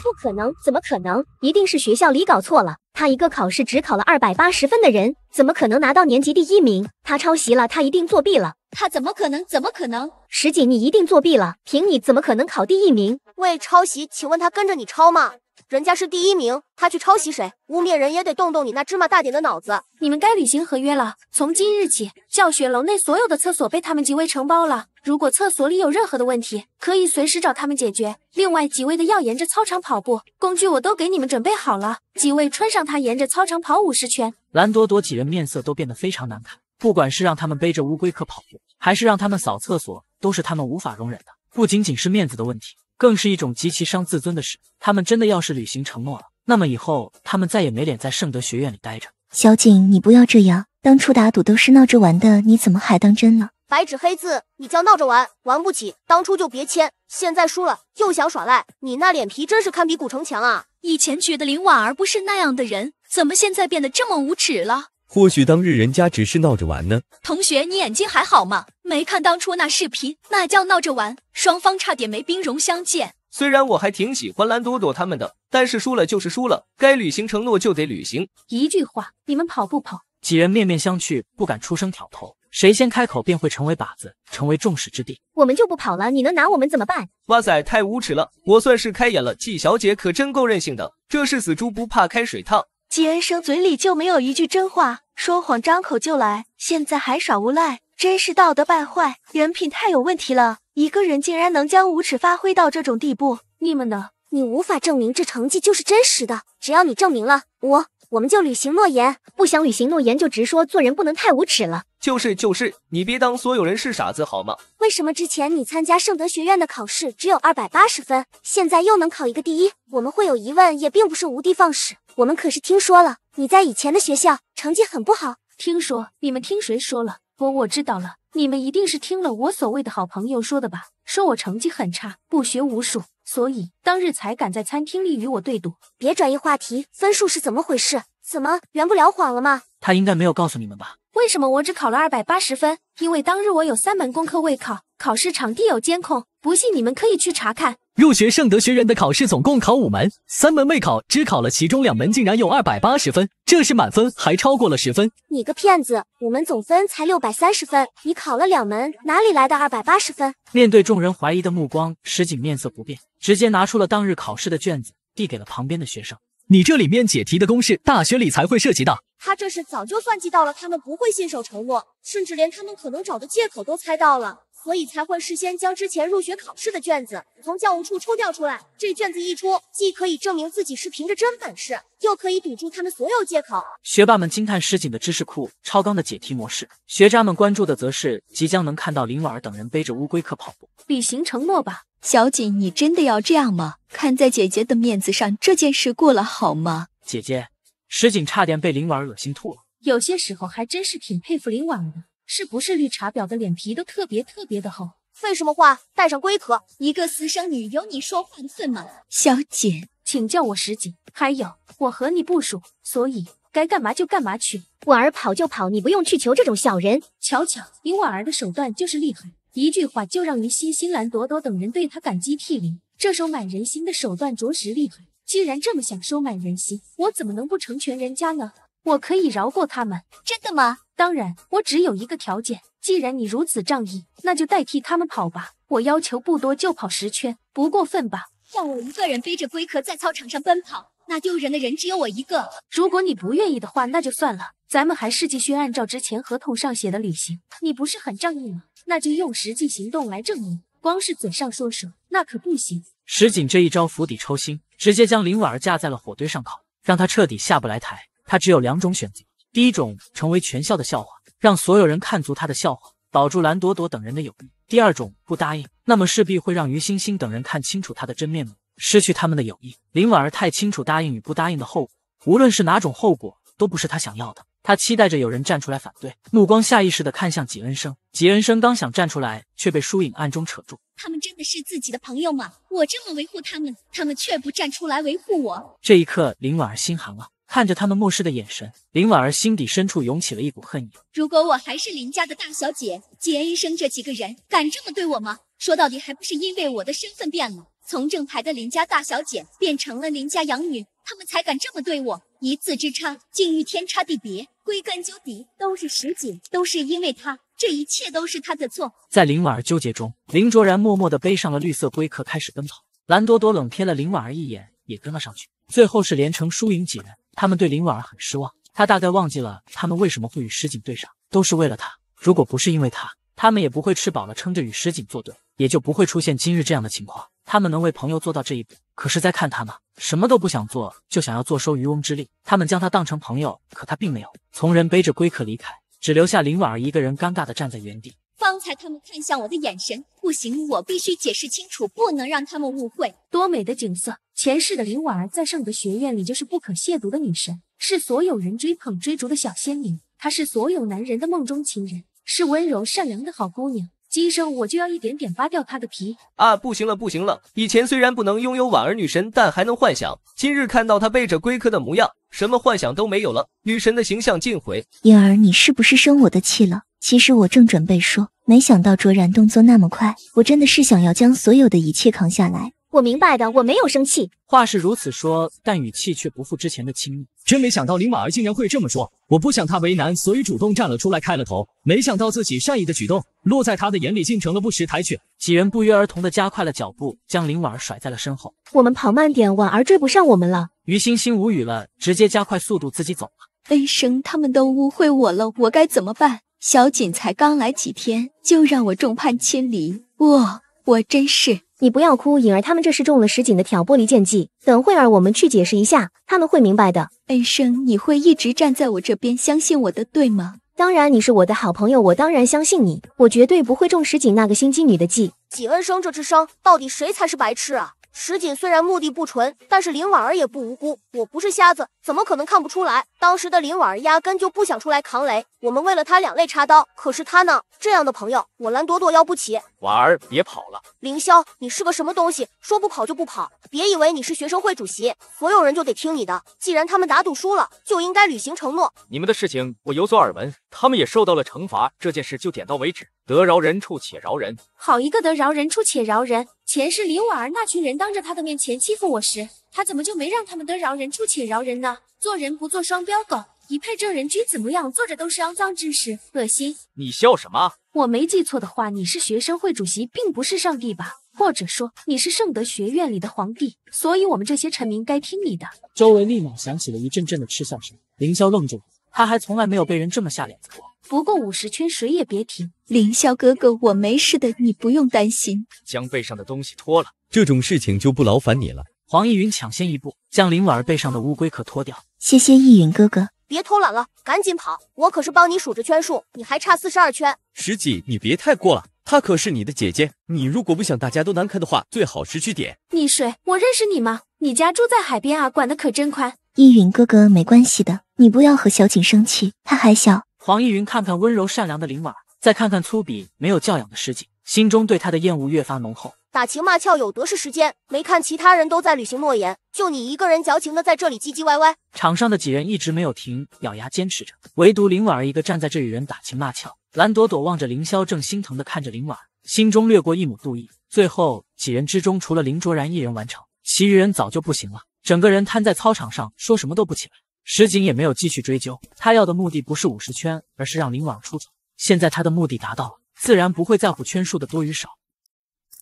不可能，怎么可能？一定是学校里搞错了。他一个考试只考了二百八十分的人，怎么可能拿到年级第一名？他抄袭了，他一定作弊了。他怎么可能？怎么可能？石锦，你一定作弊了，凭你怎么可能考第一名？为抄袭，请问他跟着你抄吗？人家是第一名，他去抄袭谁？污蔑人也得动动你那芝麻大点的脑子。你们该履行合约了，从今日起，教学楼内所有的厕所被他们几位承包了。如果厕所里有任何的问题，可以随时找他们解决。另外几位的要沿着操场跑步，工具我都给你们准备好了。几位穿上它，沿着操场跑五十圈。蓝朵朵几人面色都变得非常难看，不管是让他们背着乌龟壳跑步，还是让他们扫厕所，都是他们无法容忍的，不仅仅是面子的问题。更是一种极其伤自尊的事。他们真的要是履行承诺了，那么以后他们再也没脸在圣德学院里待着。小景，你不要这样。当初打赌都是闹着玩的，你怎么还当真了？白纸黑字，你叫闹着玩，玩不起，当初就别签。现在输了又想耍赖，你那脸皮真是堪比古城墙啊！以前觉得林婉儿不是那样的人，怎么现在变得这么无耻了？或许当日人家只是闹着玩呢。同学，你眼睛还好吗？没看当初那视频，那叫闹着玩，双方差点没兵戎相见。虽然我还挺喜欢蓝朵朵他们的，但是输了就是输了，该履行承诺就得履行。一句话，你们跑不跑？几人面面相觑，不敢出声挑头，谁先开口便会成为靶子，成为众矢之的。我们就不跑了，你能拿我们怎么办？哇塞，太无耻了！我算是开眼了，季小姐可真够任性的，这是死猪不怕开水烫。季恩生嘴里就没有一句真话，说谎张口就来，现在还耍无赖，真是道德败坏，人品太有问题了。一个人竟然能将无耻发挥到这种地步，你们呢？你无法证明这成绩就是真实的，只要你证明了我。我们就履行诺言，不想履行诺言就直说。做人不能太无耻了。就是就是，你别当所有人是傻子好吗？为什么之前你参加圣德学院的考试只有二百八十分，现在又能考一个第一？我们会有疑问，也并不是无的放矢。我们可是听说了你在以前的学校成绩很不好。听说你们听谁说了？我我知道了，你们一定是听了我所谓的好朋友说的吧？说我成绩很差，不学无术。所以当日才敢在餐厅里与我对赌。别转移话题，分数是怎么回事？怎么圆不了谎了吗？他应该没有告诉你们吧？为什么我只考了二百八十分？因为当日我有三门功课未考，考试场地有监控，不信你们可以去查看。入学圣德学院的考试总共考五门，三门未考，只考了其中两门，竟然有二百八十分。这是满分，还超过了十分。你个骗子！五门总分才六百三十分，你考了两门，哪里来的二百八十分？面对众人怀疑的目光，石井面色不变，直接拿出了当日考试的卷子，递给了旁边的学生。你这里面解题的公式，大学里才会涉及到。他这是早就算计到了，他们不会信守承诺，甚至连他们可能找的借口都猜到了。所以才会事先将之前入学考试的卷子从教务处抽调出来。这卷子一出，既可以证明自己是凭着真本事，又可以堵住他们所有借口。学霸们惊叹石锦的知识库超纲的解题模式，学渣们关注的则是即将能看到林婉儿等人背着乌龟壳跑步履行承诺吧。小锦，你真的要这样吗？看在姐姐的面子上，这件事过了好吗？姐姐，石锦差点被林婉儿恶心吐了。有些时候还真是挺佩服林婉儿的。是不是绿茶婊的脸皮都特别特别的厚？废什么话，带上龟壳！一个私生女有你说话的份吗？小姐，请叫我石锦。还有，我和你不熟，所以该干嘛就干嘛去。婉儿跑就跑，你不用去求这种小人。巧巧，林婉儿的手段就是厉害，一句话就让于欣、新兰、朵朵等人对她感激涕零。这收买人心的手段着实厉害，既然这么想收买人心，我怎么能不成全人家呢？我可以饶过他们，真的吗？当然，我只有一个条件。既然你如此仗义，那就代替他们跑吧。我要求不多，就跑十圈，不过分吧？让我一个人背着龟壳在操场上奔跑，那丢人的人只有我一个。如果你不愿意的话，那就算了。咱们还是继续按照之前合同上写的履行。你不是很仗义吗？那就用实际行动来证明。光是嘴上说说，那可不行。石井这一招釜底抽薪，直接将林婉儿架在了火堆上烤，让他彻底下不来台。他只有两种选择，第一种成为全校的笑话，让所有人看足他的笑话，保住蓝朵朵等人的友谊；第二种不答应，那么势必会让于星星等人看清楚他的真面目，失去他们的友谊。林婉儿太清楚答应与不答应的后果，无论是哪种后果，都不是他想要的。他期待着有人站出来反对，目光下意识的看向纪恩生。纪恩生刚想站出来，却被疏影暗中扯住。他们真的是自己的朋友吗？我这么维护他们，他们却不站出来维护我。这一刻，林婉儿心寒了。看着他们漠视的眼神，林婉儿心底深处涌起了一股恨意。如果我还是林家的大小姐，季医生这几个人敢这么对我吗？说到底，还不是因为我的身份变了，从正牌的林家大小姐变成了林家养女，他们才敢这么对我。一字之差，竟遇天差地别。归根究底，都是石景，都是因为她，这一切都是她的错。在林婉儿纠结中，林卓然默默地背上了绿色龟壳，开始奔跑。蓝朵朵冷瞥了林婉儿一眼，也跟了上去。最后是连城、疏影几人。他们对林婉儿很失望，他大概忘记了他们为什么会与石井对上，都是为了他。如果不是因为他，他们也不会吃饱了撑着与石井作对，也就不会出现今日这样的情况。他们能为朋友做到这一步，可是再看他呢，什么都不想做，就想要坐收渔翁之利。他们将他当成朋友，可他并没有。从人背着龟壳离开，只留下林婉儿一个人尴尬的站在原地。方才他们看向我的眼神，不行，我必须解释清楚，不能让他们误会。多美的景色！前世的林婉儿在圣德学院里就是不可亵渎的女神，是所有人追捧追逐的小仙女，她是所有男人的梦中情人，是温柔善良的好姑娘。今生我就要一点点扒掉她的皮啊！不行了，不行了！以前虽然不能拥有婉儿女神，但还能幻想。今日看到她背着龟壳的模样，什么幻想都没有了，女神的形象尽毁。婴儿，你是不是生我的气了？其实我正准备说。没想到卓然动作那么快，我真的是想要将所有的一切扛下来。我明白的，我没有生气。话是如此说，但语气却不复之前的亲密。真没想到林婉儿竟然会这么说，我不想她为难，所以主动站了出来开了头。没想到自己善意的举动落在他的眼里，竟成了不识抬举。几人不约而同的加快了脚步，将林婉儿甩在了身后。我们跑慢点，婉儿追不上我们了。于星星无语了，直接加快速度自己走了。医生他们都误会我了，我该怎么办？小锦才刚来几天，就让我众叛亲离。我我真是，你不要哭，颖儿他们这是中了石锦的挑拨离间计。等会儿我们去解释一下，他们会明白的。恩生，你会一直站在我这边，相信我的，对吗？当然，你是我的好朋友，我当然相信你，我绝对不会中石锦那个心机女的计。锦恩生，这智商到底谁才是白痴啊？石锦虽然目的不纯，但是林婉儿也不无辜。我不是瞎子，怎么可能看不出来？当时的林婉儿压根就不想出来扛雷，我们为了她两肋插刀，可是她呢？这样的朋友，我蓝朵朵要不起。婉儿，别跑了！凌霄，你是个什么东西？说不跑就不跑？别以为你是学生会主席，所有人就得听你的。既然他们打赌输了，就应该履行承诺。你们的事情我有所耳闻，他们也受到了惩罚，这件事就点到为止。得饶人处且饶人。好一个得饶人处且饶人！前世林婉儿那群人当着他的面前欺负我时，他怎么就没让他们得饶人处且饶人呢？做人不做双标狗，一派正人君子模样，做着都是肮脏之事，恶心！你笑什么？我没记错的话，你是学生会主席，并不是上帝吧？或者说你是圣德学院里的皇帝，所以我们这些臣民该听你的。周围立马响起了一阵阵的嗤笑声，凌霄愣住他还从来没有被人这么下脸过。不过五十圈，谁也别停。凌霄哥哥，我没事的，你不用担心。将背上的东西脱了，这种事情就不劳烦你了。黄逸云抢先一步，将林婉儿背上的乌龟壳脱掉。谢谢逸云哥哥，别偷懒了，赶紧跑！我可是帮你数着圈数，你还差四十二圈。十几，你别太过了，她可是你的姐姐。你如果不想大家都难堪的话，最好识趣点。溺水，我认识你吗？你家住在海边啊，管得可真宽。逸云哥哥，没关系的，你不要和小景生气，他还小。黄逸云看看温柔善良的林婉儿，再看看粗鄙没有教养的师姐，心中对她的厌恶越发浓厚。打情骂俏有得是时间，没看其他人都在履行诺言，就你一个人矫情的在这里唧唧歪歪。场上的几人一直没有停，咬牙坚持着，唯独林婉儿一个站在这与人打情骂俏。蓝朵朵望着凌霄，正心疼的看着林婉儿，心中掠过一抹妒意。最后几人之中，除了林卓然一人完成，其余人早就不行了，整个人瘫在操场上，说什么都不起来。石井也没有继续追究，他要的目的不是五十圈，而是让林婉出走。现在他的目的达到了，自然不会在乎圈数的多与少。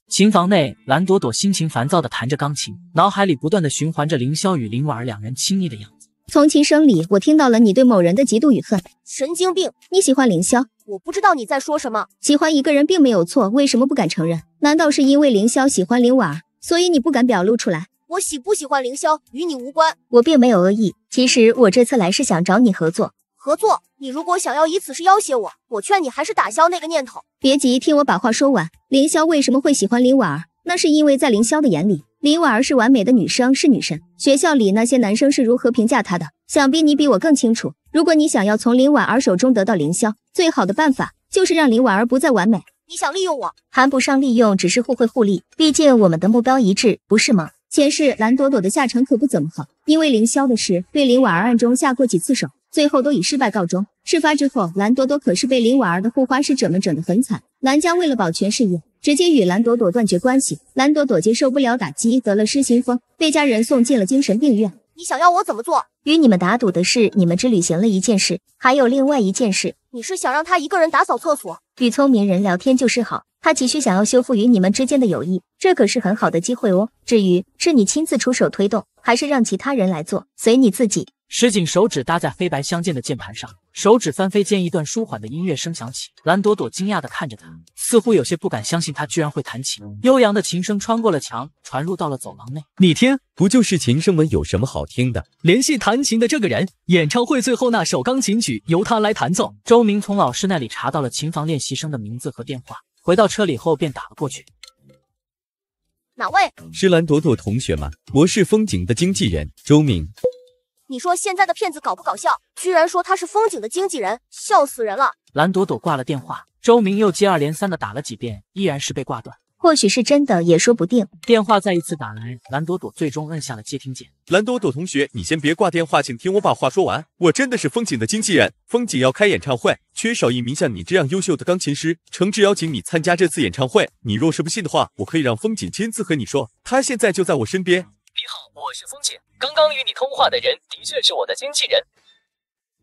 琴房内，蓝朵朵心情烦躁的弹着钢琴，脑海里不断的循环着凌霄与林婉儿两人亲昵的样子。从琴声里，我听到了你对某人的嫉妒与恨。神经病！你喜欢凌霄，我不知道你在说什么。喜欢一个人并没有错，为什么不敢承认？难道是因为凌霄喜欢林婉儿，所以你不敢表露出来？我喜不喜欢凌霄与你无关，我并没有恶意。其实我这次来是想找你合作。合作？你如果想要以此事要挟我，我劝你还是打消那个念头。别急，听我把话说完。凌霄为什么会喜欢林婉儿？那是因为在凌霄的眼里，林婉儿是完美的女生，是女神。学校里那些男生是如何评价她的？想必你比我更清楚。如果你想要从林婉儿手中得到凌霄，最好的办法就是让林婉儿不再完美。你想利用我？谈不上利用，只是互惠互利。毕竟我们的目标一致，不是吗？前世蓝朵朵的下场可不怎么好，因为凌霄的事，被林婉儿暗中下过几次手，最后都以失败告终。事发之后，蓝朵朵可是被林婉儿的护花使者们整得很惨。蓝家为了保全事业，直接与蓝朵朵断绝关系。蓝朵朵接受不了打击，得了失心疯，被家人送进了精神病院。你想要我怎么做？与你们打赌的是，你们只履行了一件事，还有另外一件事。你是想让他一个人打扫厕所？与聪明人聊天就是好。他急需想要修复与你们之间的友谊，这可是很好的机会哦。至于是你亲自出手推动，还是让其他人来做，随你自己。石井手指搭在黑白相间的键盘上，手指翻飞间，一段舒缓的音乐声响起。蓝朵朵惊讶地看着他，似乎有些不敢相信他居然会弹琴。悠扬的琴声穿过了墙，传入到了走廊内。你听，不就是琴声吗？有什么好听的？联系弹琴的这个人。演唱会最后那首钢琴曲由他来弹奏。周明从老师那里查到了琴房练习生的名字和电话。回到车里后，便打了过去。哪位？是蓝朵朵同学吗？我是风景的经纪人周明。你说现在的骗子搞不搞笑？居然说他是风景的经纪人，笑死人了！蓝朵朵挂了电话，周明又接二连三的打了几遍，依然是被挂断。或许是真的，也说不定。电话再一次打来，蓝朵朵最终摁下了接听键。蓝朵朵同学，你先别挂电话，请听我把话说完。我真的是风景的经纪人，风景要开演唱会，缺少一名像你这样优秀的钢琴师，诚挚邀请你参加这次演唱会。你若是不信的话，我可以让风景亲自和你说，他现在就在我身边。你好，我是风景，刚刚与你通话的人，的确是我的经纪人。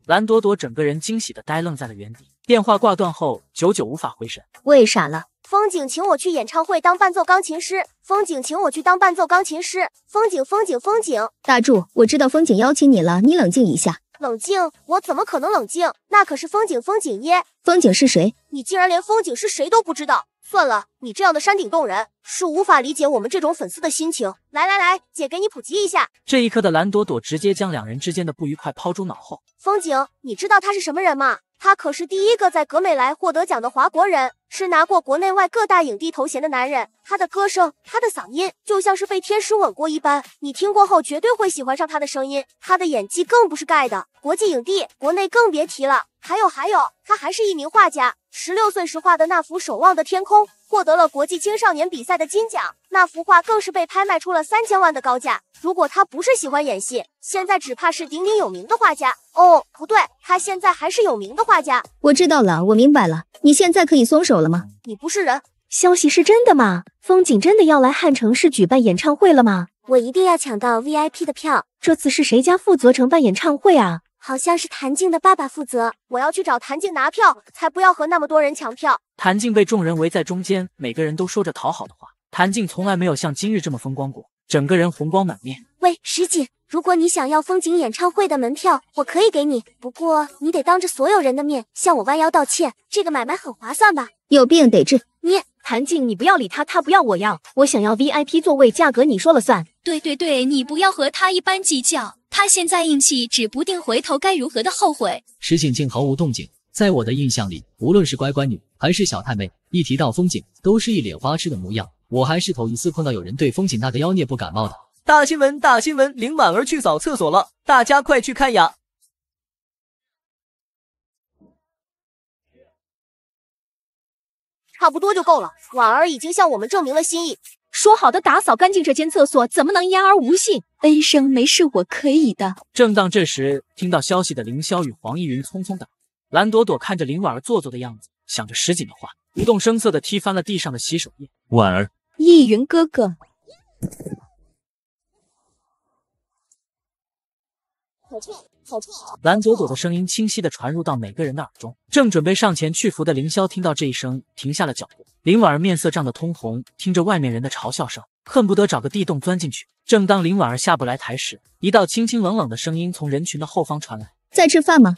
蓝朵朵整个人惊喜的呆愣在了原地，电话挂断后，久久无法回神。为啥了？风景，请我去演唱会当伴奏钢琴师。风景，请我去当伴奏钢琴师。风景，风景，风景。大柱，我知道风景邀请你了，你冷静一下。冷静？我怎么可能冷静？那可是风景，风景耶。风景是谁？你竟然连风景是谁都不知道？算了，你这样的山顶洞人是无法理解我们这种粉丝的心情。来来来，姐给你普及一下。这一刻的蓝朵朵直接将两人之间的不愉快抛诸脑后。风景，你知道他是什么人吗？他可是第一个在格美莱获得奖的华国人。是拿过国内外各大影帝头衔的男人，他的歌声，他的嗓音，就像是被天使吻过一般，你听过后绝对会喜欢上他的声音。他的演技更不是盖的，国际影帝，国内更别提了。还有还有，他还是一名画家，十六岁时画的那幅《守望的天空》获得了国际青少年比赛的金奖，那幅画更是被拍卖出了三千万的高价。如果他不是喜欢演戏，现在只怕是鼎鼎有名的画家。哦，不对，他现在还是有名的画家。我知道了，我明白了，你现在可以松手。了吗？你不是人！消息是真的吗？风景真的要来汉城市举办演唱会了吗？我一定要抢到 VIP 的票。这次是谁家负责承办演唱会啊？好像是谭静的爸爸负责。我要去找谭静拿票，才不要和那么多人抢票。谭静被众人围在中间，每个人都说着讨好的话。谭静从来没有像今日这么风光过，整个人红光满面。喂，石锦，如果你想要风景演唱会的门票，我可以给你，不过你得当着所有人的面向我弯腰道歉。这个买卖很划算吧？有病得治。你，韩静，你不要理他，他不要我要，我想要 VIP 座位，价格你说了算。对对对，你不要和他一般计较，他现在硬气，指不定回头该如何的后悔。石锦竟毫无动静，在我的印象里，无论是乖乖女还是小太妹，一提到风景都是一脸花痴的模样。我还是头一次碰到有人对风景那个妖孽不感冒的。大新闻！大新闻！林婉儿去扫厕所了，大家快去看呀！差不多就够了，婉儿已经向我们证明了心意。说好的打扫干净这间厕所，怎么能言而无信？恩生没事，我可以的。正当这时，听到消息的凌霄与黄逸云匆匆赶蓝朵朵看着林婉儿做作的样子，想着石锦的话，不动声色的踢翻了地上的洗手液。婉儿，逸云哥哥。好臭，好臭！蓝朵朵的声音清晰的传入到每个人的耳中，正准备上前去扶的凌霄听到这一声，停下了脚步。林婉儿面色涨得通红，听着外面人的嘲笑声，恨不得找个地洞钻进去。正当林婉儿下不来台时，一道清清冷冷的声音从人群的后方传来：“在吃饭吗？”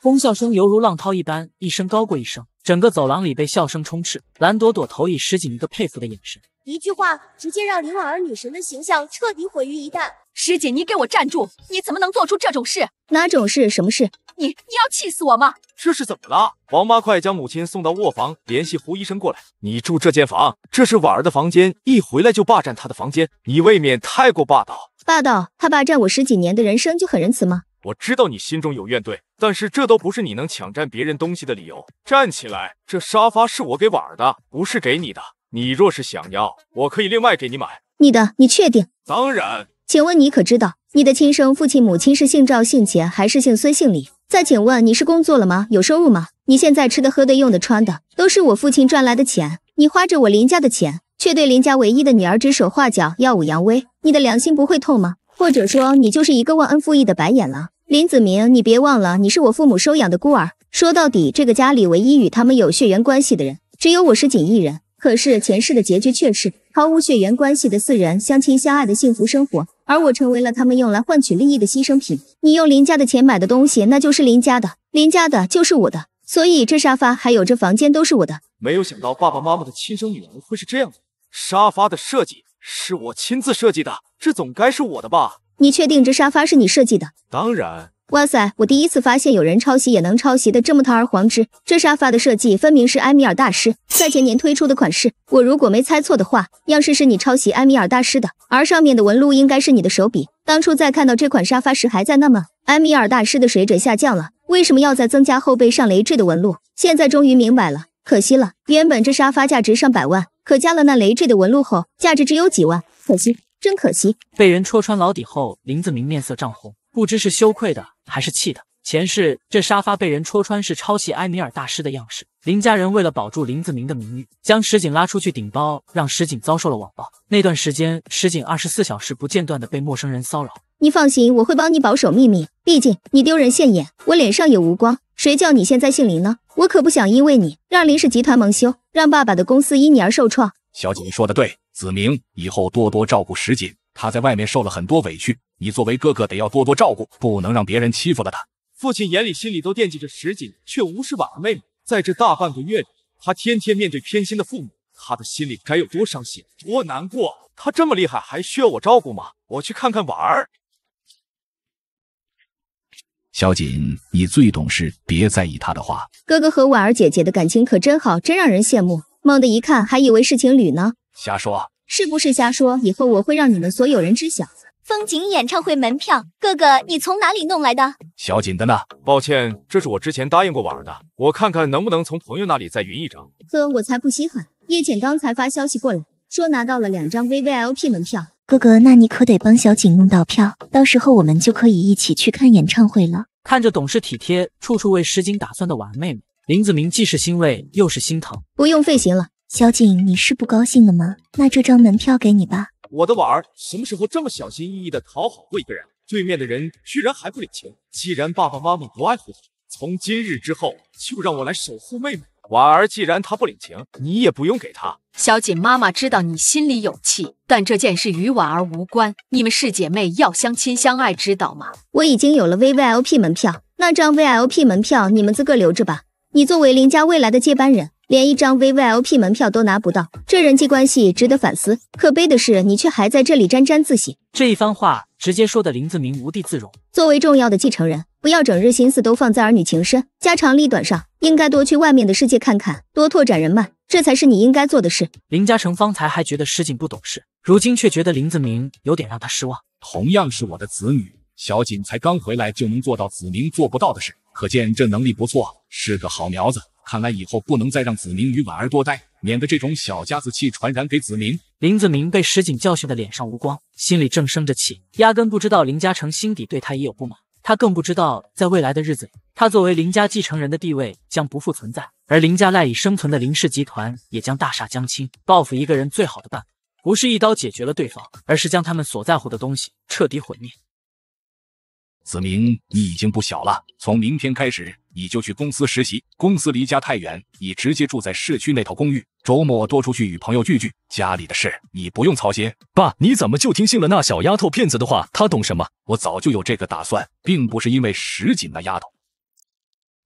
哄笑声犹如浪涛一般，一声高过一声，整个走廊里被笑声充斥。蓝朵朵投以十几个佩服的眼神。一句话直接让林婉儿女神的形象彻底毁于一旦。师姐，你给我站住！你怎么能做出这种事？哪种事？什么事？你你要气死我吗？这是怎么了？王妈，快将母亲送到卧房，联系胡医生过来。你住这间房？这是婉儿的房间，一回来就霸占她的房间，你未免太过霸道。霸道？他霸占我十几年的人生就很仁慈吗？我知道你心中有怨怼，但是这都不是你能抢占别人东西的理由。站起来，这沙发是我给婉儿的，不是给你的。你若是想要，我可以另外给你买。你的，你确定？当然。请问你可知道你的亲生父亲母亲是姓赵姓钱还是姓孙姓李？再请问你是工作了吗？有收入吗？你现在吃的喝的用的穿的都是我父亲赚来的钱，你花着我林家的钱，却对林家唯一的女儿指手画脚，耀武扬威，你的良心不会痛吗？或者说你就是一个忘恩负义的白眼狼？林子明，你别忘了，你是我父母收养的孤儿，说到底，这个家里唯一与他们有血缘关系的人，只有我是锦一人。可是前世的结局却是毫无血缘关系的四人相亲相爱的幸福生活，而我成为了他们用来换取利益的牺牲品。你用林家的钱买的东西，那就是林家的，林家的就是我的，所以这沙发还有这房间都是我的。没有想到爸爸妈妈的亲生女儿会是这样的。沙发的设计是我亲自设计的，这总该是我的吧？你确定这沙发是你设计的？当然。哇塞！我第一次发现有人抄袭也能抄袭的这么堂而皇之。这沙发的设计分明是埃米尔大师赛前年推出的款式。我如果没猜错的话，样式是你抄袭埃米尔大师的，而上面的纹路应该是你的手笔。当初在看到这款沙发时还在那么，埃米尔大师的水准下降了，为什么要在增加后背上累赘的纹路？现在终于明白了。可惜了，原本这沙发价值上百万，可加了那累赘的纹路后，价值只有几万。可惜，真可惜。被人戳穿老底后，林子明面色涨红，不知是羞愧的。还是气的，前世这沙发被人戳穿是抄袭埃米尔大师的样式，林家人为了保住林子明的名誉，将石井拉出去顶包，让石井遭受了网暴。那段时间，石井二十四小时不间断的被陌生人骚扰。你放心，我会帮你保守秘密，毕竟你丢人现眼，我脸上也无光。谁叫你现在姓林呢？我可不想因为你让林氏集团蒙羞，让爸爸的公司因你而受创。小锦说的对，子明以后多多照顾石井，他在外面受了很多委屈。你作为哥哥，得要多多照顾，不能让别人欺负了他。父亲眼里、心里都惦记着石锦，却无视婉儿妹妹。在这大半个月里，他天天面对偏心的父母，他的心里该有多伤心、多难过？他这么厉害，还需要我照顾吗？我去看看婉儿。小锦，你最懂事，别在意他的话。哥哥和婉儿姐姐的感情可真好，真让人羡慕。猛地一看，还以为是情侣呢。瞎说！是不是瞎说？以后我会让你们所有人知晓。风景演唱会门票，哥哥，你从哪里弄来的？小景的呢。抱歉，这是我之前答应过婉儿的。我看看能不能从朋友那里再匀一张。呵，我才不稀罕。叶浅刚才发消息过来，说拿到了两张 V V L P 门票。哥哥，那你可得帮小景弄到票，到时候我们就可以一起去看演唱会了。看着懂事体贴、处处为诗景打算的婉妹妹，林子明既是欣慰又是心疼。不用费心了，小景，你是不高兴了吗？那这张门票给你吧。我的婉儿什么时候这么小心翼翼的讨好过一个人？对面的人居然还不领情。既然爸爸妈妈不爱护闹，从今日之后就让我来守护妹妹婉儿。既然她不领情，你也不用给她。小锦妈妈知道你心里有气，但这件事与婉儿无关。你们是姐妹，要相亲相爱，知道吗？我已经有了 V V L P 门票，那张 V L P 门票你们自个留着吧。你作为林家未来的接班人。连一张 V V L P 门票都拿不到，这人际关系值得反思。可悲的是，你却还在这里沾沾自喜。这一番话直接说的林子明无地自容。作为重要的继承人，不要整日心思都放在儿女情深、家长里短上，应该多去外面的世界看看，多拓展人脉，这才是你应该做的事。林嘉诚方才还觉得石景不懂事，如今却觉得林子明有点让他失望。同样是我的子女，小景才刚回来就能做到子明做不到的事，可见这能力不错，是个好苗子。看来以后不能再让子明与婉儿多待，免得这种小家子气传染给子明。林子明被石井教训的脸上无光，心里正生着气，压根不知道林嘉诚心底对他也有不满。他更不知道，在未来的日子里，他作为林家继承人的地位将不复存在，而林家赖以生存的林氏集团也将大厦将倾。报复一个人最好的办法，不是一刀解决了对方，而是将他们所在乎的东西彻底毁灭。子明，你已经不小了，从明天开始。你就去公司实习，公司离家太远，你直接住在市区那套公寓。周末多出去与朋友聚聚，家里的事你不用操心。爸，你怎么就听信了那小丫头骗子的话？她懂什么？我早就有这个打算，并不是因为石锦那丫头。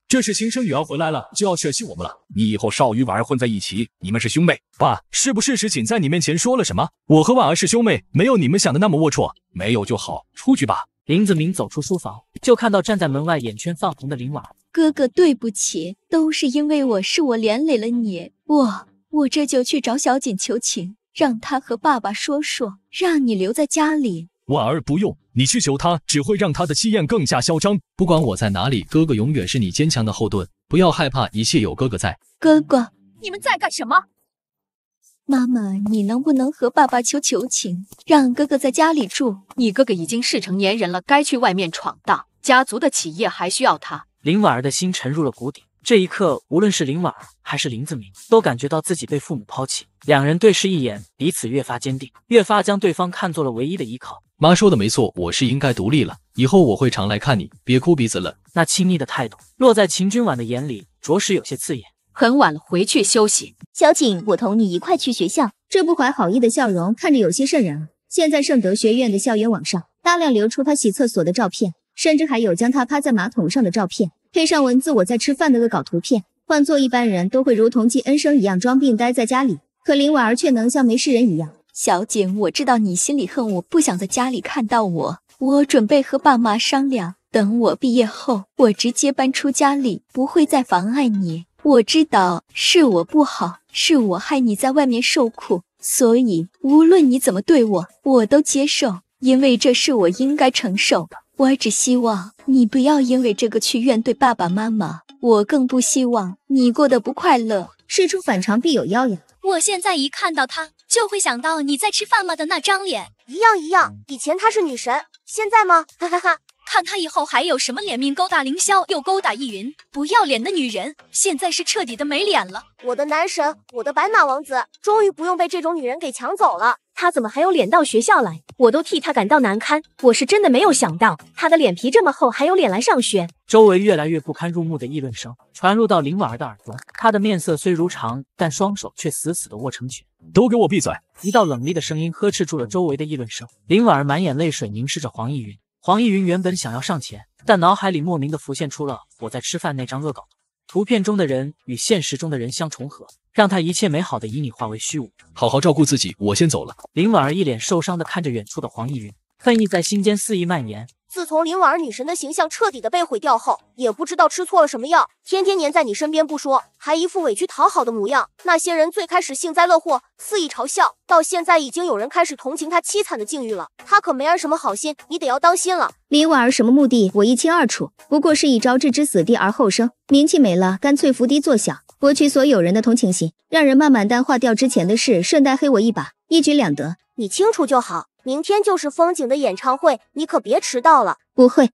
这是亲生女儿回来了，就要舍弃我们了。你以后少与婉儿混在一起，你们是兄妹。爸，是不是石锦在你面前说了什么？我和婉儿是兄妹，没有你们想的那么龌龊。没有就好，出去吧。林子明走出书房，就看到站在门外眼圈泛红的林婉。儿。哥哥，对不起，都是因为我是我连累了你。我我这就去找小锦求情，让他和爸爸说说，让你留在家里。婉儿不用你去求他，只会让他的气焰更加嚣张。不管我在哪里，哥哥永远是你坚强的后盾，不要害怕，一切有哥哥在。哥哥，你们在干什么？妈妈，你能不能和爸爸求求情，让哥哥在家里住？你哥哥已经是成年人了，该去外面闯荡，家族的企业还需要他。林婉儿的心沉入了谷底，这一刻，无论是林婉儿还是林子明，都感觉到自己被父母抛弃。两人对视一眼，彼此越发坚定，越发将对方看作了唯一的依靠。妈说的没错，我是应该独立了，以后我会常来看你，别哭鼻子了。那亲密的态度落在秦君婉的眼里，着实有些刺眼。很晚了，回去休息。小景，我同你一块去学校。这不怀好意的笑容看着有些渗人啊。现在圣德学院的校园网上大量流出他洗厕所的照片。甚至还有将他趴在马桶上的照片，配上文字“我在吃饭”的恶搞图片。换做一般人都会如同季恩生一样装病待在家里，可林婉儿却能像没事人一样。小景，我知道你心里恨我，不想在家里看到我。我准备和爸妈商量，等我毕业后，我直接搬出家里，不会再妨碍你。我知道是我不好，是我害你在外面受苦，所以无论你怎么对我，我都接受，因为这是我应该承受的。我只希望你不要因为这个去怨怼爸爸妈妈，我更不希望你过得不快乐。事出反常必有妖呀！我现在一看到他，就会想到你在吃饭吗的那张脸，一样一样。以前她是女神，现在吗？哈哈哈！看她以后还有什么脸面勾搭凌霄，又勾搭易云，不要脸的女人，现在是彻底的没脸了。我的男神，我的白马王子，终于不用被这种女人给抢走了。他怎么还有脸到学校来？我都替他感到难堪。我是真的没有想到他的脸皮这么厚，还有脸来上学。周围越来越不堪入目的议论声传入到林婉儿的耳中，她的面色虽如常，但双手却死死的握成拳。都给我闭嘴！一道冷厉的声音呵斥住了周围的议论声。林婉儿满眼泪水凝视着黄逸云。黄逸云原本想要上前，但脑海里莫名的浮现出了我在吃饭那张恶搞。图片中的人与现实中的人相重合，让他一切美好的以你化为虚无。好好照顾自己，我先走了。林婉儿一脸受伤的看着远处的黄逸云，恨意在心间肆意蔓延。自从林婉儿女神的形象彻底的被毁掉后，也不知道吃错了什么药，天天黏在你身边不说，还一副委屈讨好的模样。那些人最开始幸灾乐祸、肆意嘲笑，到现在已经有人开始同情她凄惨的境遇了。她可没安什么好心，你得要当心了。林婉儿什么目的，我一清二楚，不过是一招置之死地而后生，名气没了，干脆伏低作小，博取所有人的同情心，让人慢慢淡化掉之前的事，顺带黑我一把，一举两得。你清楚就好。明天就是风景的演唱会，你可别迟到了。不会，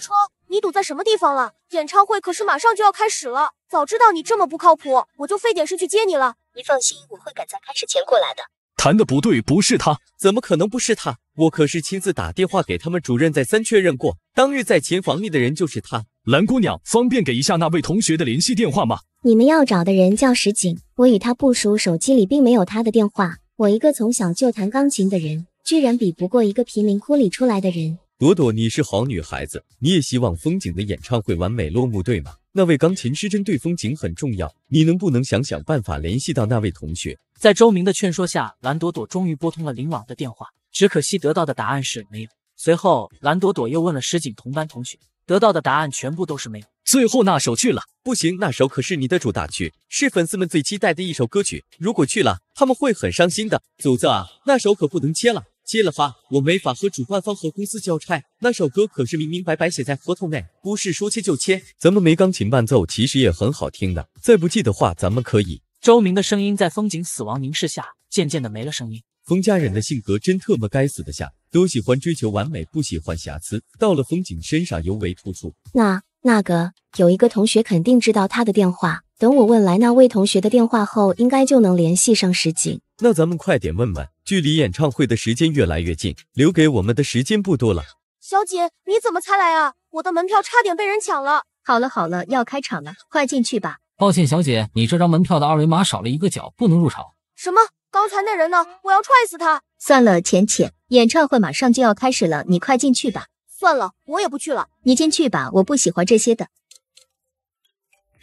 车，你堵在什么地方了？演唱会可是马上就要开始了，早知道你这么不靠谱，我就费点事去接你了。你放心，我会赶在开始前过来的。谈的不对，不是他，怎么可能不是他？我可是亲自打电话给他们主任再三确认过，当日在琴房里的人就是他。蓝姑娘，方便给一下那位同学的联系电话吗？你们要找的人叫石景，我与他不熟，手机里并没有他的电话。我一个从小就弹钢琴的人。居然比不过一个贫民窟里出来的人。朵朵，你是好女孩子，你也希望风景的演唱会完美落幕，对吗？那位钢琴师针对风景很重要，你能不能想想办法联系到那位同学？在周明的劝说下，蓝朵朵终于拨通了林网的电话，只可惜得到的答案是没有。随后，蓝朵朵又问了石井同班同学，得到的答案全部都是没有。最后那首去了不行，那首可是你的主打曲，是粉丝们最期待的一首歌曲，如果去了，他们会很伤心的。祖子啊，那首可不能切了。接了发，我没法和主办方和公司交差。那首歌可是明明白白写在合同内，不是说切就切。咱们没钢琴伴奏，其实也很好听的。再不济的话，咱们可以。周明的声音在风景死亡凝视下，渐渐的没了声音。封家人的性格真特么该死的下，都喜欢追求完美，不喜欢瑕疵，到了风景身上尤为突出。那那个有一个同学肯定知道他的电话。等我问来那位同学的电话后，应该就能联系上石井。那咱们快点问问，距离演唱会的时间越来越近，留给我们的时间不多了。小姐，你怎么才来啊？我的门票差点被人抢了。好了好了，要开场了，快进去吧。抱歉，小姐，你这张门票的二维码少了一个角，不能入场。什么？刚才那人呢？我要踹死他！算了，浅浅，演唱会马上就要开始了，你快进去吧。算了，我也不去了。你进去吧，我不喜欢这些的。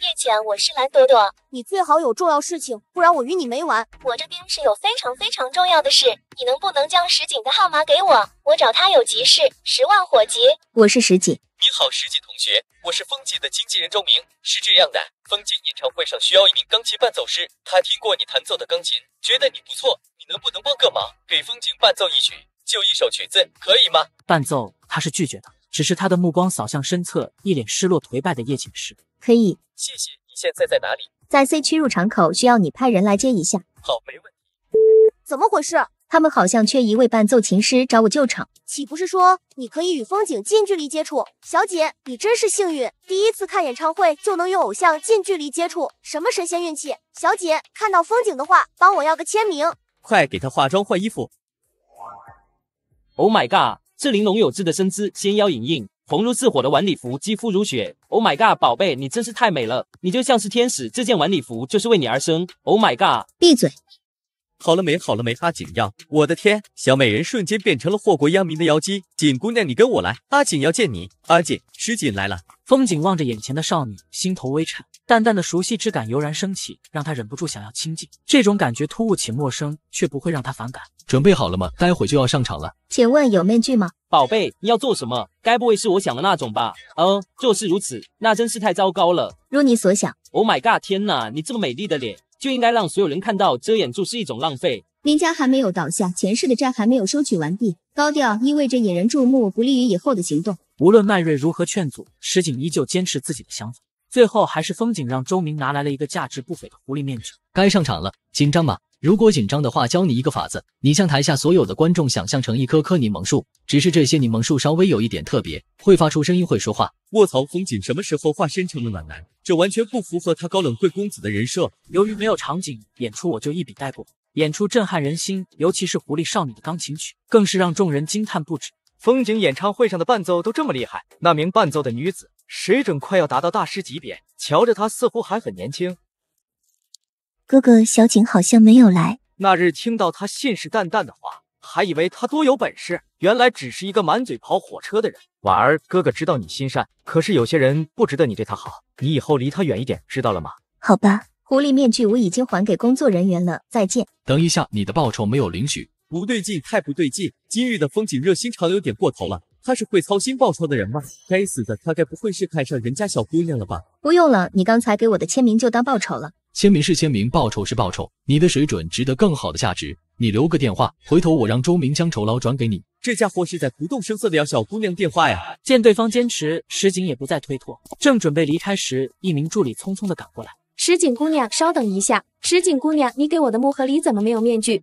叶浅，我是蓝朵朵。你最好有重要事情，不然我与你没完。我这边是有非常非常重要的事，你能不能将石井的号码给我？我找他有急事，十万火急。我是石井。你好，石井同学，我是风姐的经纪人周明。是这样的，风景演唱会上需要一名钢琴伴奏师，他听过你弹奏的钢琴，觉得你不错，你能不能帮个忙，给风景伴奏一曲？就一首曲子，可以吗？伴奏他是拒绝的，只是他的目光扫向身侧，一脸失落颓败的叶浅时，可以。谢谢。你现在在哪里？在 C 区入场口，需要你派人来接一下。好，没问题。怎么回事？他们好像缺一位伴奏琴师，找我救场。岂不是说你可以与风景近距离接触？小姐，你真是幸运，第一次看演唱会就能与偶像近距离接触，什么神仙运气？小姐，看到风景的话，帮我要个签名。快给他化妆换衣服。Oh my god！这玲珑有致的身姿，纤腰盈盈。红如似火的晚礼服，肌肤如雪。Oh my god，宝贝，你真是太美了，你就像是天使。这件晚礼服就是为你而生。Oh my god，闭嘴。好了没？好了没？阿锦要，我的天，小美人瞬间变成了祸国殃民的妖姬。锦姑娘，你跟我来，阿锦要见你。阿锦，师锦来了。风景望着眼前的少女，心头微颤。淡淡的熟悉之感油然升起，让他忍不住想要亲近。这种感觉突兀且陌生，却不会让他反感。准备好了吗？待会就要上场了。请问有面具吗？宝贝，你要做什么？该不会是我想的那种吧？嗯，就是如此，那真是太糟糕了。如你所想。Oh my god！天哪，你这么美丽的脸，就应该让所有人看到，遮掩住是一种浪费。林家还没有倒下，前世的债还没有收取完毕，高调意味着引人注目，不利于以后的行动。无论麦瑞如何劝阻，石井依旧坚持自己的想法。最后还是风景让周明拿来了一个价值不菲的狐狸面具，该上场了，紧张吗？如果紧张的话，教你一个法子，你向台下所有的观众想象成一棵棵柠檬树，只是这些柠檬树稍微有一点特别，会发出声音，会说话。卧槽，风景什么时候化身成了暖男？这完全不符合他高冷贵公子的人设。由于没有场景演出，我就一笔带过。演出震撼人心，尤其是狐狸少女的钢琴曲，更是让众人惊叹不止。风景演唱会上的伴奏都这么厉害，那名伴奏的女子。水准快要达到大师级别，瞧着他似乎还很年轻。哥哥，小景好像没有来。那日听到他信誓旦旦的话，还以为他多有本事，原来只是一个满嘴跑火车的人。婉儿，哥哥知道你心善，可是有些人不值得你对他好，你以后离他远一点，知道了吗？好吧，狐狸面具我已经还给工作人员了。再见。等一下，你的报酬没有领取，不对劲，太不对劲。今日的风景热心肠有点过头了。他是会操心报酬的人吗？该死的，他该不会是看上人家小姑娘了吧？不用了，你刚才给我的签名就当报酬了。签名是签名，报酬是报酬，你的水准值得更好的价值。你留个电话，回头我让周明将酬劳转给你。这家伙是在不动声色的要小姑娘电话呀？见对方坚持，石井也不再推脱，正准备离开时，一名助理匆匆的赶过来。石井姑娘，稍等一下。石井姑娘，你给我的木盒里怎么没有面具？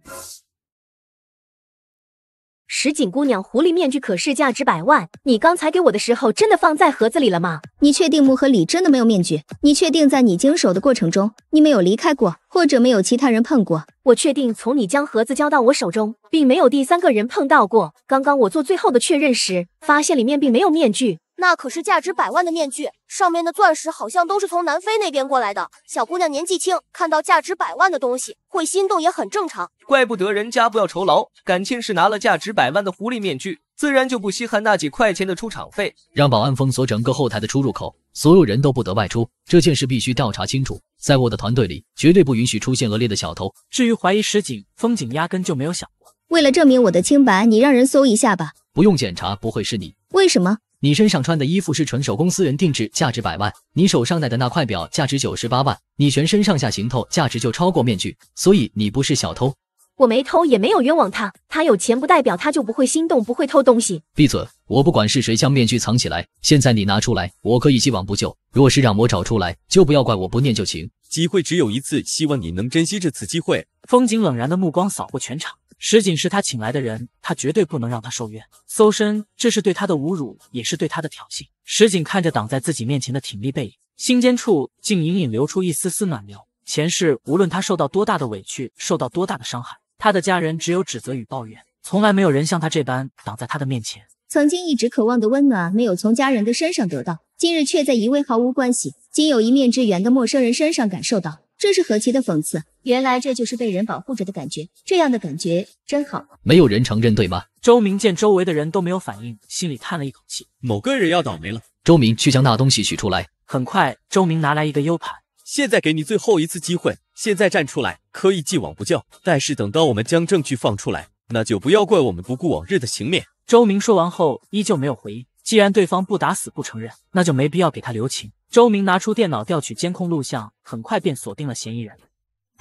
石井姑娘，狐狸面具可是价值百万。你刚才给我的时候，真的放在盒子里了吗？你确定木盒里真的没有面具？你确定在你经手的过程中，你没有离开过，或者没有其他人碰过？我确定从你将盒子交到我手中，并没有第三个人碰到过。刚刚我做最后的确认时，发现里面并没有面具。那可是价值百万的面具，上面的钻石好像都是从南非那边过来的。小姑娘年纪轻，看到价值百万的东西会心动也很正常。怪不得人家不要酬劳，感情是拿了价值百万的狐狸面具，自然就不稀罕那几块钱的出场费。让保安封锁整个后台的出入口，所有人都不得外出。这件事必须调查清楚，在我的团队里绝对不允许出现恶劣的小偷。至于怀疑石井、风景压根就没有想过。为了证明我的清白，你让人搜一下吧。不用检查，不会是你。为什么？你身上穿的衣服是纯手工私人定制，价值百万。你手上戴的那块表价值九十八万，你全身上下行头价值就超过面具，所以你不是小偷。我没偷，也没有冤枉他。他有钱不代表他就不会心动，不会偷东西。闭嘴！我不管是谁将面具藏起来，现在你拿出来，我可以既往不咎。若是让我找出来，就不要怪我不念旧情。机会只有一次，希望你能珍惜这次机会。风景冷然的目光扫过全场。石井是他请来的人，他绝对不能让他受冤。搜身，这是对他的侮辱，也是对他的挑衅。石井看着挡在自己面前的挺立背影，心间处竟隐隐流出一丝丝暖流。前世无论他受到多大的委屈，受到多大的伤害，他的家人只有指责与抱怨，从来没有人像他这般挡在他的面前。曾经一直渴望的温暖，没有从家人的身上得到，今日却在一位毫无关系、仅有一面之缘的陌生人身上感受到，这是何其的讽刺！原来这就是被人保护着的感觉，这样的感觉真好。没有人承认，对吗？周明见周围的人都没有反应，心里叹了一口气，某个人要倒霉了。周明去将那东西取出来。很快，周明拿来一个 U 盘。现在给你最后一次机会，现在站出来可以既往不咎，但是等到我们将证据放出来，那就不要怪我们不顾往日的情面。周明说完后依旧没有回应。既然对方不打死不承认，那就没必要给他留情。周明拿出电脑调取监控录像，很快便锁定了嫌疑人。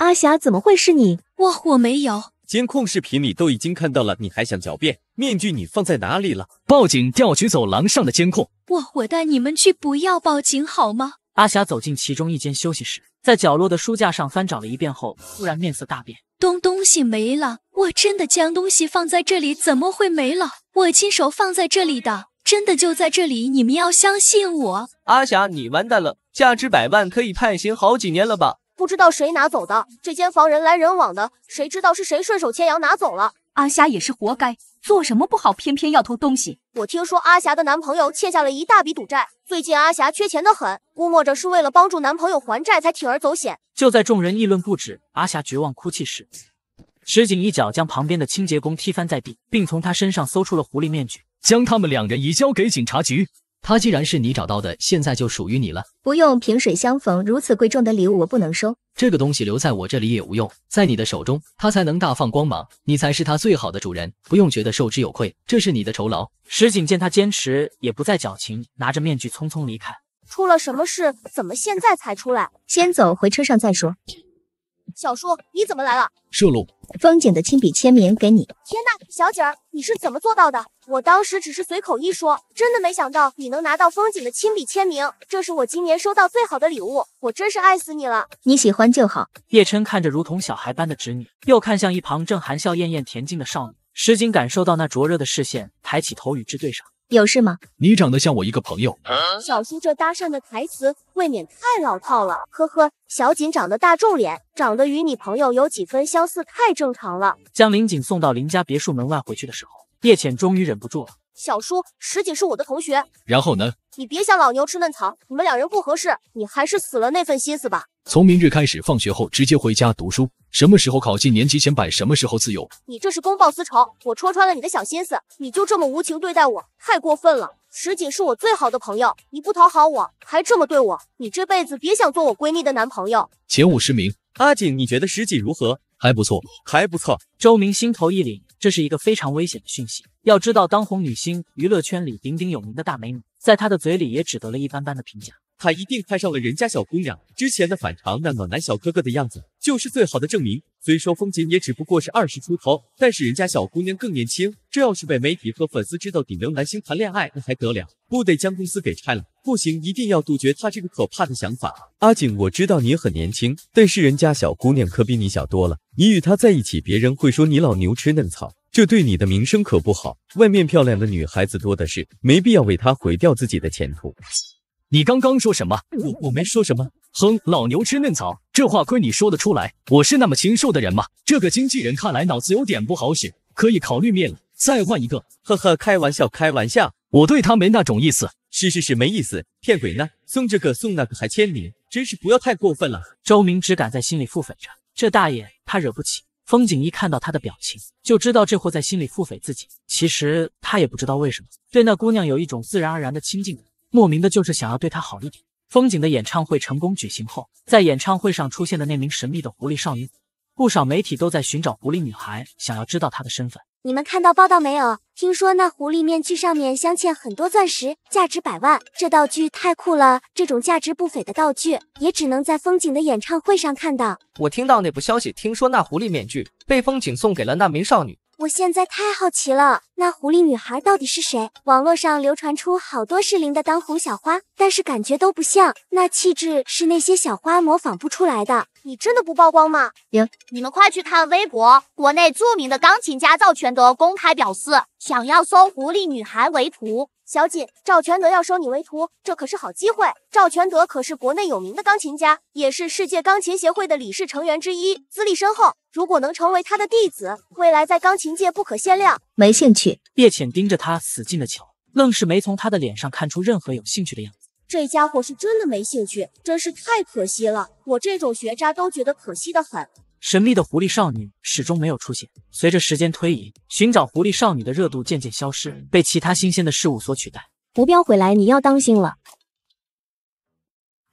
阿霞，怎么会是你？我我没有，监控视频里都已经看到了，你还想狡辩？面具你放在哪里了？报警，调取走廊上的监控。我我带你们去，不要报警好吗？阿霞走进其中一间休息室，在角落的书架上翻找了一遍后，突然面色大变，东东西没了。我真的将东西放在这里，怎么会没了？我亲手放在这里的，真的就在这里，你们要相信我。阿霞，你完蛋了，价值百万，可以判刑好几年了吧？不知道谁拿走的，这间房人来人往的，谁知道是谁顺手牵羊拿走了？阿霞也是活该，做什么不好，偏偏要偷东西。我听说阿霞的男朋友欠下了一大笔赌债，最近阿霞缺钱的很，估摸着是为了帮助男朋友还债才铤而走险。就在众人议论不止，阿霞绝望哭泣时，石井一脚将旁边的清洁工踢翻在地，并从他身上搜出了狐狸面具，将他们两人移交给警察局。它既然是你找到的，现在就属于你了。不用，萍水相逢，如此贵重的礼物我不能收。这个东西留在我这里也无用，在你的手中，它才能大放光芒，你才是它最好的主人。不用觉得受之有愧，这是你的酬劳。石井见他坚持，也不再矫情，拿着面具匆匆离开。出了什么事？怎么现在才出来？先走回车上再说。小叔，你怎么来了？顺路。风景的亲笔签名给你。天呐，小景儿，你是怎么做到的？我当时只是随口一说，真的没想到你能拿到风景的亲笔签名。这是我今年收到最好的礼物，我真是爱死你了。你喜欢就好。叶琛看着如同小孩般的侄女，又看向一旁正含笑艳艳恬静的少女石井感受到那灼热的视线，抬起头与之对上。有事吗？你长得像我一个朋友。小苏这搭讪的台词未免太老套了。呵呵，小锦长得大众脸，长得与你朋友有几分相似，太正常了。将林锦送到林家别墅门外回去的时候，叶浅终于忍不住了。小叔，石锦是我的同学。然后呢？你别想老牛吃嫩草，你们两人不合适，你还是死了那份心思吧。从明日开始，放学后直接回家读书，什么时候考进年级前百，什么时候自由。你这是公报私仇，我戳穿了你的小心思，你就这么无情对待我，太过分了。石锦是我最好的朋友，你不讨好我，还这么对我，你这辈子别想做我闺蜜的男朋友。前五十名，阿锦，你觉得石锦如何？还不错，还不错。周明心头一凛。这是一个非常危险的讯息。要知道，当红女星，娱乐圈里鼎鼎有名的大美女，在她的嘴里也只得了一般般的评价。他一定看上了人家小姑娘之前的反常，那暖男小哥哥的样子就是最好的证明。虽说风景也只不过是二十出头，但是人家小姑娘更年轻。这要是被媒体和粉丝知道顶流男星谈恋爱，那还得了？不得将公司给拆了？不行，一定要杜绝他这个可怕的想法。阿景，我知道你很年轻，但是人家小姑娘可比你小多了。你与她在一起，别人会说你老牛吃嫩草，这对你的名声可不好。外面漂亮的女孩子多的是，没必要为她毁掉自己的前途。你刚刚说什么？我我没说什么。哼，老牛吃嫩草，这话亏你说得出来。我是那么清瘦的人吗？这个经纪人看来脑子有点不好使，可以考虑灭了，再换一个。呵呵，开玩笑，开玩笑，我对他没那种意思。是是是，没意思，骗鬼呢，送这个送那个还签名，真是不要太过分了。周明只敢在心里腹诽着，这大爷他惹不起。风景一看到他的表情，就知道这货在心里腹诽自己。其实他也不知道为什么，对那姑娘有一种自然而然的亲近感。莫名的就是想要对她好一点。风景的演唱会成功举行后，在演唱会上出现的那名神秘的狐狸少女，不少媒体都在寻找狐狸女孩，想要知道她的身份。你们看到报道没有？听说那狐狸面具上面镶嵌很多钻石，价值百万。这道具太酷了！这种价值不菲的道具，也只能在风景的演唱会上看到。我听到那部消息，听说那狐狸面具被风景送给了那名少女。我现在太好奇了，那狐狸女孩到底是谁？网络上流传出好多适龄的当红小花，但是感觉都不像，那气质是那些小花模仿不出来的。你真的不曝光吗？行，你们快去看微博，国内著名的钢琴家赵全德公开表示，想要收狐狸女孩为徒。小锦，赵全德要收你为徒，这可是好机会。赵全德可是国内有名的钢琴家，也是世界钢琴协会的理事成员之一，资历深厚。如果能成为他的弟子，未来在钢琴界不可限量。没兴趣。叶浅盯着他，死劲的瞧，愣是没从他的脸上看出任何有兴趣的样子。这家伙是真的没兴趣，真是太可惜了。我这种学渣都觉得可惜的很。神秘的狐狸少女始终没有出现。随着时间推移，寻找狐狸少女的热度渐渐消失，被其他新鲜的事物所取代。胡彪回来，你要当心了。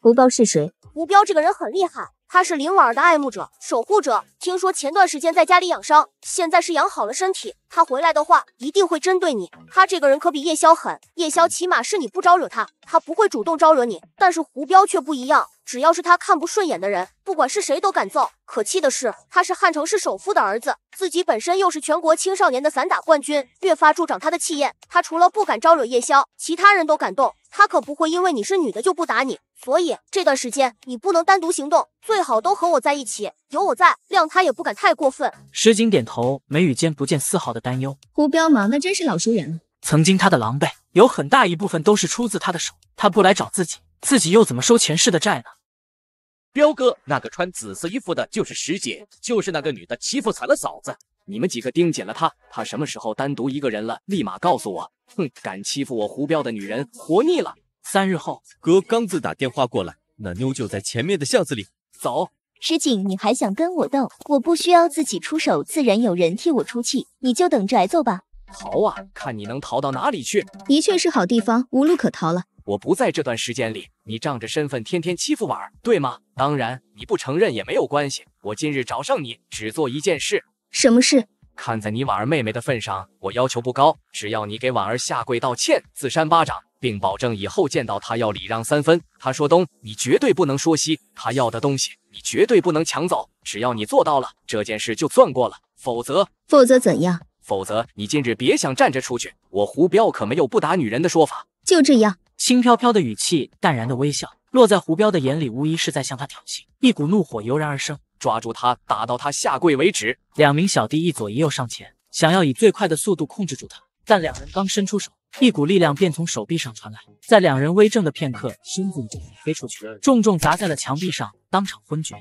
胡彪是谁？胡彪这个人很厉害，他是林婉儿的爱慕者、守护者。听说前段时间在家里养伤，现在是养好了身体。他回来的话，一定会针对你。他这个人可比叶宵狠。叶宵起码是你不招惹他，他不会主动招惹你。但是胡彪却不一样。只要是他看不顺眼的人，不管是谁都敢揍。可气的是，他是汉城市首富的儿子，自己本身又是全国青少年的散打冠军，越发助长他的气焰。他除了不敢招惹叶宵，其他人都敢动。他可不会因为你是女的就不打你。所以这段时间你不能单独行动，最好都和我在一起。有我在，谅他也不敢太过分。石井点头，眉宇间不见丝毫的担忧。胡彪嘛，那真是老熟人了。曾经他的狼狈，有很大一部分都是出自他的手。他不来找自己，自己又怎么收前世的债呢？彪哥，那个穿紫色衣服的就是石姐，就是那个女的欺负惨了嫂子。你们几个盯紧了她，她什么时候单独一个人了，立马告诉我。哼，敢欺负我胡彪的女人，活腻了。三日后，哥刚子打电话过来，那妞就在前面的巷子里。走，石井，你还想跟我斗？我不需要自己出手，自然有人替我出气，你就等着挨揍吧。逃啊，看你能逃到哪里去。的确是好地方，无路可逃了。我不在这段时间里，你仗着身份天天欺负婉儿，对吗？当然，你不承认也没有关系。我今日找上你，只做一件事。什么事？看在你婉儿妹妹的份上，我要求不高，只要你给婉儿下跪道歉、自扇巴掌，并保证以后见到她要礼让三分。她说东，你绝对不能说西；她要的东西，你绝对不能抢走。只要你做到了，这件事就算过了。否则，否则怎样？否则你今日别想站着出去。我胡彪可没有不打女人的说法。就这样。轻飘飘的语气，淡然的微笑，落在胡彪的眼里，无疑是在向他挑衅。一股怒火油然而生，抓住他，打到他下跪为止。两名小弟一左一右上前，想要以最快的速度控制住他，但两人刚伸出手，一股力量便从手臂上传来，在两人微怔的片刻，身子已经飞出去，重重砸在了墙壁上，当场昏厥。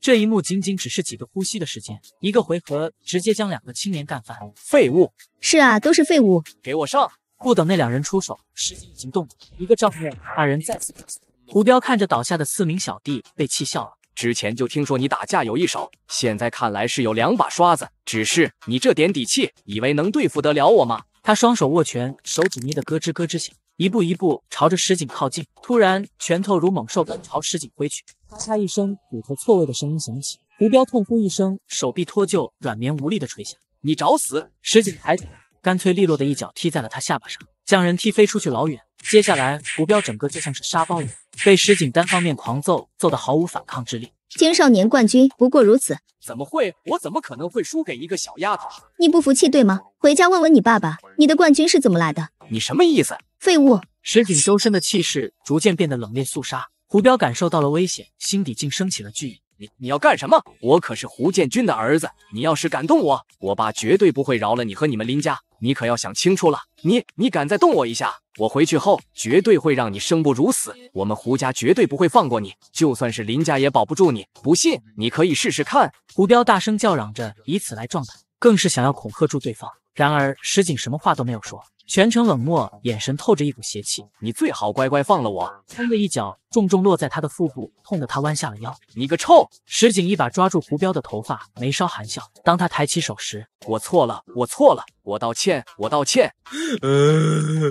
这一幕仅仅只是几个呼吸的时间，一个回合直接将两个青年干翻。废物！是啊，都是废物。给我上！不等那两人出手，石井已经动了，一个照面，二人再次倒地。胡彪看着倒下的四名小弟，被气笑了。之前就听说你打架有一手，现在看来是有两把刷子。只是你这点底气，以为能对付得了我吗？他双手握拳，手指捏得咯吱咯吱响，一步一步朝着石井靠近。突然，拳头如猛兽般朝石井挥去，咔嚓一声骨头错位的声音响起，胡彪痛呼一声，手臂脱臼，软绵无力的垂下。你找死！石井抬头。干脆利落的一脚踢在了他下巴上，将人踢飞出去老远。接下来，胡彪整个就像是沙包一样，被石井单方面狂揍，揍得毫无反抗之力。青少年冠军不过如此，怎么会？我怎么可能会输给一个小丫头？你不服气对吗？回家问问你爸爸，你的冠军是怎么来的？你什么意思？废物！石井周身的气势逐渐变得冷冽肃杀，胡彪感受到了危险，心底竟升起了惧意。你你要干什么？我可是胡建军的儿子，你要是敢动我，我爸绝对不会饶了你和你们林家。你可要想清楚了，你你敢再动我一下，我回去后绝对会让你生不如死，我们胡家绝对不会放过你，就算是林家也保不住你，不信你可以试试看。胡彪大声叫嚷着，以此来壮胆。更是想要恐吓住对方，然而石井什么话都没有说，全程冷漠，眼神透着一股邪气。你最好乖乖放了我！砰的一脚，重重落在他的腹部，痛得他弯下了腰。你个臭石井！一把抓住胡彪的头发，眉梢含笑。当他抬起手时，我错了，我错了，我道歉，我道歉。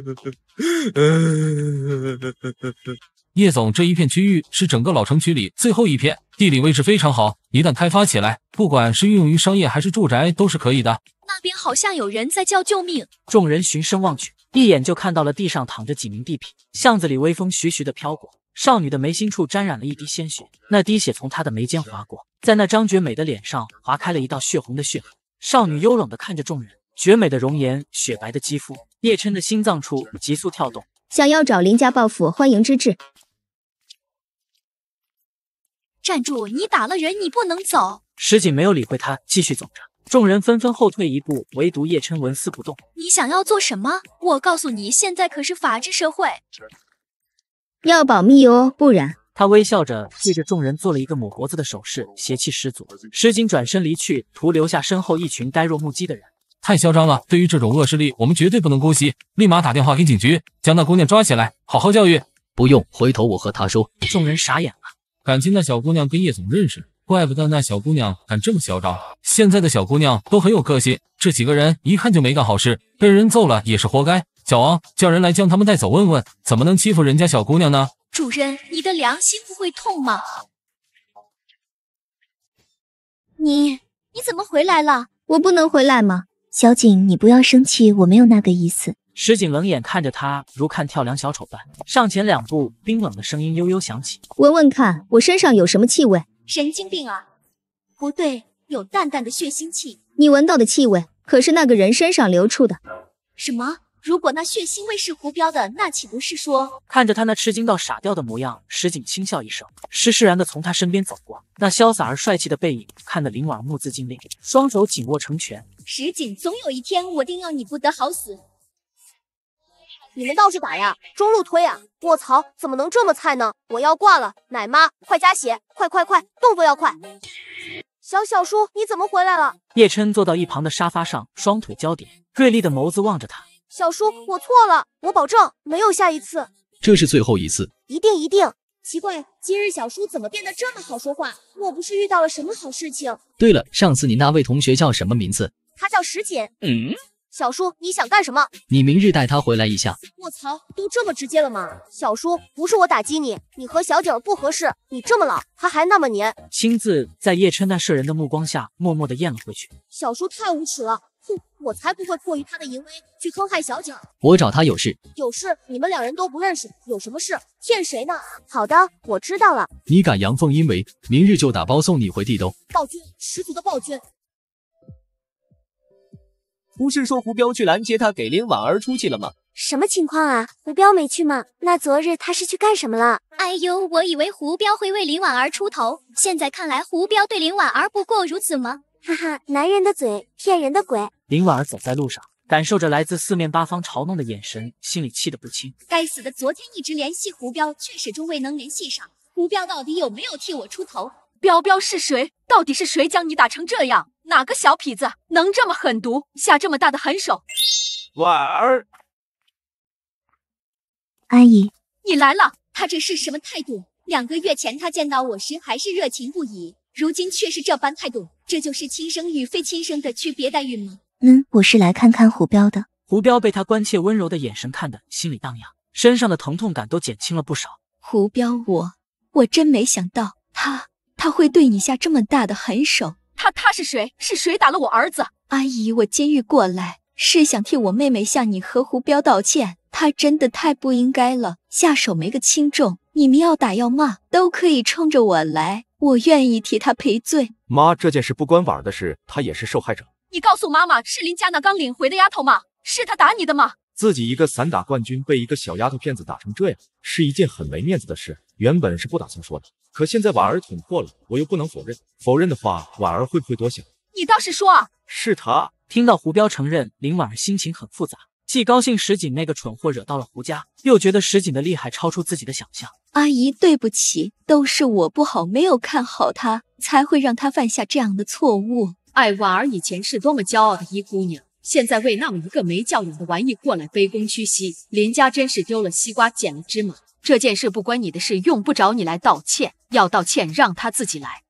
叶总，这一片区域是整个老城区里最后一片，地理位置非常好。一旦开发起来，不管是运用于商业还是住宅，都是可以的。那边好像有人在叫救命！众人循声望去，一眼就看到了地上躺着几名地痞。巷子里微风徐徐的飘过，少女的眉心处沾染了一滴鲜血，那滴血从她的眉间划过，在那张绝美的脸上划开了一道血红的血痕。少女幽冷的看着众人，绝美的容颜，雪白的肌肤。叶琛的心脏处急速跳动。想要找林家报复，欢迎之至。站住！你打了人，你不能走。石锦没有理会他，继续走着。众人纷纷后退一步，唯独叶琛纹丝不动。你想要做什么？我告诉你，现在可是法治社会，要保密哦，不然……他微笑着对着众人做了一个抹脖子的手势，邪气十足。石锦转身离去，徒留下身后一群呆若木鸡的人。太嚣张了！对于这种恶势力，我们绝对不能姑息。立马打电话给警局，将那姑娘抓起来，好好教育。不用，回头我和他说。众人傻眼了，感情那小姑娘跟叶总认识，怪不得那小姑娘敢这么嚣张。现在的小姑娘都很有个性，这几个人一看就没干好事，被人揍了也是活该。小王，叫人来将他们带走，问问怎么能欺负人家小姑娘呢？主人，你的良心不会痛吗？你你怎么回来了？我不能回来吗？小景，你不要生气，我没有那个意思。石景冷眼看着他，如看跳梁小丑般上前两步，冰冷的声音悠悠响起：“闻闻看，我身上有什么气味？”神经病啊！不对，有淡淡的血腥气。你闻到的气味，可是那个人身上流出的？什么？如果那血腥味是胡彪的，那岂不是说……看着他那吃惊到傻掉的模样，石景轻笑一声，施施然地从他身边走过，那潇洒而帅气的背影，看得林婉目眦尽裂，双手紧握成拳。石井，总有一天我定要你不得好死！你们倒是打呀，中路推呀！卧槽，怎么能这么菜呢？我要挂了！奶妈，快加血！快快快，动作要快！小小叔，你怎么回来了？叶琛坐到一旁的沙发上，双腿交叠，锐利的眸子望着他。小叔，我错了，我保证没有下一次，这是最后一次，一定一定。奇怪，今日小叔怎么变得这么好说话？莫不是遇到了什么好事情？对了，上次你那位同学叫什么名字？他叫石锦，嗯，小叔，你想干什么？你明日带他回来一下。卧槽，都这么直接了吗？小叔，不是我打击你，你和小景儿不合适，你这么老，他还那么黏。亲自在叶琛那摄人的目光下，默默地咽了回去。小叔太无耻了，哼，我才不会迫于他的淫威去坑害小景。我找他有事。有事？你们两人都不认识，有什么事骗谁呢？好的，我知道了。你敢阳奉阴违，明日就打包送你回地都。暴君，十足的暴君。不是说胡彪去拦截他，给林婉儿出气了吗？什么情况啊？胡彪没去吗？那昨日他是去干什么了？哎呦，我以为胡彪会为林婉儿出头，现在看来胡彪对林婉儿不过如此吗？哈哈，男人的嘴，骗人的鬼。林婉儿走在路上，感受着来自四面八方嘲弄的眼神，心里气得不轻。该死的，昨天一直联系胡彪，却始终未能联系上。胡彪到底有没有替我出头？彪彪是谁？到底是谁将你打成这样？哪个小痞子能这么狠毒，下这么大的狠手？婉儿，阿姨，你来了。他这是什么态度？两个月前他见到我时还是热情不已，如今却是这般态度。这就是亲生与非亲生的区别待遇吗？嗯，我是来看看胡彪的。胡彪被他关切温柔的眼神看得心里荡漾，身上的疼痛感都减轻了不少。胡彪，我我真没想到他他会对你下这么大的狠手。他他是谁？是谁打了我儿子？阿姨，我监狱过来是想替我妹妹向你和胡彪道歉。他真的太不应该了，下手没个轻重。你们要打要骂都可以冲着我来，我愿意替他赔罪。妈，这件事不关婉儿的事，她也是受害者。你告诉妈妈，是林家那刚领回的丫头吗？是她打你的吗？自己一个散打冠军被一个小丫头片子打成这样，是一件很没面子的事。原本是不打算说的，可现在婉儿捅破了，我又不能否认。否认的话，婉儿会不会多想？你倒是说，是他听到胡彪承认林婉儿，心情很复杂，既高兴石锦那个蠢货惹到了胡家，又觉得石锦的厉害超出自己的想象。阿姨，对不起，都是我不好，没有看好他，才会让他犯下这样的错误。哎，婉儿以前是多么骄傲的一姑娘。现在为那么一个没教养的玩意过来卑躬屈膝，林家真是丢了西瓜捡了芝麻。这件事不关你的事，用不着你来道歉。要道歉让他自己来。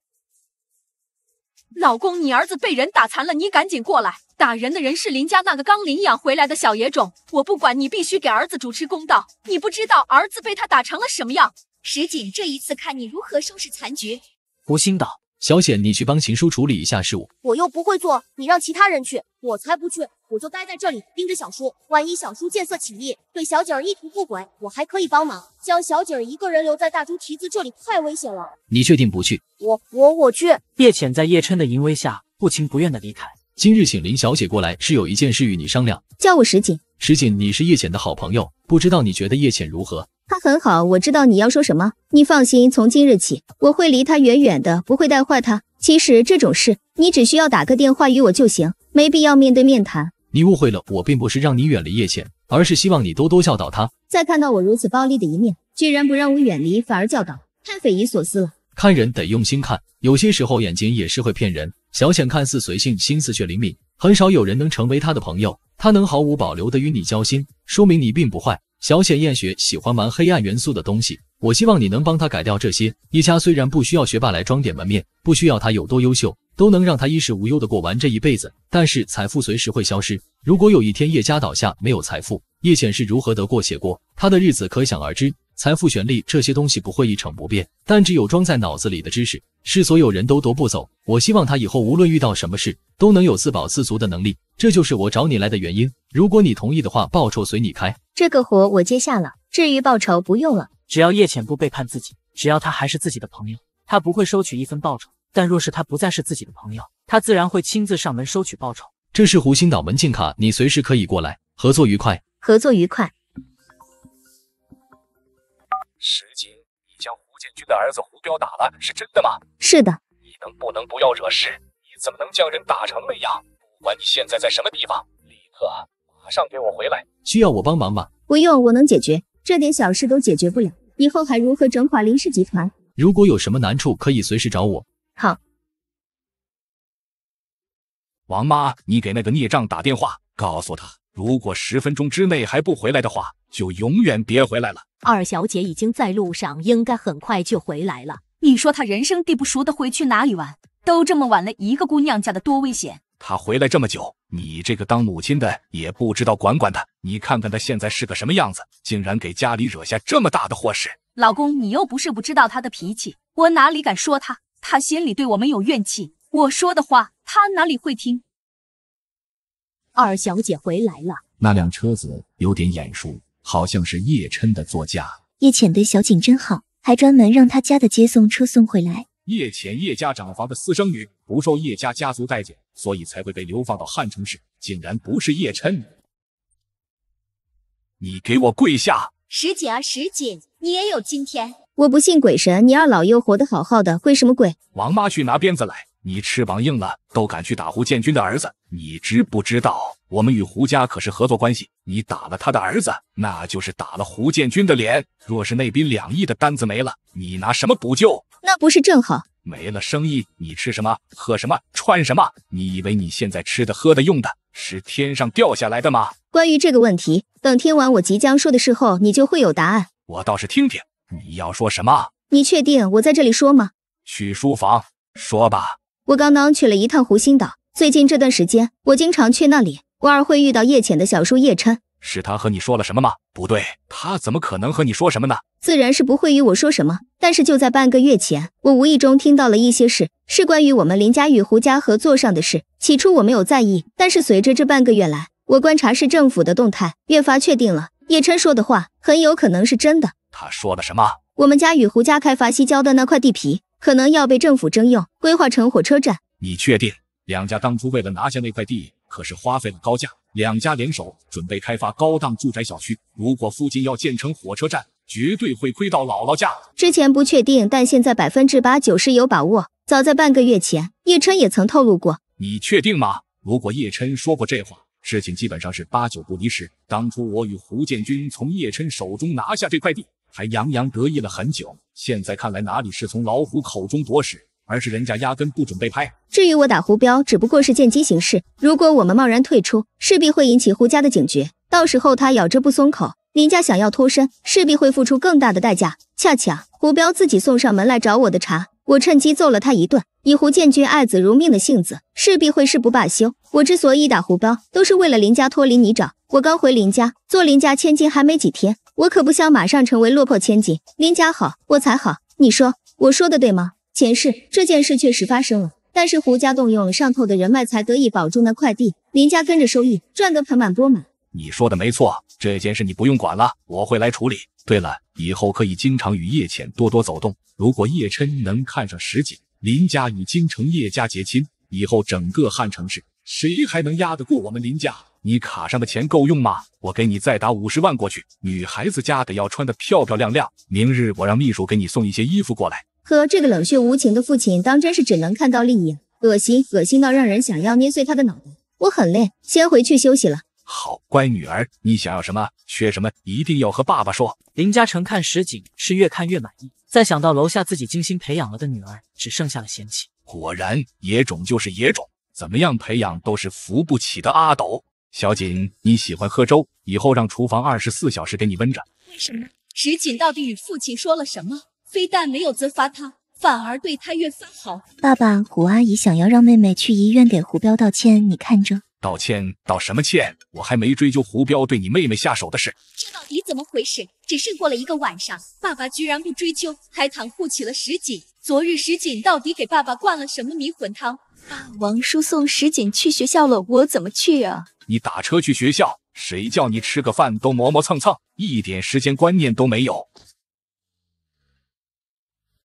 老公，你儿子被人打残了，你赶紧过来。打人的人是林家那个刚领养回来的小野种，我不管你，必须给儿子主持公道。你不知道儿子被他打成了什么样？石锦，这一次看你如何收拾残局。无心岛。小显，你去帮秦叔处理一下事务，我又不会做，你让其他人去，我才不去，我就待在这里盯着小叔，万一小叔见色起意，对小景儿意图不轨，我还可以帮忙，将小景儿一个人留在大猪蹄子这里太危险了。你确定不去？我我我去。叶浅在叶琛的淫威下，不情不愿的离开。今日请林小姐过来是有一件事与你商量，叫我石井，石井，你是叶浅的好朋友，不知道你觉得叶浅如何？他很好，我知道你要说什么。你放心，从今日起，我会离他远远的，不会带坏他。其实这种事，你只需要打个电话与我就行，没必要面对面谈。你误会了，我并不是让你远离叶浅，而是希望你多多教导他。再看到我如此暴力的一面，居然不让我远离，反而教导，太匪夷所思了。看人得用心看，有些时候眼睛也是会骗人。小浅看似随性，心思却灵敏，很少有人能成为他的朋友。他能毫无保留的与你交心，说明你并不坏。小显厌学，喜欢玩黑暗元素的东西。我希望你能帮他改掉这些。叶家虽然不需要学霸来装点门面，不需要他有多优秀，都能让他衣食无忧的过完这一辈子。但是财富随时会消失。如果有一天叶家倒下，没有财富，叶显是如何得过且过？他的日子可想而知。财富、权力这些东西不会一成不变，但只有装在脑子里的知识。是所有人都夺不走。我希望他以后无论遇到什么事，都能有自保自足的能力。这就是我找你来的原因。如果你同意的话，报酬随你开。这个活我接下了。至于报酬，不用了。只要叶浅不背叛自己，只要他还是自己的朋友，他不会收取一分报酬。但若是他不再是自己的朋友，他自然会亲自上门收取报酬。这是湖心岛门禁卡，你随时可以过来。合作愉快，合作愉快。时间。军的儿子胡彪打了，是真的吗？是的。你能不能不要惹事？你怎么能将人打成那样？不管你现在在什么地方，立刻马上给我回来！需要我帮忙吗？不用，我能解决。这点小事都解决不了，以后还如何整垮林氏集团？如果有什么难处，可以随时找我。好，王妈，你给那个孽障打电话，告诉他。如果十分钟之内还不回来的话，就永远别回来了。二小姐已经在路上，应该很快就回来了。你说她人生地不熟的，会去哪里玩？都这么晚了，一个姑娘家的多危险！她回来这么久，你这个当母亲的也不知道管管她。你看看她现在是个什么样子，竟然给家里惹下这么大的祸事。老公，你又不是不知道她的脾气，我哪里敢说她？她心里对我们有怨气，我说的话她哪里会听？二小姐回来了，那辆车子有点眼熟，好像是叶琛的座驾。叶浅对小景真好，还专门让他家的接送车送回来。叶浅，叶家长房的私生女，不受叶家家族待见，所以才会被流放到汉城市。竟然不是叶琛，你给我跪下！石锦啊，石锦，你也有今天！我不信鬼神，你二老又活得好好的，跪什么鬼？王妈，去拿鞭子来！你翅膀硬了，都敢去打胡建军的儿子，你知不知道我们与胡家可是合作关系？你打了他的儿子，那就是打了胡建军的脸。若是那笔两亿的单子没了，你拿什么补救？那不是正好？没了生意，你吃什么？喝什么？穿什么？你以为你现在吃的、喝的、用的是天上掉下来的吗？关于这个问题，等听完我即将说的事后，你就会有答案。我倒是听听，你要说什么？你确定我在这里说吗？去书房说吧。我刚刚去了一趟湖心岛，最近这段时间我经常去那里，偶尔会遇到叶潜的小叔叶琛。是他和你说了什么吗？不对，他怎么可能和你说什么呢？自然是不会与我说什么。但是就在半个月前，我无意中听到了一些事，是关于我们林家与胡家合作上的事。起初我没有在意，但是随着这半个月来，我观察市政府的动态，越发确定了叶琛说的话很有可能是真的。他说的什么？我们家与胡家开发西郊的那块地皮。可能要被政府征用，规划成火车站。你确定？两家当初为了拿下那块地，可是花费了高价。两家联手准备开发高档住宅小区，如果附近要建成火车站，绝对会亏到姥姥家。之前不确定，但现在百分之八九十有把握。早在半个月前，叶琛也曾透露过。你确定吗？如果叶琛说过这话，事情基本上是八九不离十。当初我与胡建军从叶琛手中拿下这块地。还洋洋得意了很久，现在看来哪里是从老虎口中夺食，而是人家压根不准备拍。至于我打胡彪，只不过是见机行事。如果我们贸然退出，势必会引起胡家的警觉，到时候他咬着不松口，林家想要脱身，势必会付出更大的代价。恰巧胡彪自己送上门来找我的茬，我趁机揍了他一顿。以胡建军爱子如命的性子，势必会誓不罢休。我之所以打胡彪，都是为了林家脱离泥沼。我刚回林家，做林家千金还没几天。我可不想马上成为落魄千金，林家好我才好。你说我说的对吗？前世这件事确实发生了，但是胡家动用了上头的人脉才得以保住那块地，林家跟着收益赚得盆满钵满。你说的没错，这件事你不用管了，我会来处理。对了，以后可以经常与叶浅多多走动。如果叶琛能看上石姐，林家与京城叶家结亲，以后整个汉城市谁还能压得过我们林家？你卡上的钱够用吗？我给你再打五十万过去。女孩子家得要穿的漂漂亮亮。明日我让秘书给你送一些衣服过来。呵，这个冷血无情的父亲，当真是只能看到利益，恶心，恶心到让人想要捏碎他的脑袋。我很累，先回去休息了。好乖女儿，你想要什么，缺什么，一定要和爸爸说。林嘉诚看实景是越看越满意，再想到楼下自己精心培养了的女儿，只剩下了嫌弃。果然，野种就是野种，怎么样培养都是扶不起的阿斗。小锦，你喜欢喝粥，以后让厨房二十四小时给你温着。为什么石锦到底与父亲说了什么？非但没有责罚他，反而对他越发好。爸爸，胡阿姨想要让妹妹去医院给胡彪道歉，你看着。道歉？道什么歉？我还没追究胡彪对你妹妹下手的事。这到底怎么回事？只是过了一个晚上，爸爸居然不追究，还袒护起了石锦。昨日石锦到底给爸爸灌了什么迷魂汤？王叔送石锦去学校了，我怎么去啊？你打车去学校？谁叫你吃个饭都磨磨蹭蹭，一点时间观念都没有。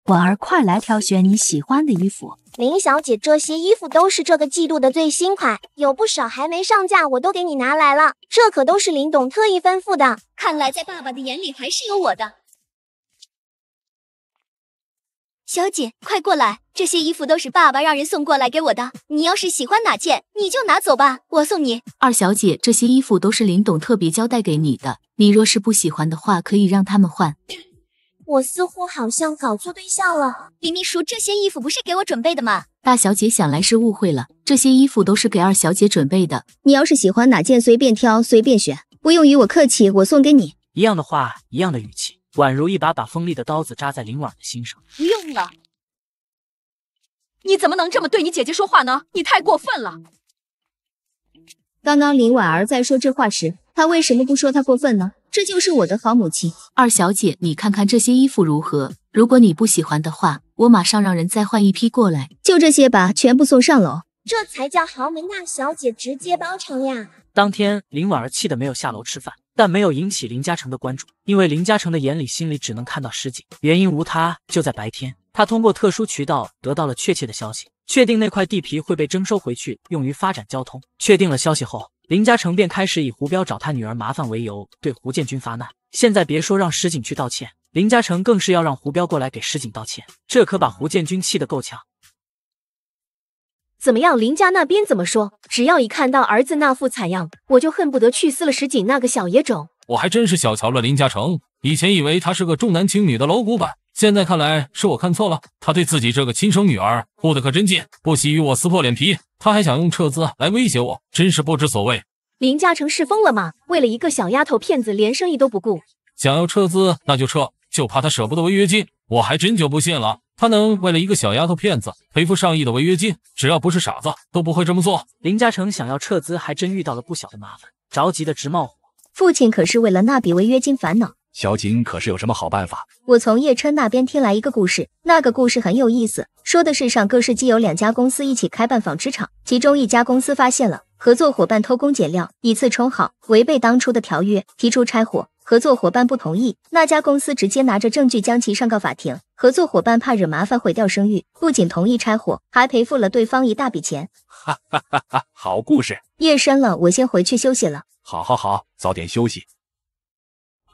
婉儿，快来挑选你喜欢的衣服。林小姐，这些衣服都是这个季度的最新款，有不少还没上架，我都给你拿来了。这可都是林董特意吩咐的。看来在爸爸的眼里还是有我的。小姐，快过来，这些衣服都是爸爸让人送过来给我的。你要是喜欢哪件，你就拿走吧，我送你。二小姐，这些衣服都是林董特别交代给你的，你若是不喜欢的话，可以让他们换。我似乎好像搞错对象了，李秘书，这些衣服不是给我准备的吗？大小姐想来是误会了，这些衣服都是给二小姐准备的。你要是喜欢哪件，随便挑，随便选，不用与我客气，我送给你。一样的话，一样的语气。宛如一把把锋利的刀子扎在林婉儿的心上。不用了，你怎么能这么对你姐姐说话呢？你太过分了。刚刚林婉儿在说这话时，她为什么不说她过分呢？这就是我的好母亲。二小姐，你看看这些衣服如何？如果你不喜欢的话，我马上让人再换一批过来。就这些吧，全部送上楼。这才叫豪门大小姐直接包场呀！当天林婉儿气得没有下楼吃饭。但没有引起林嘉诚的关注，因为林嘉诚的眼里、心里只能看到石井。原因无他，就在白天，他通过特殊渠道得到了确切的消息，确定那块地皮会被征收回去，用于发展交通。确定了消息后，林嘉诚便开始以胡彪找他女儿麻烦为由，对胡建军发难。现在别说让石井去道歉，林嘉诚更是要让胡彪过来给石井道歉，这可把胡建军气得够呛。怎么样，林家那边怎么说？只要一看到儿子那副惨样，我就恨不得去撕了石井那个小野种。我还真是小瞧了林嘉诚，以前以为他是个重男轻女的老古板，现在看来是我看错了。他对自己这个亲生女儿护得可真紧，不惜与我撕破脸皮。他还想用撤资来威胁我，真是不知所谓。林嘉诚是疯了吗？为了一个小丫头片子，连生意都不顾，想要撤资那就撤，就怕他舍不得违约金。我还真就不信了。他能为了一个小丫头片子赔付上亿的违约金？只要不是傻子，都不会这么做。林嘉诚想要撤资，还真遇到了不小的麻烦，着急的直冒火。父亲可是为了那笔违约金烦恼。小锦可是有什么好办法？我从叶琛那边听来一个故事，那个故事很有意思，说的是上个世纪有两家公司一起开办纺织厂，其中一家公司发现了。合作伙伴偷工减料，以次充好，违背当初的条约，提出拆伙。合作伙伴不同意，那家公司直接拿着证据将其上告法庭。合作伙伴怕惹麻烦，毁掉声誉，不仅同意拆伙，还赔付了对方一大笔钱。哈哈哈！哈，好故事。夜深了，我先回去休息了。好，好，好，早点休息。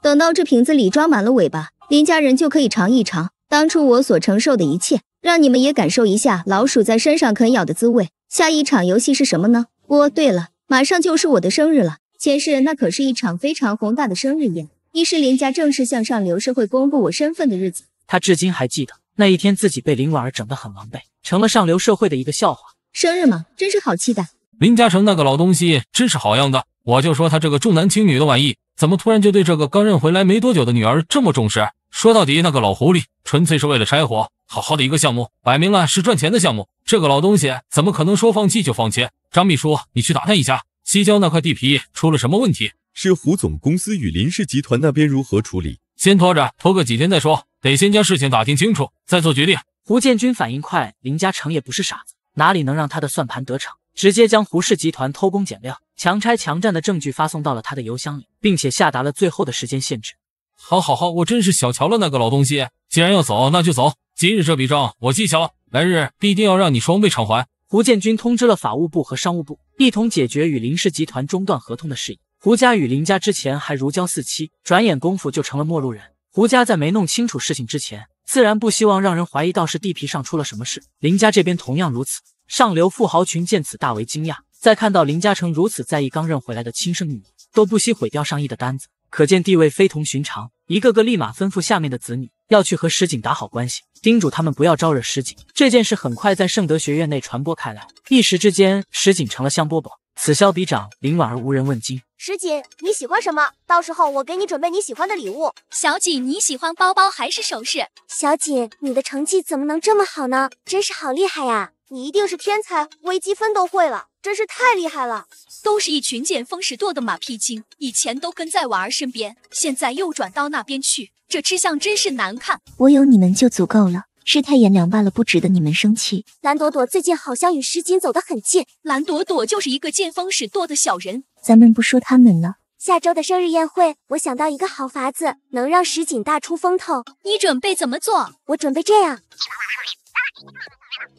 等到这瓶子里装满了尾巴，林家人就可以尝一尝当初我所承受的一切，让你们也感受一下老鼠在身上啃咬的滋味。下一场游戏是什么呢？哦，对了，马上就是我的生日了。前世那可是一场非常宏大的生日宴，亦是林家正式向上流社会公布我身份的日子。他至今还记得那一天，自己被林婉儿整得很狼狈，成了上流社会的一个笑话。生日嘛，真是好期待。林嘉诚那个老东西真是好样的，我就说他这个重男轻女的玩意，怎么突然就对这个刚认回来没多久的女儿这么重视？说到底，那个老狐狸纯粹是为了拆伙，好好的一个项目，摆明了是赚钱的项目，这个老东西怎么可能说放弃就放弃？张秘书，你去打探一下西郊那块地皮出了什么问题，是胡总公司与林氏集团那边如何处理？先拖着，拖个几天再说，得先将事情打听清楚再做决定。胡建军反应快，林嘉诚也不是傻子，哪里能让他的算盘得逞？直接将胡氏集团偷工减料、强拆强占的证据发送到了他的邮箱里，并且下达了最后的时间限制。好好好，我真是小瞧了那个老东西。既然要走，那就走。今日这笔账我记下了，来日必定要让你双倍偿还。胡建军通知了法务部和商务部，一同解决与林氏集团中断合同的事宜。胡家与林家之前还如胶似漆，转眼功夫就成了陌路人。胡家在没弄清楚事情之前，自然不希望让人怀疑到是地皮上出了什么事。林家这边同样如此，上流富豪群见此大为惊讶。再看到林嘉诚如此在意刚认回来的亲生女儿，都不惜毁掉上亿的单子，可见地位非同寻常。一个个立马吩咐下面的子女。要去和石井打好关系，叮嘱他们不要招惹石井。这件事很快在圣德学院内传播开来，一时之间，石井成了香饽饽。此消彼长，林婉儿无人问津。石井，你喜欢什么？到时候我给你准备你喜欢的礼物。小锦，你喜欢包包还是首饰？小锦，你的成绩怎么能这么好呢？真是好厉害呀！你一定是天才，微积分都会了。真是太厉害了，都是一群见风使舵的马屁精。以前都跟在婉儿身边，现在又转到那边去，这吃相真是难看。我有你们就足够了，世态炎凉罢了，不值得你们生气。蓝朵朵最近好像与石井走得很近，蓝朵朵就是一个见风使舵的小人。咱们不说他们了。下周的生日宴会，我想到一个好法子，能让石井大出风头。你准备怎么做？我准备这样。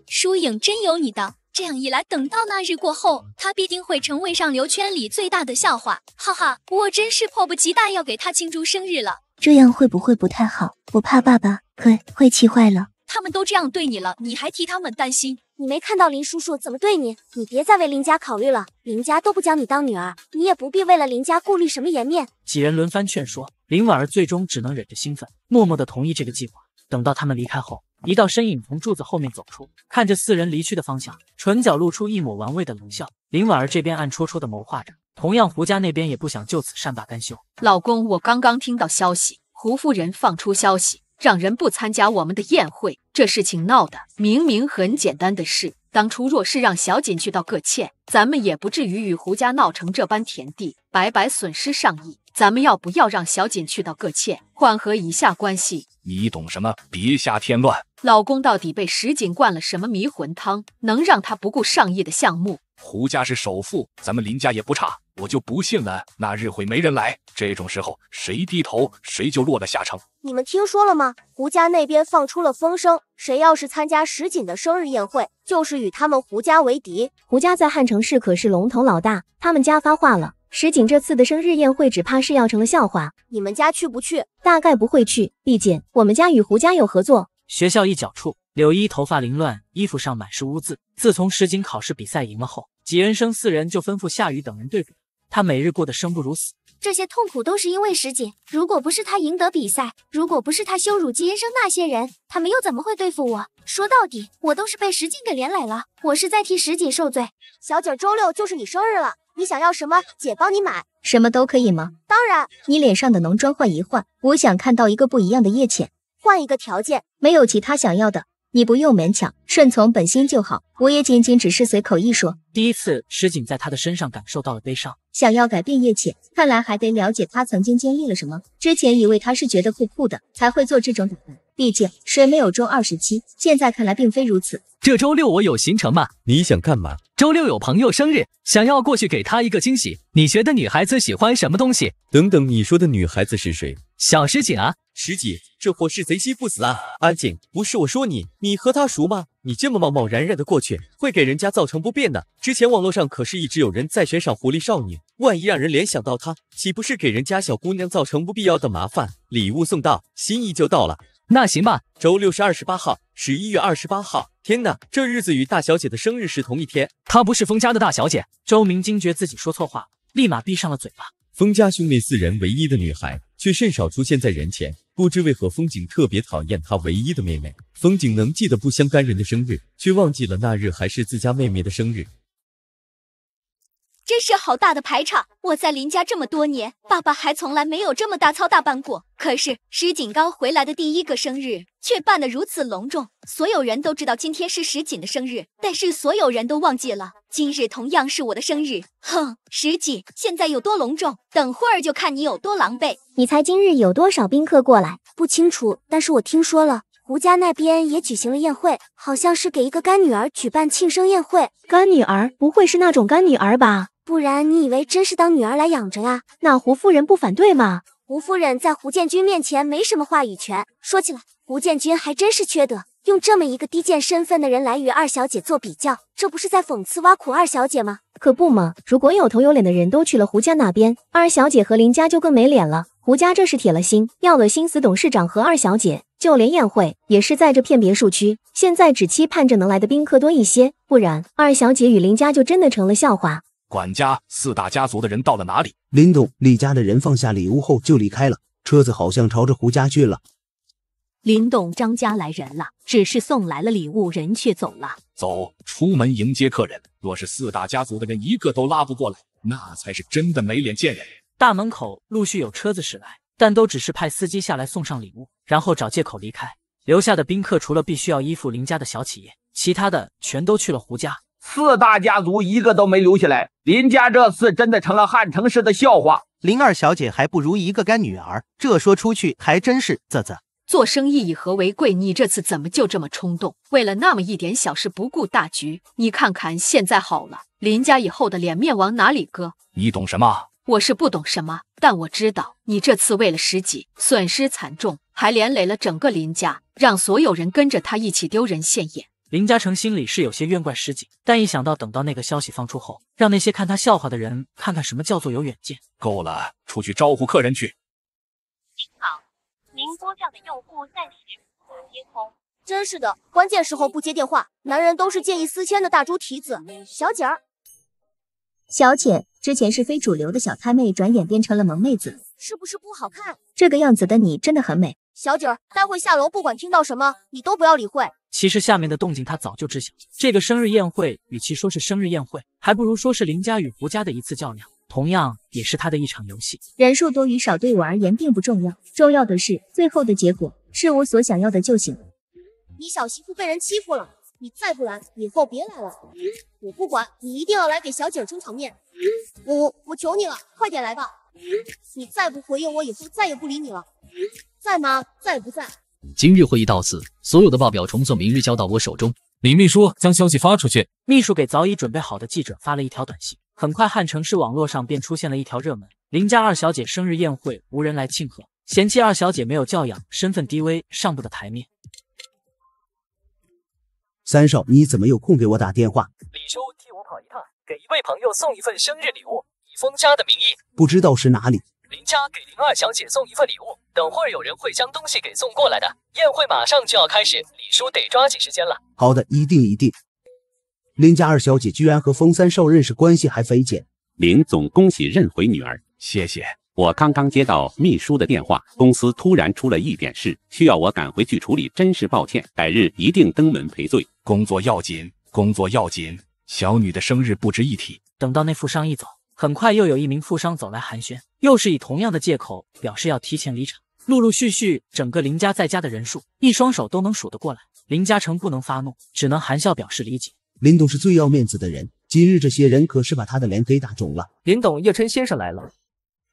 疏影真有你的。这样一来，等到那日过后，他必定会成为上流圈里最大的笑话。哈哈，我真是迫不及待要给他庆祝生日了。这样会不会不太好？我怕爸爸会会气坏了。他们都这样对你了，你还替他们担心？你没看到林叔叔怎么对你？你别再为林家考虑了，林家都不将你当女儿，你也不必为了林家顾虑什么颜面。几人轮番劝说，林婉儿最终只能忍着兴奋，默默地同意这个计划。等到他们离开后，一道身影从柱子后面走出，看着四人离去的方向，唇角露出一抹玩味的冷笑。林婉儿这边暗戳戳的谋划着，同样胡家那边也不想就此善罢甘休。老公，我刚刚听到消息，胡夫人放出消息，让人不参加我们的宴会。这事情闹的明明很简单的事，当初若是让小锦去道个歉，咱们也不至于与胡家闹成这般田地，白白损失上亿。咱们要不要让小锦去道个歉，缓和一下关系？你懂什么？别瞎添乱！老公到底被石锦灌了什么迷魂汤，能让他不顾上亿的项目？胡家是首富，咱们林家也不差，我就不信了，那日会没人来。这种时候，谁低头谁就落了下场。你们听说了吗？胡家那边放出了风声，谁要是参加石锦的生日宴会，就是与他们胡家为敌。胡家在汉城市可是龙头老大，他们家发话了。石井这次的生日宴会，只怕是要成了笑话。你们家去不去？大概不会去，毕竟我们家与胡家有合作。学校一角处，柳依头发凌乱，衣服上满是污渍。自从石井考试比赛赢了后，吉恩生四人就吩咐夏雨等人对付他，每日过得生不如死。这些痛苦都是因为石井，如果不是他赢得比赛，如果不是他羞辱吉恩生那些人，他们又怎么会对付我？说到底，我都是被石井给连累了，我是在替石井受罪。小景，周六就是你生日了。你想要什么，姐帮你买，什么都可以吗？当然，你脸上的浓妆换一换，我想看到一个不一样的叶浅。换一个条件，没有其他想要的，你不用勉强，顺从本心就好。我也仅仅只是随口一说。第一次，石井在他的身上感受到了悲伤。想要改变叶浅，看来还得了解他曾经经历了什么。之前以为他是觉得酷酷的才会做这种打扮。毕竟谁没有中二十七？现在看来并非如此。这周六我有行程吗？你想干嘛？周六有朋友生日，想要过去给他一个惊喜。你觉得女孩子喜欢什么东西？等等，你说的女孩子是谁？小石井啊，石井，这货是贼心不死啊！阿锦，不是我说你，你和他熟吗？你这么贸贸然然的过去，会给人家造成不便的。之前网络上可是一直有人在悬赏狐狸少女，万一让人联想到他，岂不是给人家小姑娘造成不必要的麻烦？礼物送到，心意就到了。那行吧，周六是二十八号，十一月二十八号。天哪，这日子与大小姐的生日是同一天。她不是封家的大小姐。周明惊觉自己说错话，立马闭上了嘴巴。封家兄妹四人唯一的女孩，却甚少出现在人前。不知为何，风景特别讨厌她唯一的妹妹。风景能记得不相干人的生日，却忘记了那日还是自家妹妹的生日。真是好大的排场！我在林家这么多年，爸爸还从来没有这么大操大办过。可是石井高回来的第一个生日，却办得如此隆重。所有人都知道今天是石井的生日，但是所有人都忘记了，今日同样是我的生日。哼，石井现在有多隆重，等会儿就看你有多狼狈。你猜今日有多少宾客过来？不清楚，但是我听说了，胡家那边也举行了宴会，好像是给一个干女儿举办庆生宴会。干女儿不会是那种干女儿吧？不然你以为真是当女儿来养着呀？那胡夫人不反对吗？胡夫人在胡建军面前没什么话语权。说起来，胡建军还真是缺德，用这么一个低贱身份的人来与二小姐做比较，这不是在讽刺挖苦二小姐吗？可不嘛！如果有头有脸的人都去了胡家那边，二小姐和林家就更没脸了。胡家这是铁了心，要了心思董事长和二小姐，就连宴会也是在这片别墅区。现在只期盼着能来的宾客多一些，不然二小姐与林家就真的成了笑话。管家，四大家族的人到了哪里？林董，李家的人放下礼物后就离开了，车子好像朝着胡家去了。林董，张家来人了，只是送来了礼物，人却走了。走出门迎接客人，若是四大家族的人一个都拉不过来，那才是真的没脸见人。大门口陆续有车子驶来，但都只是派司机下来送上礼物，然后找借口离开。留下的宾客除了必须要依附林家的小企业，其他的全都去了胡家。四大家族一个都没留下来，林家这次真的成了汉城市的笑话。林二小姐还不如一个干女儿，这说出去还真是啧啧。做生意以和为贵，你这次怎么就这么冲动？为了那么一点小事不顾大局，你看看现在好了，林家以后的脸面往哪里搁？你懂什么？我是不懂什么，但我知道你这次为了十几，损失惨重，还连累了整个林家，让所有人跟着他一起丢人现眼。林嘉诚心里是有些怨怪师姐，但一想到等到那个消息放出后，让那些看他笑话的人看看什么叫做有远见，够了，出去招呼客人去。您好，您拨叫的用户暂时无法接通。真是的，关键时候不接电话，男人都是见异思迁的大猪蹄子。小姐儿，小姐，之前是非主流的小太妹，转眼变成了萌妹子，是不是不好看？这个样子的你真的很美。小景，待会下楼，不管听到什么，你都不要理会。其实下面的动静他早就知晓。这个生日宴会，与其说是生日宴会，还不如说是林家与胡家的一次较量，同样也是他的一场游戏。人数多与少对我而言并不重要，重要的是最后的结果是我所想要的就行。你小媳妇被人欺负了，你再不来，以后别来了。我不管你一定要来给小景撑场面，我我求你了，快点来吧。你再不回应我，以后再也不理你了。在吗？在不在？今日会议到此，所有的报表重做，明日交到我手中。李秘书将消息发出去。秘书给早已准备好的记者发了一条短信。很快，汉城市网络上便出现了一条热门：林家二小姐生日宴会无人来庆贺，嫌弃二小姐没有教养，身份低微，上不得台面。三少，你怎么有空给我打电话？李叔替我跑一趟，给一位朋友送一份生日礼物。封家的名义，不知道是哪里。林家给林二小姐送一份礼物，等会有人会将东西给送过来的。宴会马上就要开始，李叔得抓紧时间了。好的，一定一定。林家二小姐居然和封三少认识，关系还匪浅。林总，恭喜认回女儿，谢谢。我刚刚接到秘书的电话，公司突然出了一点事，需要我赶回去处理，真是抱歉。改日一定登门赔罪。工作要紧，工作要紧。小女的生日不值一提。等到那富商一走。很快又有一名富商走来寒暄，又是以同样的借口表示要提前离场。陆陆续续，整个林家在家的人数，一双手都能数得过来。林嘉诚不能发怒，只能含笑表示理解。林董是最要面子的人，今日这些人可是把他的脸给打肿了。林董，叶琛先生来了。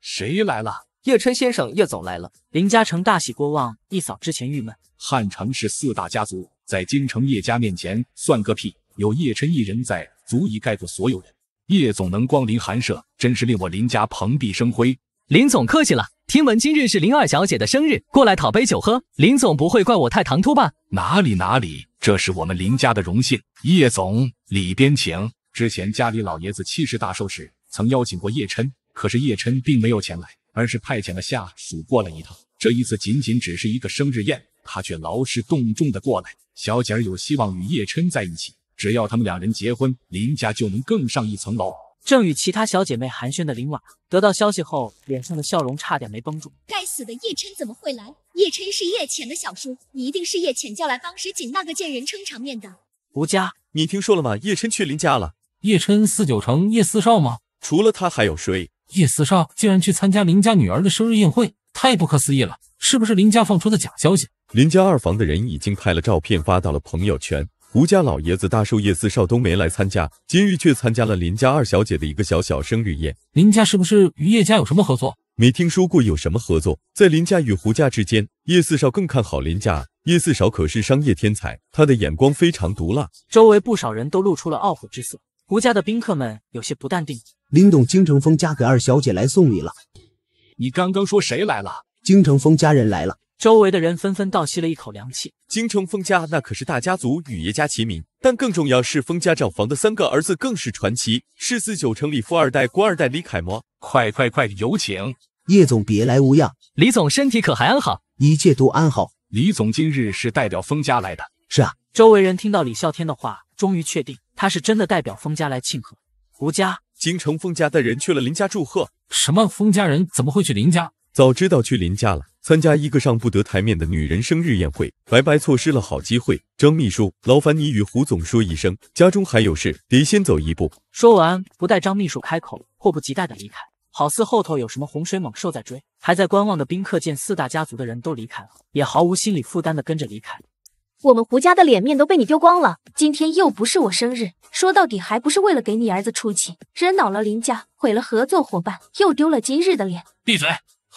谁来了？叶琛先生，叶总来了。林嘉诚大喜过望，一扫之前郁闷。汉城是四大家族，在京城叶家面前算个屁。有叶琛一人在，足以盖过所有人。叶总能光临寒舍，真是令我林家蓬荜生辉。林总客气了，听闻今日是林二小姐的生日，过来讨杯酒喝。林总不会怪我太唐突吧？哪里哪里，这是我们林家的荣幸。叶总，里边请。之前家里老爷子七十大寿时，曾邀请过叶琛，可是叶琛并没有前来，而是派遣了下属过来一趟。这一次仅仅只是一个生日宴，他却劳师动众的过来，小姐有希望与叶琛在一起。只要他们两人结婚，林家就能更上一层楼。正与其他小姐妹寒暄的林婉，得到消息后，脸上的笑容差点没绷住。该死的叶琛怎么会来？叶琛是叶浅的小叔，你一定是叶浅叫来帮石锦那个贱人撑场面的。吴家，你听说了吗？叶琛去林家了。叶琛四九城叶四少吗？除了他还有谁？叶四少竟然去参加林家女儿的生日宴会，太不可思议了！是不是林家放出的假消息？林家二房的人已经拍了照片发到了朋友圈。胡家老爷子大寿夜四少都没来参加，今日却参加了林家二小姐的一个小小生日宴。林家是不是与叶家有什么合作？没听说过有什么合作。在林家与胡家之间，叶四少更看好林家。叶四少可是商业天才，他的眼光非常毒辣。周围不少人都露出了懊悔之色。胡家的宾客们有些不淡定。林董，京城风家给二小姐来送礼了。你刚刚说谁来了？京城风家人来了。周围的人纷纷倒吸了一口凉气。京城封家那可是大家族，与叶家齐名。但更重要是，封家账房的三个儿子更是传奇，是四九城里富二代、官二代李楷模。快快快，有请叶总，别来无恙。李总身体可还安好？一切都安好。李总今日是代表封家来的。是啊。周围人听到李啸天的话，终于确定他是真的代表封家来庆贺。胡家，京城封家的人去了林家祝贺。什么？封家人怎么会去林家？早知道去林家了。参加一个上不得台面的女人生日宴会，白白错失了好机会。张秘书，劳烦你与胡总说一声，家中还有事，得先走一步。说完，不待张秘书开口，迫不及待的离开，好似后头有什么洪水猛兽在追。还在观望的宾客见四大家族的人都离开了，也毫无心理负担的跟着离开。我们胡家的脸面都被你丢光了，今天又不是我生日，说到底还不是为了给你儿子出气，惹恼了林家，毁了合作伙伴，又丢了今日的脸。闭嘴。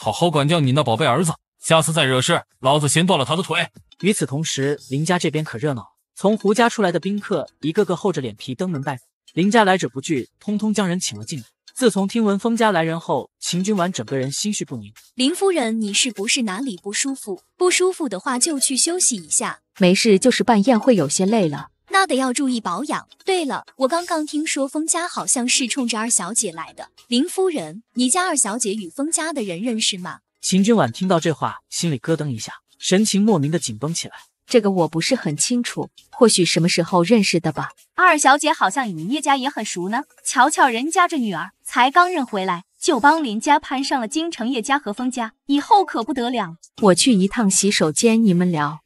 好好管教你那宝贝儿子，下次再惹事，老子先断了他的腿。与此同时，林家这边可热闹，从胡家出来的宾客一个个厚着脸皮登门拜访，林家来者不拒，通通将人请了进来。自从听闻封家来人后，秦君完整个人心绪不宁。林夫人，你是不是哪里不舒服？不舒服的话就去休息一下。没事，就是办宴会有些累了。那得要注意保养。对了，我刚刚听说封家好像是冲着二小姐来的。林夫人，你家二小姐与封家的人认识吗？秦君婉听到这话，心里咯噔一下，神情莫名的紧绷起来。这个我不是很清楚，或许什么时候认识的吧。二小姐好像与叶家也很熟呢。瞧瞧人家这女儿，才刚认回来，就帮林家攀上了京城叶家和封家，以后可不得了。我去一趟洗手间，你们聊。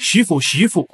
媳妇，媳妇！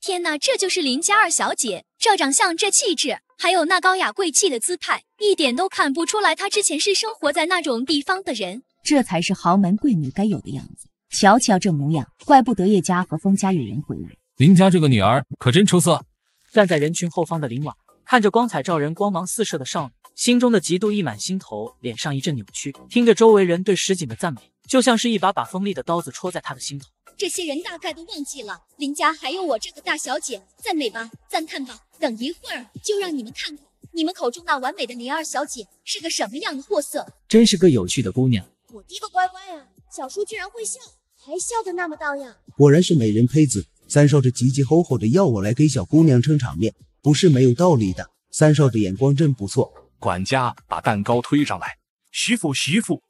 天哪，这就是林家二小姐，这长相，这气质，还有那高雅贵气的姿态，一点都看不出来她之前是生活在那种地方的人。这才是豪门贵女该有的样子。瞧瞧这模样，怪不得叶家和封家有人回来。林家这个女儿可真出色。站在人群后方的林婉看着光彩照人、光芒四射的少女，心中的嫉妒溢满心头，脸上一阵扭曲。听着周围人对石井的赞美。就像是一把把锋利的刀子戳在他的心头。这些人大概都忘记了林家还有我这个大小姐，赞美吧，赞叹吧，等一会儿就让你们看看你们口中那完美的林二小姐是个什么样的货色。真是个有趣的姑娘。我滴个乖乖呀，小叔居然会笑，还笑得那么荡漾。果然是美人胚子。三少这急急吼吼的要我来给小姑娘撑场面，不是没有道理的。三少的眼光真不错。管家，把蛋糕推上来。徐府，徐府。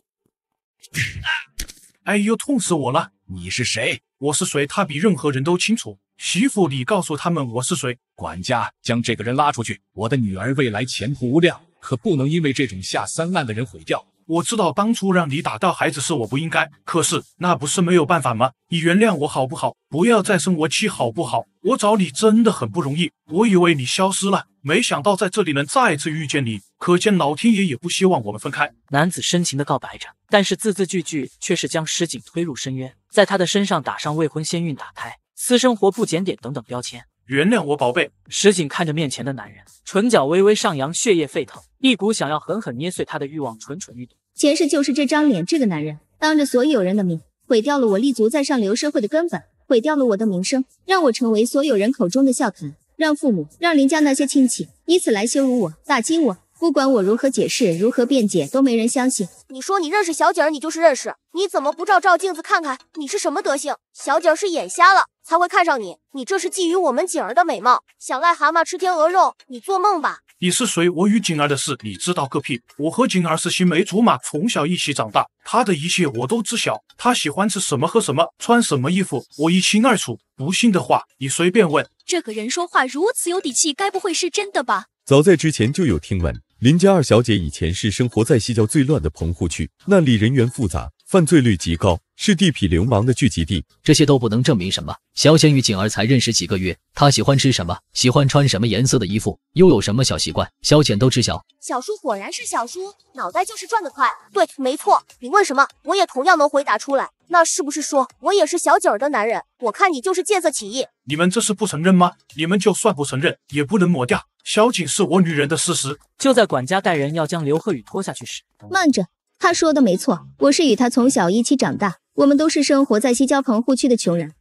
哎呦，痛死我了！你是谁？我是谁？他比任何人都清楚。媳妇，你告诉他们我是谁。管家，将这个人拉出去！我的女儿未来前途无量，可不能因为这种下三滥的人毁掉。我知道当初让你打掉孩子是我不应该，可是那不是没有办法吗？你原谅我好不好？不要再生我气好不好？我找你真的很不容易，我以为你消失了，没想到在这里能再次遇见你，可见老天爷也不希望我们分开。男子深情的告白着，但是字字句句却是将石井推入深渊，在他的身上打上未婚先孕、打胎、私生活不检点等等标签。原谅我，宝贝。石井看着面前的男人，唇角微微上扬，血液沸腾，一股想要狠狠捏碎他的欲望蠢蠢欲动。前世就是这张脸，这个男人当着所有人的面毁掉了我立足在上流社会的根本，毁掉了我的名声，让我成为所有人口中的笑谈，让父母，让林家那些亲戚以此来羞辱我，打击我。不管我如何解释，如何辩解，都没人相信。你说你认识小景儿，你就是认识，你怎么不照照镜子看看你是什么德行？小景儿是眼瞎了才会看上你，你这是觊觎我们景儿的美貌，想癞蛤蟆吃天鹅肉，你做梦吧！你是谁？我与景儿的事，你知道个屁！我和景儿是青梅竹马，从小一起长大，她的一切我都知晓。她喜欢吃什么、喝什么、穿什么衣服，我一清二楚。不信的话，你随便问。这个人说话如此有底气，该不会是真的吧？早在之前就有听闻，林家二小姐以前是生活在西郊最乱的棚户区，那里人员复杂，犯罪率极高。是地痞流氓的聚集地，这些都不能证明什么。萧显与景儿才认识几个月，他喜欢吃什么，喜欢穿什么颜色的衣服，又有什么小习惯，萧显都知晓。小叔果然是小叔，脑袋就是转得快。对，没错，你问什么，我也同样能回答出来。那是不是说，我也是小景儿的男人？我看你就是见色起意。你们这是不承认吗？你们就算不承认，也不能抹掉小景是我女人的事实。就在管家带人要将刘鹤宇拖下去时，慢着，他说的没错，我是与他从小一起长大。我们都是生活在西郊棚户区的穷人，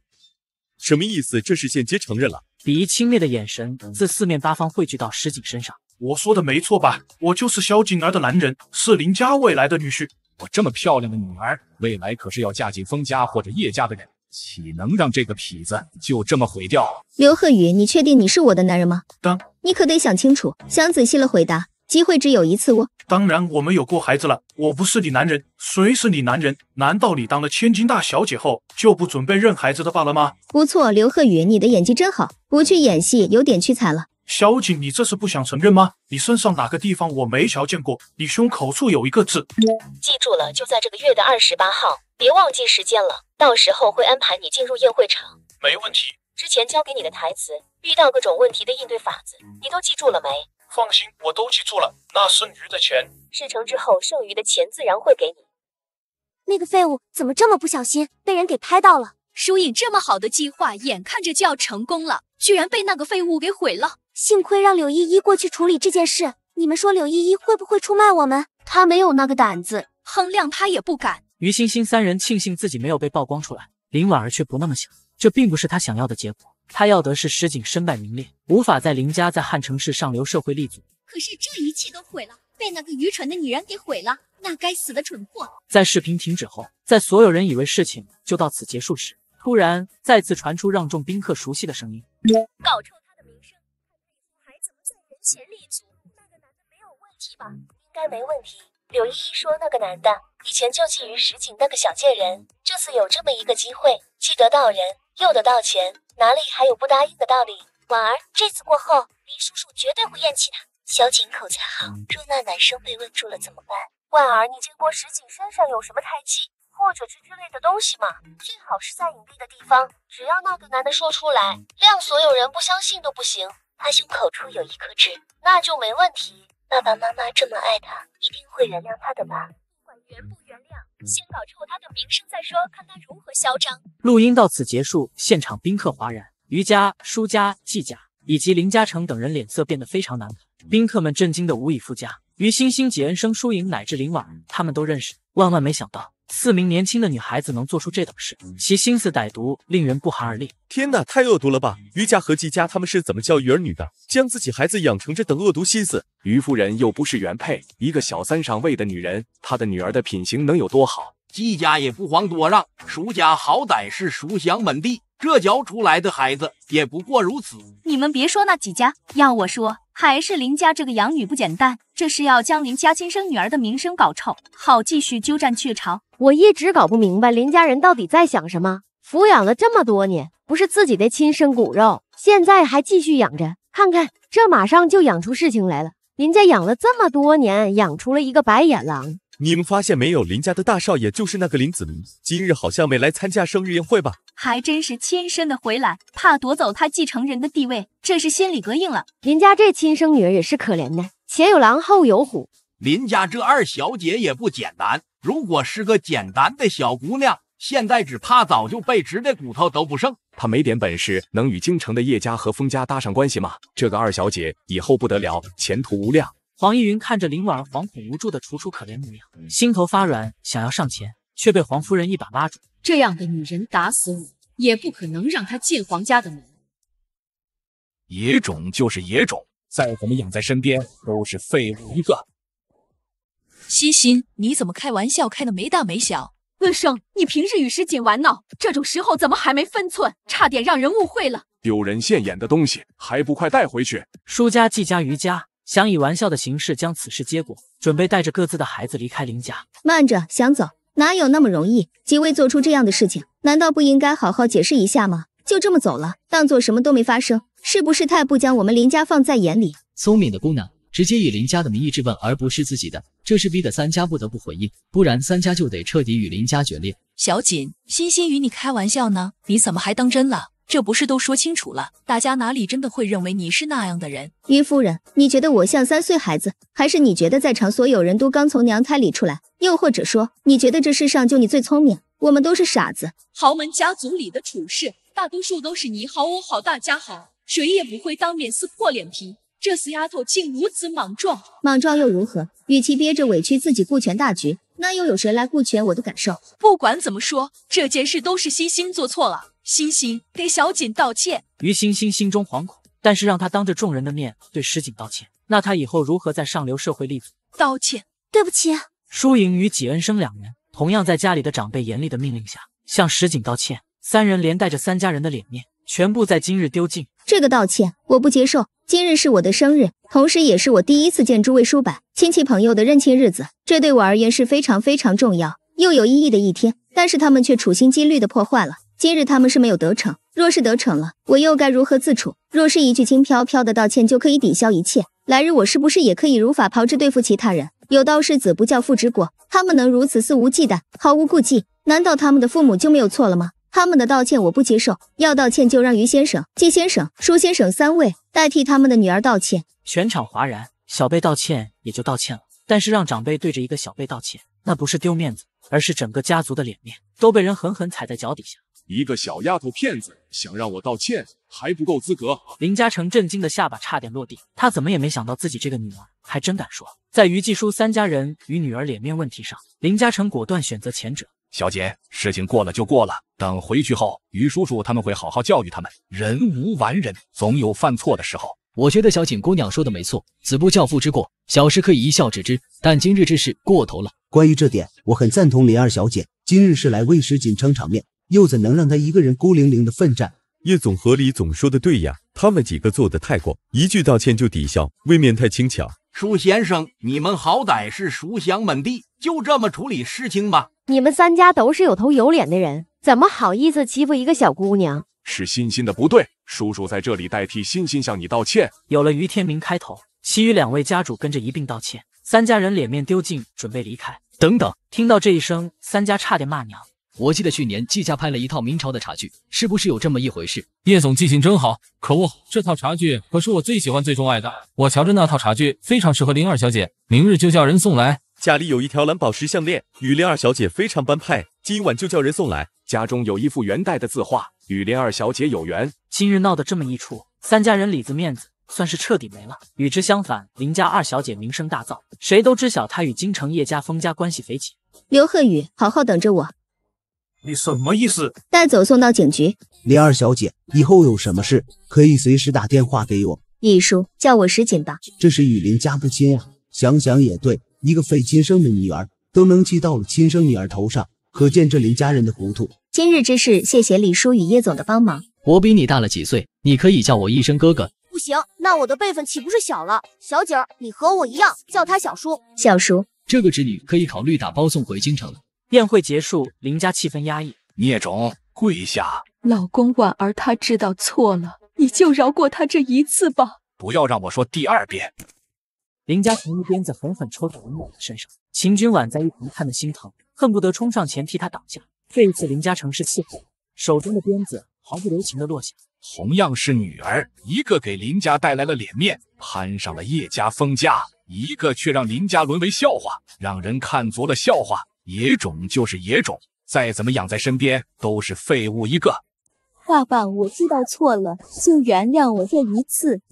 什么意思？这是间接承认了。鄙夷轻蔑的眼神自四面八方汇聚到石井身上。我说的没错吧？我就是萧景儿的男人，是林家未来的女婿。我这么漂亮的女儿，未来可是要嫁进封家或者叶家的人，岂能让这个痞子就这么毁掉？刘鹤宇，你确定你是我的男人吗？当，你可得想清楚，想仔细了回答。机会只有一次哦。当然，我们有过孩子了。我不是你男人，谁是你男人？难道你当了千金大小姐后就不准备认孩子的爸了吗？不错，刘鹤宇，你的演技真好。不去演戏有点屈才了。萧景，你这是不想承认吗？你身上哪个地方我没瞧见过？你胸口处有一个字。记住了，就在这个月的二十八号，别忘记时间了。到时候会安排你进入宴会场。没问题。之前教给你的台词，遇到各种问题的应对法子，你都记住了没？放心，我都记住了。那剩余的钱，事成之后剩余的钱自然会给你。那个废物怎么这么不小心，被人给拍到了？疏影这么好的计划，眼看着就要成功了，居然被那个废物给毁了。幸亏让柳依依过去处理这件事。你们说柳依依会不会出卖我们？她没有那个胆子，哼亮他也不敢。于星星三人庆幸自己没有被曝光出来，林婉儿却不那么想，这并不是她想要的结果。他要的是石井身败名裂，无法在林家在汉城市上流社会立足。可是这一切都毁了，被那个愚蠢的女人给毁了。那该死的蠢货！在视频停止后，在所有人以为事情就到此结束时，突然再次传出让众宾客熟悉的声音。搞臭他的名声，他家女还怎么在人前立足？那个男的没有问题吧？应该没问题。柳依依说，那个男的以前就觊觎石井那个小贱人，这次有这么一个机会，既得到人。又得到钱，哪里还有不答应的道理？婉儿，这次过后，黎叔叔绝对会厌弃他。小景口才好，若那男生被问住了怎么办？婉儿，你见过石景身上有什么胎记或者之类的东西吗？最好是在隐蔽的地方，只要那个男的说出来，让所有人不相信都不行。他胸口处有一颗痣，那就没问题。爸爸妈妈这么爱他，一定会原谅他的吧。不不管先搞臭他的名声再说，看他如何嚣张。录音到此结束，现场宾客哗然，于家、舒家、季家以及林嘉诚等人脸色变得非常难看，宾客们震惊的无以复加。于星星、季恩生、舒莹乃至林婉，他们都认识，万万没想到。四名年轻的女孩子能做出这等事，其心思歹毒，令人不寒而栗。天哪，太恶毒了吧！于家和季家，他们是怎么教育儿女的？将自己孩子养成这等恶毒心思。于夫人又不是原配，一个小三上位的女人，她的女儿的品行能有多好？季家也不遑多让，舒家好歹是书香门第，这教出来的孩子也不过如此。你们别说那几家，要我说。还是林家这个养女不简单，这是要将林家亲生女儿的名声搞臭，好继续鸠占鹊巢。我一直搞不明白林家人到底在想什么，抚养了这么多年，不是自己的亲生骨肉，现在还继续养着，看看这马上就养出事情来了。林家养了这么多年，养出了一个白眼狼。你们发现没有，林家的大少爷就是那个林子明，今日好像没来参加生日宴会吧？还真是亲生的，回来怕夺走他继承人的地位，这是心理膈应了。林家这亲生女儿也是可怜呢，前有狼后有虎。林家这二小姐也不简单，如果是个简单的小姑娘，现在只怕早就被直的骨头都不剩。她没点本事，能与京城的叶家和封家搭上关系吗？这个二小姐以后不得了，前途无量。黄依云看着林婉儿惶恐无助的楚楚可怜模样，心头发软，想要上前，却被黄夫人一把拉住。这样的女人打死我也不可能让她进黄家的门。野种就是野种，再怎么养在身边都是废物一个。欣欣，你怎么开玩笑开的没大没小？恩生，你平日与石锦玩闹，这种时候怎么还没分寸，差点让人误会了。丢人现眼的东西，还不快带回去！舒家季家余家。想以玩笑的形式将此事结果，准备带着各自的孩子离开林家。慢着，想走哪有那么容易？几位做出这样的事情，难道不应该好好解释一下吗？就这么走了，当做什么都没发生，是不是太不将我们林家放在眼里？聪明的姑娘，直接以林家的名义质问，而不是自己的，这是逼得三家不得不回应，不然三家就得彻底与林家决裂。小锦，欣欣与你开玩笑呢，你怎么还当真了？这不是都说清楚了？大家哪里真的会认为你是那样的人？于夫人，你觉得我像三岁孩子，还是你觉得在场所有人都刚从娘胎里出来？又或者说，你觉得这世上就你最聪明？我们都是傻子。豪门家族里的处事，大多数都是你好我好大家好，谁也不会当面撕破脸皮。这死丫头竟如此莽撞！莽撞又如何？与其憋着委屈自己顾全大局，那又有谁来顾全我的感受？不管怎么说，这件事都是欣欣做错了。星星给小锦道歉。于星星心中惶恐，但是让他当着众人的面对石锦道歉，那他以后如何在上流社会立足？道歉，对不起。舒莹与纪恩生两人同样在家里的长辈严厉的命令下向石锦道歉。三人连带着三家人的脸面全部在今日丢尽。这个道歉我不接受。今日是我的生日，同时也是我第一次见诸位叔伯、亲戚朋友的认亲日子，这对我而言是非常非常重要又有意义的一天。但是他们却处心积虑的破坏了。今日他们是没有得逞，若是得逞了，我又该如何自处？若是一句轻飘飘的道歉就可以抵消一切，来日我是不是也可以如法炮制对付其他人？有道是子不教父之过，他们能如此肆无忌惮、毫无顾忌，难道他们的父母就没有错了吗？他们的道歉我不接受，要道歉就让于先生、季先生、舒先生三位代替他们的女儿道歉。全场哗然，小辈道歉也就道歉了，但是让长辈对着一个小辈道歉，那不是丢面子，而是整个家族的脸面都被人狠狠踩在脚底下。一个小丫头片子，想让我道歉还不够资格。林嘉诚震惊的下巴差点落地，他怎么也没想到自己这个女儿还真敢说。在于继叔三家人与女儿脸面问题上，林嘉诚果断选择前者。小姐，事情过了就过了，等回去后，于叔叔他们会好好教育他们。人无完人，总有犯错的时候。我觉得小景姑娘说的没错，子不教父之过，小事可以一笑置之，但今日之事过头了。关于这点，我很赞同林二小姐。今日是来为石锦撑场面。又怎能让他一个人孤零零的奋战？叶总和李总说的对呀，他们几个做的太过，一句道歉就抵消，未免太轻巧。舒先生，你们好歹是书香门第，就这么处理事情吧。你们三家都是有头有脸的人，怎么好意思欺负一个小姑娘？是欣欣的不对，叔叔在这里代替欣欣向你道歉。有了于天明开头，其余两位家主跟着一并道歉，三家人脸面丢尽，准备离开。等等，听到这一声，三家差点骂娘。我记得去年季家拍了一套明朝的茶具，是不是有这么一回事？叶总记性真好，可恶！这套茶具可是我最喜欢、最钟爱的。我瞧着那套茶具非常适合林二小姐，明日就叫人送来。家里有一条蓝宝石项链，与林二小姐非常般配，今晚就叫人送来。家中有一幅元代的字画，与林二小姐有缘。今日闹得这么一出，三家人里子面子算是彻底没了。与之相反，林家二小姐名声大噪，谁都知晓她与京城叶家、封家关系匪浅。刘鹤宇，好好等着我。你什么意思？带走，送到警局。李二小姐，以后有什么事可以随时打电话给我。易叔，叫我石锦吧。这是雨林家不亲呀，想想也对，一个费亲生的女儿都能记到了亲生女儿头上，可见这林家人的糊涂。今日之事，谢谢李叔与叶总的帮忙。我比你大了几岁，你可以叫我一声哥哥。不行，那我的辈分岂不是小了？小景，儿，你和我一样，叫他小叔。小叔，这个侄女可以考虑打包送回京城了。宴会结束，林家气氛压抑。孽种，跪下！老公，婉儿她知道错了，你就饶过她这一次吧。不要让我说第二遍。林家从一鞭子狠狠抽在林婉的身上，秦君婉在一旁看得心疼，恨不得冲上前替他挡下。这一次，林嘉诚是气火，手中的鞭子毫不留情的落下。同样是女儿，一个给林家带来了脸面，攀上了叶家、封家，一个却让林家沦为笑话，让人看足了笑话。野种就是野种，再怎么养在身边都是废物一个。爸爸，我知道错了，就原谅我这一次。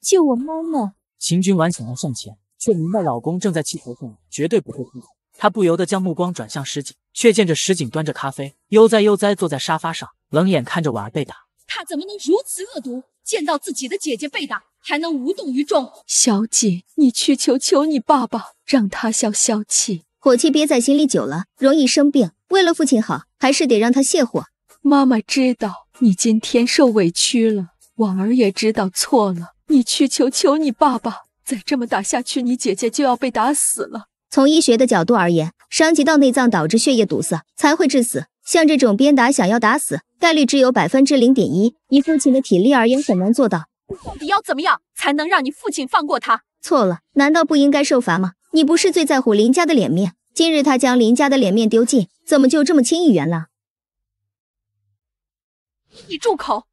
救我妈妈！秦君婉想要上前，却明白老公正在气头上，绝对不会听。她不由得将目光转向石井，却见着石井端着咖啡，悠哉悠哉坐在沙发上，冷眼看着婉儿被打。他怎么能如此恶毒？见到自己的姐姐被打，还能无动于衷？小姐，你去求求你爸爸，让他消消气。火气憋在心里久了，容易生病。为了父亲好，还是得让他泄火。妈妈知道你今天受委屈了，婉儿也知道错了。你去求求你爸爸，再这么打下去，你姐姐就要被打死了。从医学的角度而言，伤及到内脏导致血液堵塞才会致死。像这种鞭打想要打死，概率只有百分之零点一。以父亲的体力而言，很难做到。到底要怎么样才能让你父亲放过他？错了，难道不应该受罚吗？你不是最在乎林家的脸面，今日他将林家的脸面丢尽，怎么就这么轻易原谅？你住口！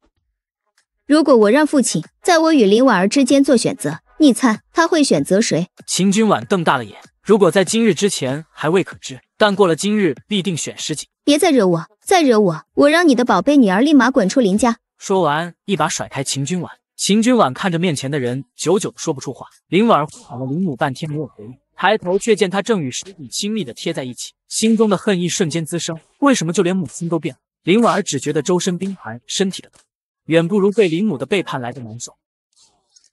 如果我让父亲在我与林婉儿之间做选择，你猜他会选择谁？秦君婉瞪大了眼。如果在今日之前还未可知，但过了今日必定选十几。别再惹我，再惹我，我让你的宝贝女儿立马滚出林家！说完，一把甩开秦君婉。秦君婉看着面前的人，久久说不出话。林婉儿喊了林母半天，没有回应。抬头却见他正与石鼎亲密的贴在一起，心中的恨意瞬间滋生。为什么就连母亲都变了？林婉儿只觉得周身冰寒，身体的痛远不如被林母的背叛来的难受。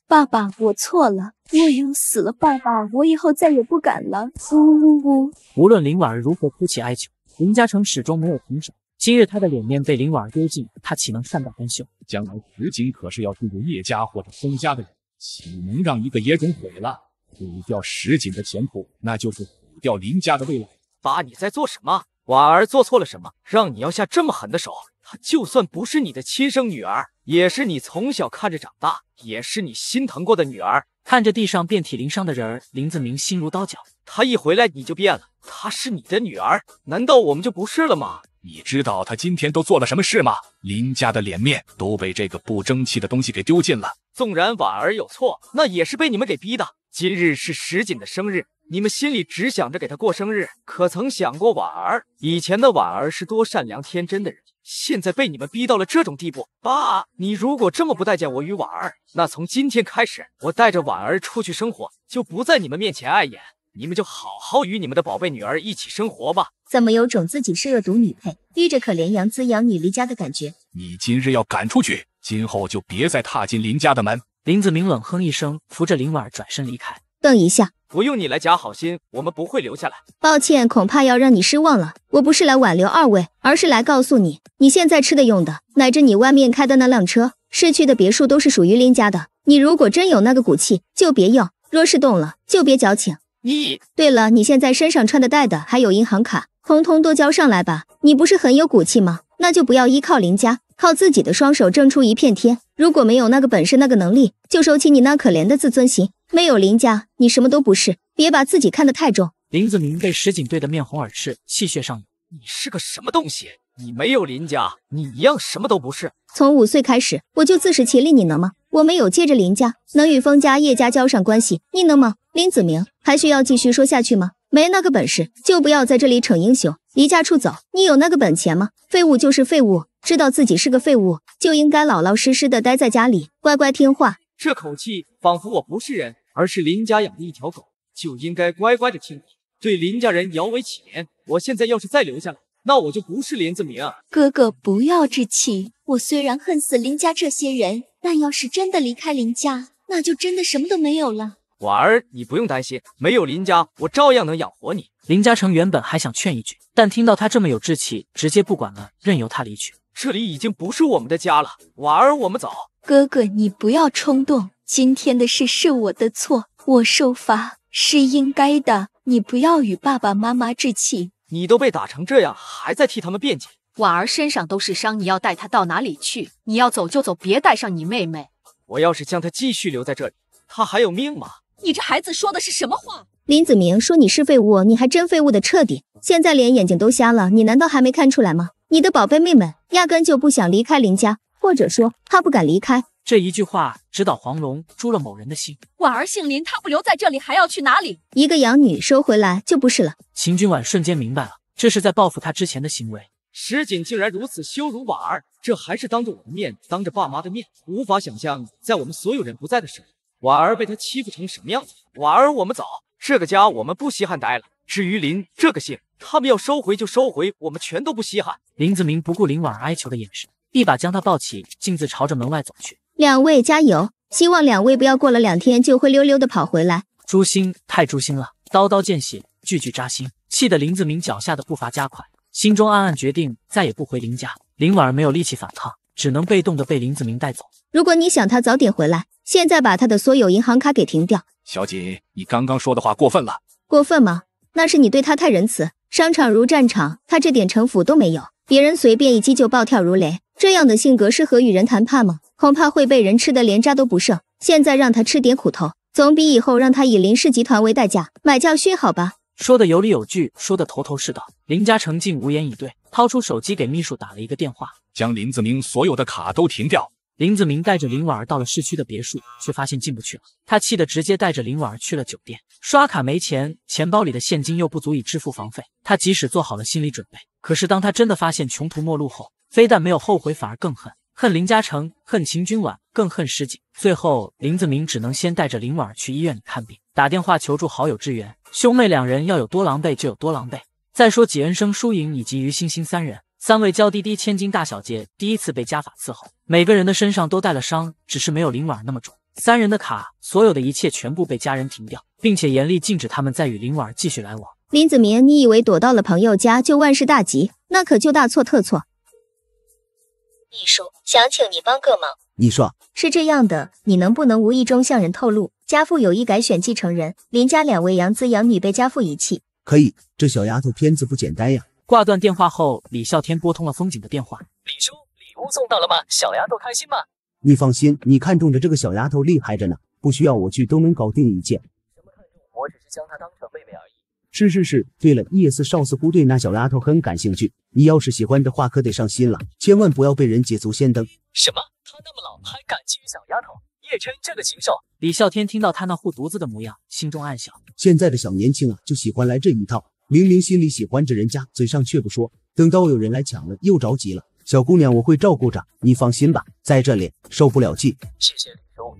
爸爸，我错了，我要死了，爸爸，我以后再也不敢了。呜呜呜！无论林婉儿如何哭泣哀求，林嘉诚始终没有停手。今日他的脸面被林婉儿丢尽，他岂能善罢甘休？将来石锦可是要渡过叶家或者封家的人，岂能让一个野种毁了？毁掉石井的前途，那就是毁掉林家的未来。爸，你在做什么？婉儿做错了什么，让你要下这么狠的手？她就算不是你的亲生女儿，也是你从小看着长大，也是你心疼过的女儿。看着地上遍体鳞伤的人儿，林子明心如刀绞。她一回来你就变了。她是你的女儿，难道我们就不是了吗？你知道他今天都做了什么事吗？林家的脸面都被这个不争气的东西给丢尽了。纵然婉儿有错，那也是被你们给逼的。今日是石锦的生日，你们心里只想着给他过生日，可曾想过婉儿？以前的婉儿是多善良天真的人，现在被你们逼到了这种地步。爸，你如果这么不待见我与婉儿，那从今天开始，我带着婉儿出去生活，就不在你们面前碍眼。你们就好好与你们的宝贝女儿一起生活吧。怎么有种自己是恶毒女配，逼着可怜杨姿养女离家的感觉？你今日要赶出去，今后就别再踏进林家的门。林子明冷哼一声，扶着林婉儿转身离开。等一下，不用你来假好心，我们不会留下来。抱歉，恐怕要让你失望了。我不是来挽留二位，而是来告诉你，你现在吃的用的，乃至你外面开的那辆车，市区的别墅都是属于林家的。你如果真有那个骨气，就别要；若是动了，就别矫情。你对了，你现在身上穿的、带的，还有银行卡，通通都交上来吧。你不是很有骨气吗？那就不要依靠林家，靠自己的双手挣出一片天。如果没有那个本事、那个能力，就收起你那可怜的自尊心。没有林家，你什么都不是。别把自己看得太重。林子明被石井怼得面红耳赤，气血上涌。你是个什么东西？你没有林家，你一样什么都不是。从五岁开始，我就自食其力，你能吗？我没有借着林家，能与封家、叶家交上关系，你能吗？林子明，还需要继续说下去吗？没那个本事，就不要在这里逞英雄。离家出走，你有那个本钱吗？废物就是废物，知道自己是个废物，就应该老老实实的待在家里，乖乖听话。这口气，仿佛我不是人，而是林家养的一条狗，就应该乖乖的听话，对林家人摇尾乞怜。我现在要是再留下来，那我就不是林子明哥哥，不要置气。我虽然恨死林家这些人，但要是真的离开林家，那就真的什么都没有了。婉儿，你不用担心，没有林家，我照样能养活你。林嘉诚原本还想劝一句，但听到他这么有志气，直接不管了，任由他离去。这里已经不是我们的家了，婉儿，我们走。哥哥，你不要冲动，今天的事是我的错，我受罚是应该的，你不要与爸爸妈妈置气。你都被打成这样，还在替他们辩解。婉儿身上都是伤，你要带她到哪里去？你要走就走，别带上你妹妹。我要是将她继续留在这里，她还有命吗？你这孩子说的是什么话？林子明说你是废物，你还真废物的彻底，现在连眼睛都瞎了，你难道还没看出来吗？你的宝贝妹妹压根就不想离开林家，或者说她不敢离开。这一句话直捣黄龙，诛了某人的心。婉儿姓林，她不留在这里还要去哪里？一个养女收回来就不是了。秦君婉瞬间明白了，这是在报复她之前的行为。石井竟然如此羞辱婉儿，这还是当着我的面，当着爸妈的面，无法想象在我们所有人不在的时候。婉儿被他欺负成什么样子婉儿，我们走，这个家我们不稀罕待了。至于林这个姓，他们要收回就收回，我们全都不稀罕。林子明不顾林婉儿哀求的眼神，一把将她抱起，径自朝着门外走去。两位加油，希望两位不要过了两天就灰溜溜的跑回来。诛心，太诛心了，刀刀见血，句句扎心，气得林子明脚下的步伐加快，心中暗暗决定再也不回林家。林婉儿没有力气反抗，只能被动的被林子明带走。如果你想他早点回来。现在把他的所有银行卡给停掉。小锦，你刚刚说的话过分了。过分吗？那是你对他太仁慈。商场如战场，他这点城府都没有，别人随便一击就暴跳如雷，这样的性格适合与人谈判吗？恐怕会被人吃得连渣都不剩。现在让他吃点苦头，总比以后让他以林氏集团为代价买教训好吧？说的有理有据，说的头头是道，林嘉诚竟无言以对，掏出手机给秘书打了一个电话，将林子明所有的卡都停掉。林子明带着林婉儿到了市区的别墅，却发现进不去了。他气得直接带着林婉儿去了酒店，刷卡没钱，钱包里的现金又不足以支付房费。他即使做好了心理准备，可是当他真的发现穷途末路后，非但没有后悔，反而更恨，恨林嘉诚，恨秦君晚，更恨石井。最后，林子明只能先带着林婉儿去医院里看病，打电话求助好友支援。兄妹两人要有多狼狈就有多狼狈。再说几恩生、输赢以及于星星三人。三位娇滴滴千金大小姐第一次被家法伺候，每个人的身上都带了伤，只是没有林婉儿那么重。三人的卡，所有的一切全部被家人停掉，并且严厉禁止他们再与林婉儿继续来往。林子明，你以为躲到了朋友家就万事大吉？那可就大错特错。秘书想请你帮个忙，你说是这样的，你能不能无意中向人透露，家父有意改选继承人，林家两位养子养女被家父遗弃？可以，这小丫头片子不简单呀。挂断电话后，李啸天拨通了风景的电话。李叔，礼物送到了吗？小丫头开心吗？你放心，你看中的这个小丫头厉害着呢，不需要我去都能搞定一件。什么？我只是将她当成妹妹而已。是是是，对了，叶四少似乎对那小丫头很感兴趣，你要是喜欢的话，可得上心了，千万不要被人捷足先登。什么？他那么老还敢觊觎小丫头？叶琛这个禽兽！李啸天听到他那护犊子的模样，心中暗笑，现在的小年轻啊，就喜欢来这一套。明明心里喜欢着人家，嘴上却不说。等到有人来抢了，又着急了。小姑娘，我会照顾着你，放心吧。在这里受不了气。谢谢李叔。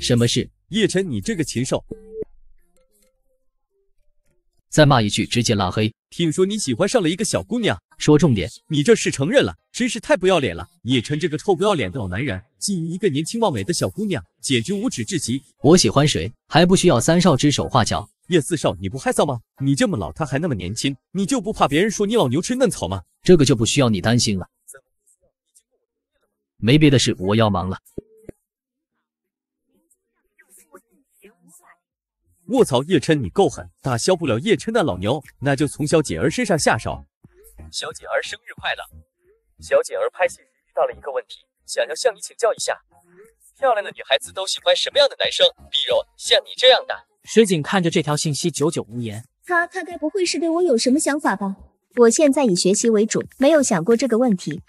什么事？叶晨，你这个禽兽！再骂一句，直接拉黑。听说你喜欢上了一个小姑娘，说重点，你这是承认了？真是太不要脸了！叶晨这个臭不要脸的老男人，觊觎一个年轻貌美的小姑娘，简直无耻至极。我喜欢谁，还不需要三少指手画脚？叶四少，你不害臊吗？你这么老，他还那么年轻，你就不怕别人说你老牛吃嫩草吗？这个就不需要你担心了。没别的事，我要忙了。卧槽，叶琛，你够狠，打消不了叶琛那老牛，那就从小姐儿身上下手。小姐儿生日快乐！小姐儿拍戏时遇到了一个问题，想要向你请教一下，漂亮的女孩子都喜欢什么样的男生？比如像你这样的。石井看着这条信息，久久无言。他他该不会是对我有什么想法吧？我现在以学习为主，没有想过这个问题。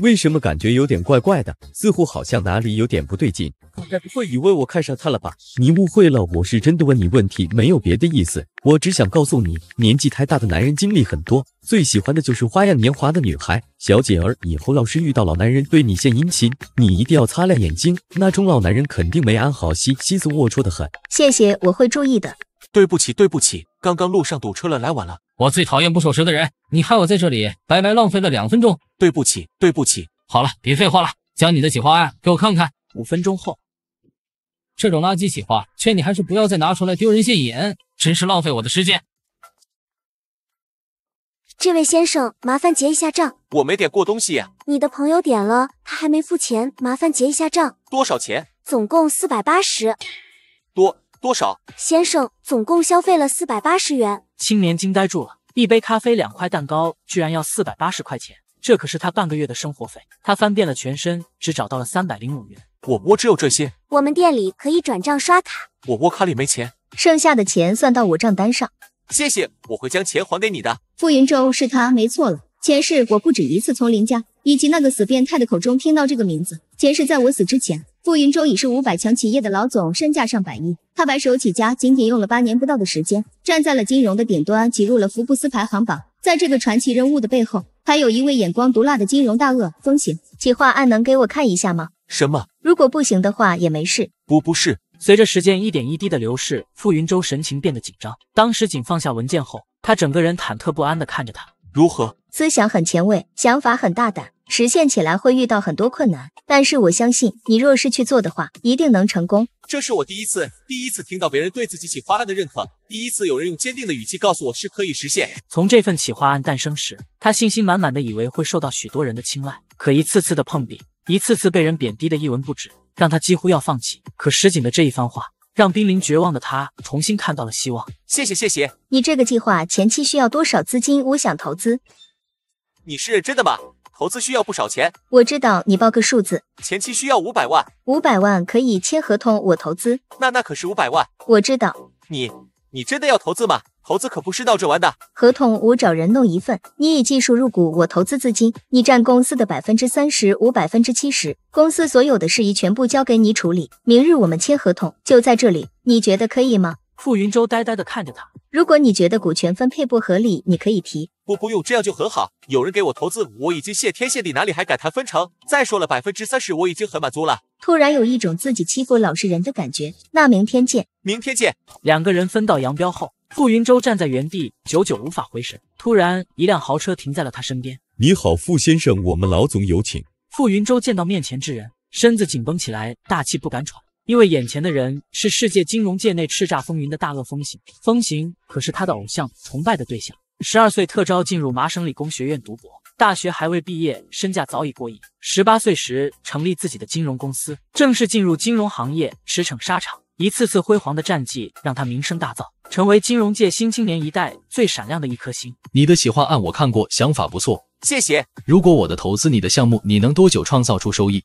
为什么感觉有点怪怪的？似乎好像哪里有点不对劲。你该不会以为我看上他了吧？你误会了，我是真的问你问题，没有别的意思。我只想告诉你，年纪太大的男人经历很多，最喜欢的就是花样年华的女孩。小姐儿，以后要是遇到老男人对你献殷勤，你一定要擦亮眼睛，那种老男人肯定没安好心，心思龌龊的很。谢谢，我会注意的。对不起，对不起，刚刚路上堵车了，来晚了。我最讨厌不守时的人，你害我在这里白白浪费了两分钟。对不起，对不起。好了，别废话了，将你的企划案给我看看。五分钟后，这种垃圾企划，劝你还是不要再拿出来丢人现眼，真是浪费我的时间。这位先生，麻烦结一下账。我没点过东西呀。你的朋友点了，他还没付钱，麻烦结一下账。多少钱？总共四百八十。多多少？先生，总共消费了四百八十元。青年惊呆住了，一杯咖啡，两块蛋糕，居然要四百八十块钱，这可是他半个月的生活费。他翻遍了全身，只找到了三百零五元。我我只有这些，我们店里可以转账刷卡。我我卡里没钱，剩下的钱算到我账单上。谢谢，我会将钱还给你的。傅云舟是他没错了。前世我不止一次从林家以及那个死变态的口中听到这个名字。前世在我死之前。傅云舟已是五百强企业的老总，身价上百亿。他白手起家，仅仅用了八年不到的时间，站在了金融的顶端，挤入了福布斯排行榜。在这个传奇人物的背后，还有一位眼光毒辣的金融大鳄。风行。企划案能给我看一下吗？什么？如果不行的话也没事。不，不是。随着时间一点一滴的流逝，傅云舟神情变得紧张。当时仅放下文件后，他整个人忐忑不安的看着他。如何？思想很前卫，想法很大胆。实现起来会遇到很多困难，但是我相信你，若是去做的话，一定能成功。这是我第一次，第一次听到别人对自己企划案的认可，第一次有人用坚定的语气告诉我是可以实现。从这份企划案诞生时，他信心满满的以为会受到许多人的青睐，可一次次的碰壁，一次次被人贬低的一文不值，让他几乎要放弃。可石井的这一番话，让濒临绝望的他重新看到了希望。谢谢，谢谢。你这个计划前期需要多少资金？我想投资。你是认真的吗？投资需要不少钱，我知道。你报个数字，前期需要五百万，五百万可以签合同，我投资。那那可是五百万，我知道。你你真的要投资吗？投资可不是闹着玩的。合同我找人弄一份，你以技术入股，我投资资金，你占公司的百分之三十，我百分之七十。公司所有的事宜全部交给你处理。明日我们签合同，就在这里，你觉得可以吗？傅云舟呆呆的看着他。如果你觉得股权分配不合理，你可以提。不不用，这样就很好。有人给我投资，我已经谢天谢地，哪里还敢谈分成？再说了，百分之三十我已经很满足了。突然有一种自己欺负老实人的感觉。那明天见，明天见。两个人分道扬镳后，傅云舟站在原地，久久无法回神。突然，一辆豪车停在了他身边。你好，傅先生，我们老总有请。傅云舟见到面前之人，身子紧绷起来，大气不敢喘，因为眼前的人是世界金融界内叱咤风云的大鳄风行。风行可是他的偶像，崇拜的对象。十二岁特招进入麻省理工学院读博，大学还未毕业，身价早已过亿。十八岁时成立自己的金融公司，正式进入金融行业驰骋沙场，一次次辉煌的战绩让他名声大噪，成为金融界新青年一代最闪亮的一颗星。你的企划案我看过，想法不错，谢谢。如果我的投资你的项目，你能多久创造出收益？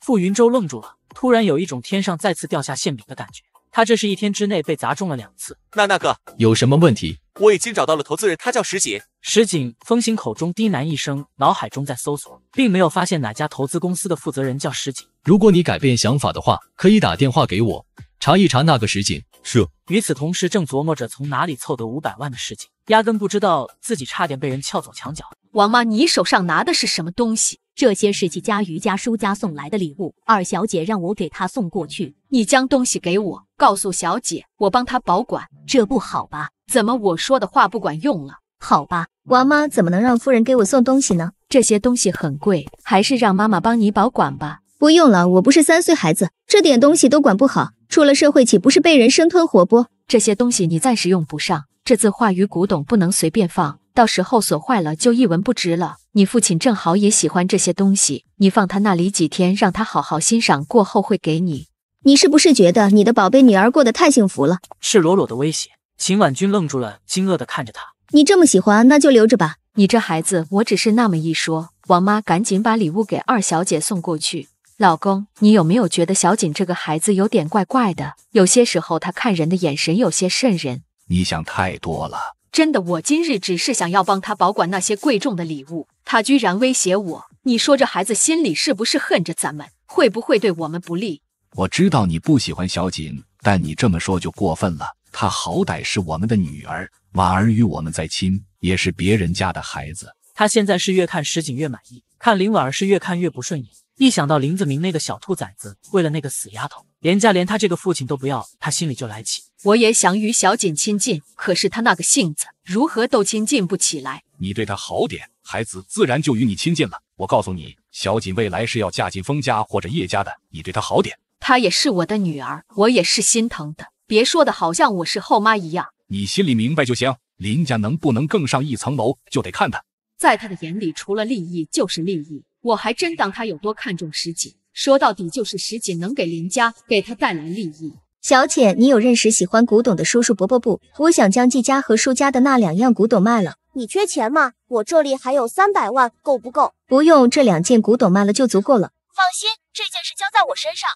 傅云舟愣住了，突然有一种天上再次掉下馅饼的感觉。他这是一天之内被砸中了两次。那那个有什么问题？我已经找到了投资人，他叫石井。石井风行口中低喃一声，脑海中在搜索，并没有发现哪家投资公司的负责人叫石井。如果你改变想法的话，可以打电话给我，查一查那个石井。是。与此同时，正琢磨着从哪里凑得五百万的石情，压根不知道自己差点被人撬走墙角。王妈，你手上拿的是什么东西？这些是几家瑜家舒家送来的礼物，二小姐让我给她送过去。你将东西给我。告诉小姐，我帮她保管，这不好吧？怎么我说的话不管用了？好吧，王妈怎么能让夫人给我送东西呢？这些东西很贵，还是让妈妈帮你保管吧。不用了，我不是三岁孩子，这点东西都管不好，出了社会岂不是被人生吞活剥？这些东西你暂时用不上，这字画与古董不能随便放，到时候损坏了就一文不值了。你父亲正好也喜欢这些东西，你放他那里几天，让他好好欣赏，过后会给你。你是不是觉得你的宝贝女儿过得太幸福了？赤裸裸的威胁，秦婉君愣住了，惊愕的看着他。你这么喜欢，那就留着吧。你这孩子，我只是那么一说。王妈，赶紧把礼物给二小姐送过去。老公，你有没有觉得小锦这个孩子有点怪怪的？有些时候，他看人的眼神有些渗人。你想太多了。真的，我今日只是想要帮他保管那些贵重的礼物。他居然威胁我，你说这孩子心里是不是恨着咱们？会不会对我们不利？我知道你不喜欢小锦，但你这么说就过分了。她好歹是我们的女儿，婉儿与我们再亲，也是别人家的孩子。他现在是越看石锦越满意，看林婉儿是越看越不顺眼。一想到林子明那个小兔崽子为了那个死丫头，连家连他这个父亲都不要，他心里就来气。我也想与小锦亲近，可是他那个性子，如何都亲近不起来。你对她好点，孩子自然就与你亲近了。我告诉你，小锦未来是要嫁进封家或者叶家的，你对她好点。她也是我的女儿，我也是心疼的。别说的，好像我是后妈一样。你心里明白就行。林家能不能更上一层楼，就得看她。在她的眼里，除了利益就是利益。我还真当她有多看重石锦，说到底就是石锦能给林家给她带来利益。小姐，你有认识喜欢古董的叔叔伯伯不？我想将季家和叔家的那两样古董卖了。你缺钱吗？我这里还有三百万，够不够？不用，这两件古董卖了就足够了。放心，这件事交在我身上。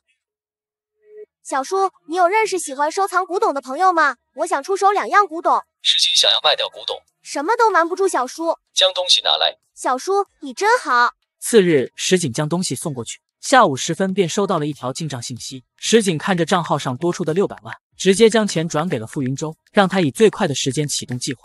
小叔，你有认识喜欢收藏古董的朋友吗？我想出手两样古董。石井想要卖掉古董，什么都瞒不住小叔。将东西拿来。小叔，你真好。次日，石井将东西送过去，下午时分便收到了一条进账信息。石井看着账号上多出的六百万，直接将钱转给了傅云舟，让他以最快的时间启动计划。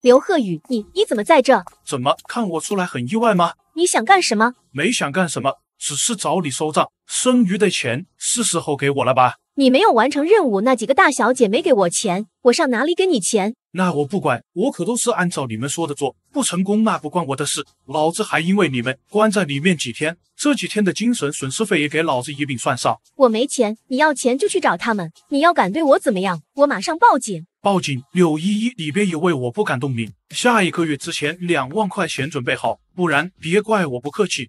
刘鹤宇，你你怎么在这？怎么看我出来很意外吗？你想干什么？没想干什么。只是找你收账，剩余的钱是时候给我了吧？你没有完成任务，那几个大小姐没给我钱，我上哪里给你钱？那我不管，我可都是按照你们说的做，不成功那不关我的事，老子还因为你们关在里面几天，这几天的精神损失费也给老子一并算上。我没钱，你要钱就去找他们，你要敢对我怎么样，我马上报警！报警！柳依依，里边有位，我不敢动你。下一个月之前两万块钱准备好，不然别怪我不客气。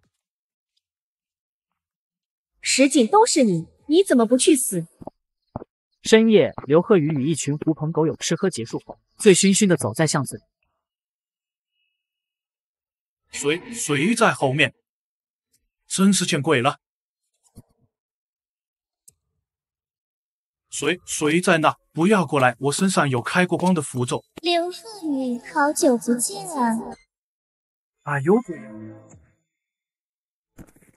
石井都是你，你怎么不去死？深夜，刘鹤宇与一群狐朋狗友吃喝结束后，醉醺醺的走在巷子里。谁谁在后面？真是见鬼了！谁谁在那？不要过来，我身上有开过光的符咒。刘鹤宇，好久不见啊！啊，有鬼！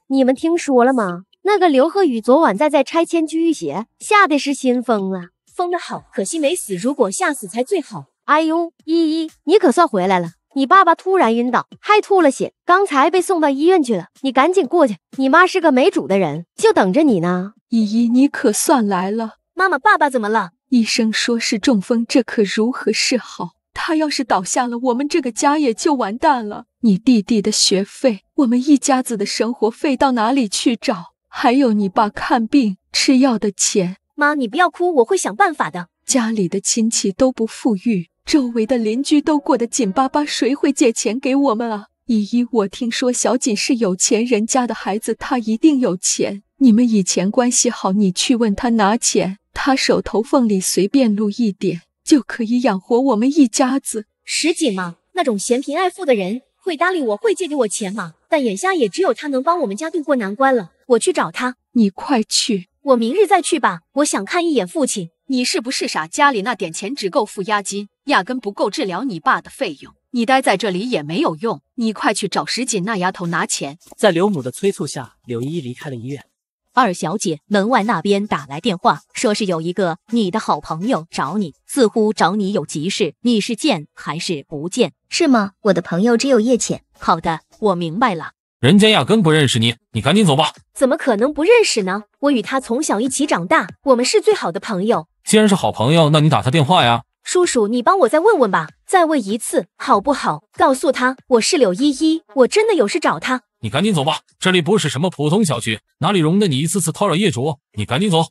你们听说了吗？那个刘鹤宇昨晚在在拆迁区域写，吓得是心疯了，疯的好，可惜没死，如果吓死才最好。哎呦，依依，你可算回来了，你爸爸突然晕倒，还吐了血，刚才被送到医院去了，你赶紧过去，你妈是个没主的人，就等着你呢。依依，你可算来了，妈妈，爸爸怎么了？医生说是中风，这可如何是好？他要是倒下了，我们这个家也就完蛋了。你弟弟的学费，我们一家子的生活费到哪里去找？还有你爸看病吃药的钱，妈，你不要哭，我会想办法的。家里的亲戚都不富裕，周围的邻居都过得紧巴巴，谁会借钱给我们啊？依依，我听说小锦是有钱人家的孩子，他一定有钱。你们以前关系好，你去问他拿钱，他手头缝里随便撸一点，就可以养活我们一家子。石锦吗？那种嫌贫爱富的人会搭理我，会借给我钱吗？但眼下也只有他能帮我们家渡过难关了。我去找他，你快去。我明日再去吧，我想看一眼父亲。你是不是傻？家里那点钱只够付押金，压根不够治疗你爸的费用。你待在这里也没有用，你快去找石锦那丫头拿钱。在刘母的催促下，柳依依离开了医院。二小姐，门外那边打来电话，说是有一个你的好朋友找你，似乎找你有急事，你是见还是不见？是吗？我的朋友只有叶浅。好的，我明白了。人家压根不认识你，你赶紧走吧！怎么可能不认识呢？我与他从小一起长大，我们是最好的朋友。既然是好朋友，那你打他电话呀！叔叔，你帮我再问问吧，再问一次好不好？告诉他我是柳依依，我真的有事找他。你赶紧走吧，这里不是什么普通小区，哪里容得你一次次骚扰业主？你赶紧走！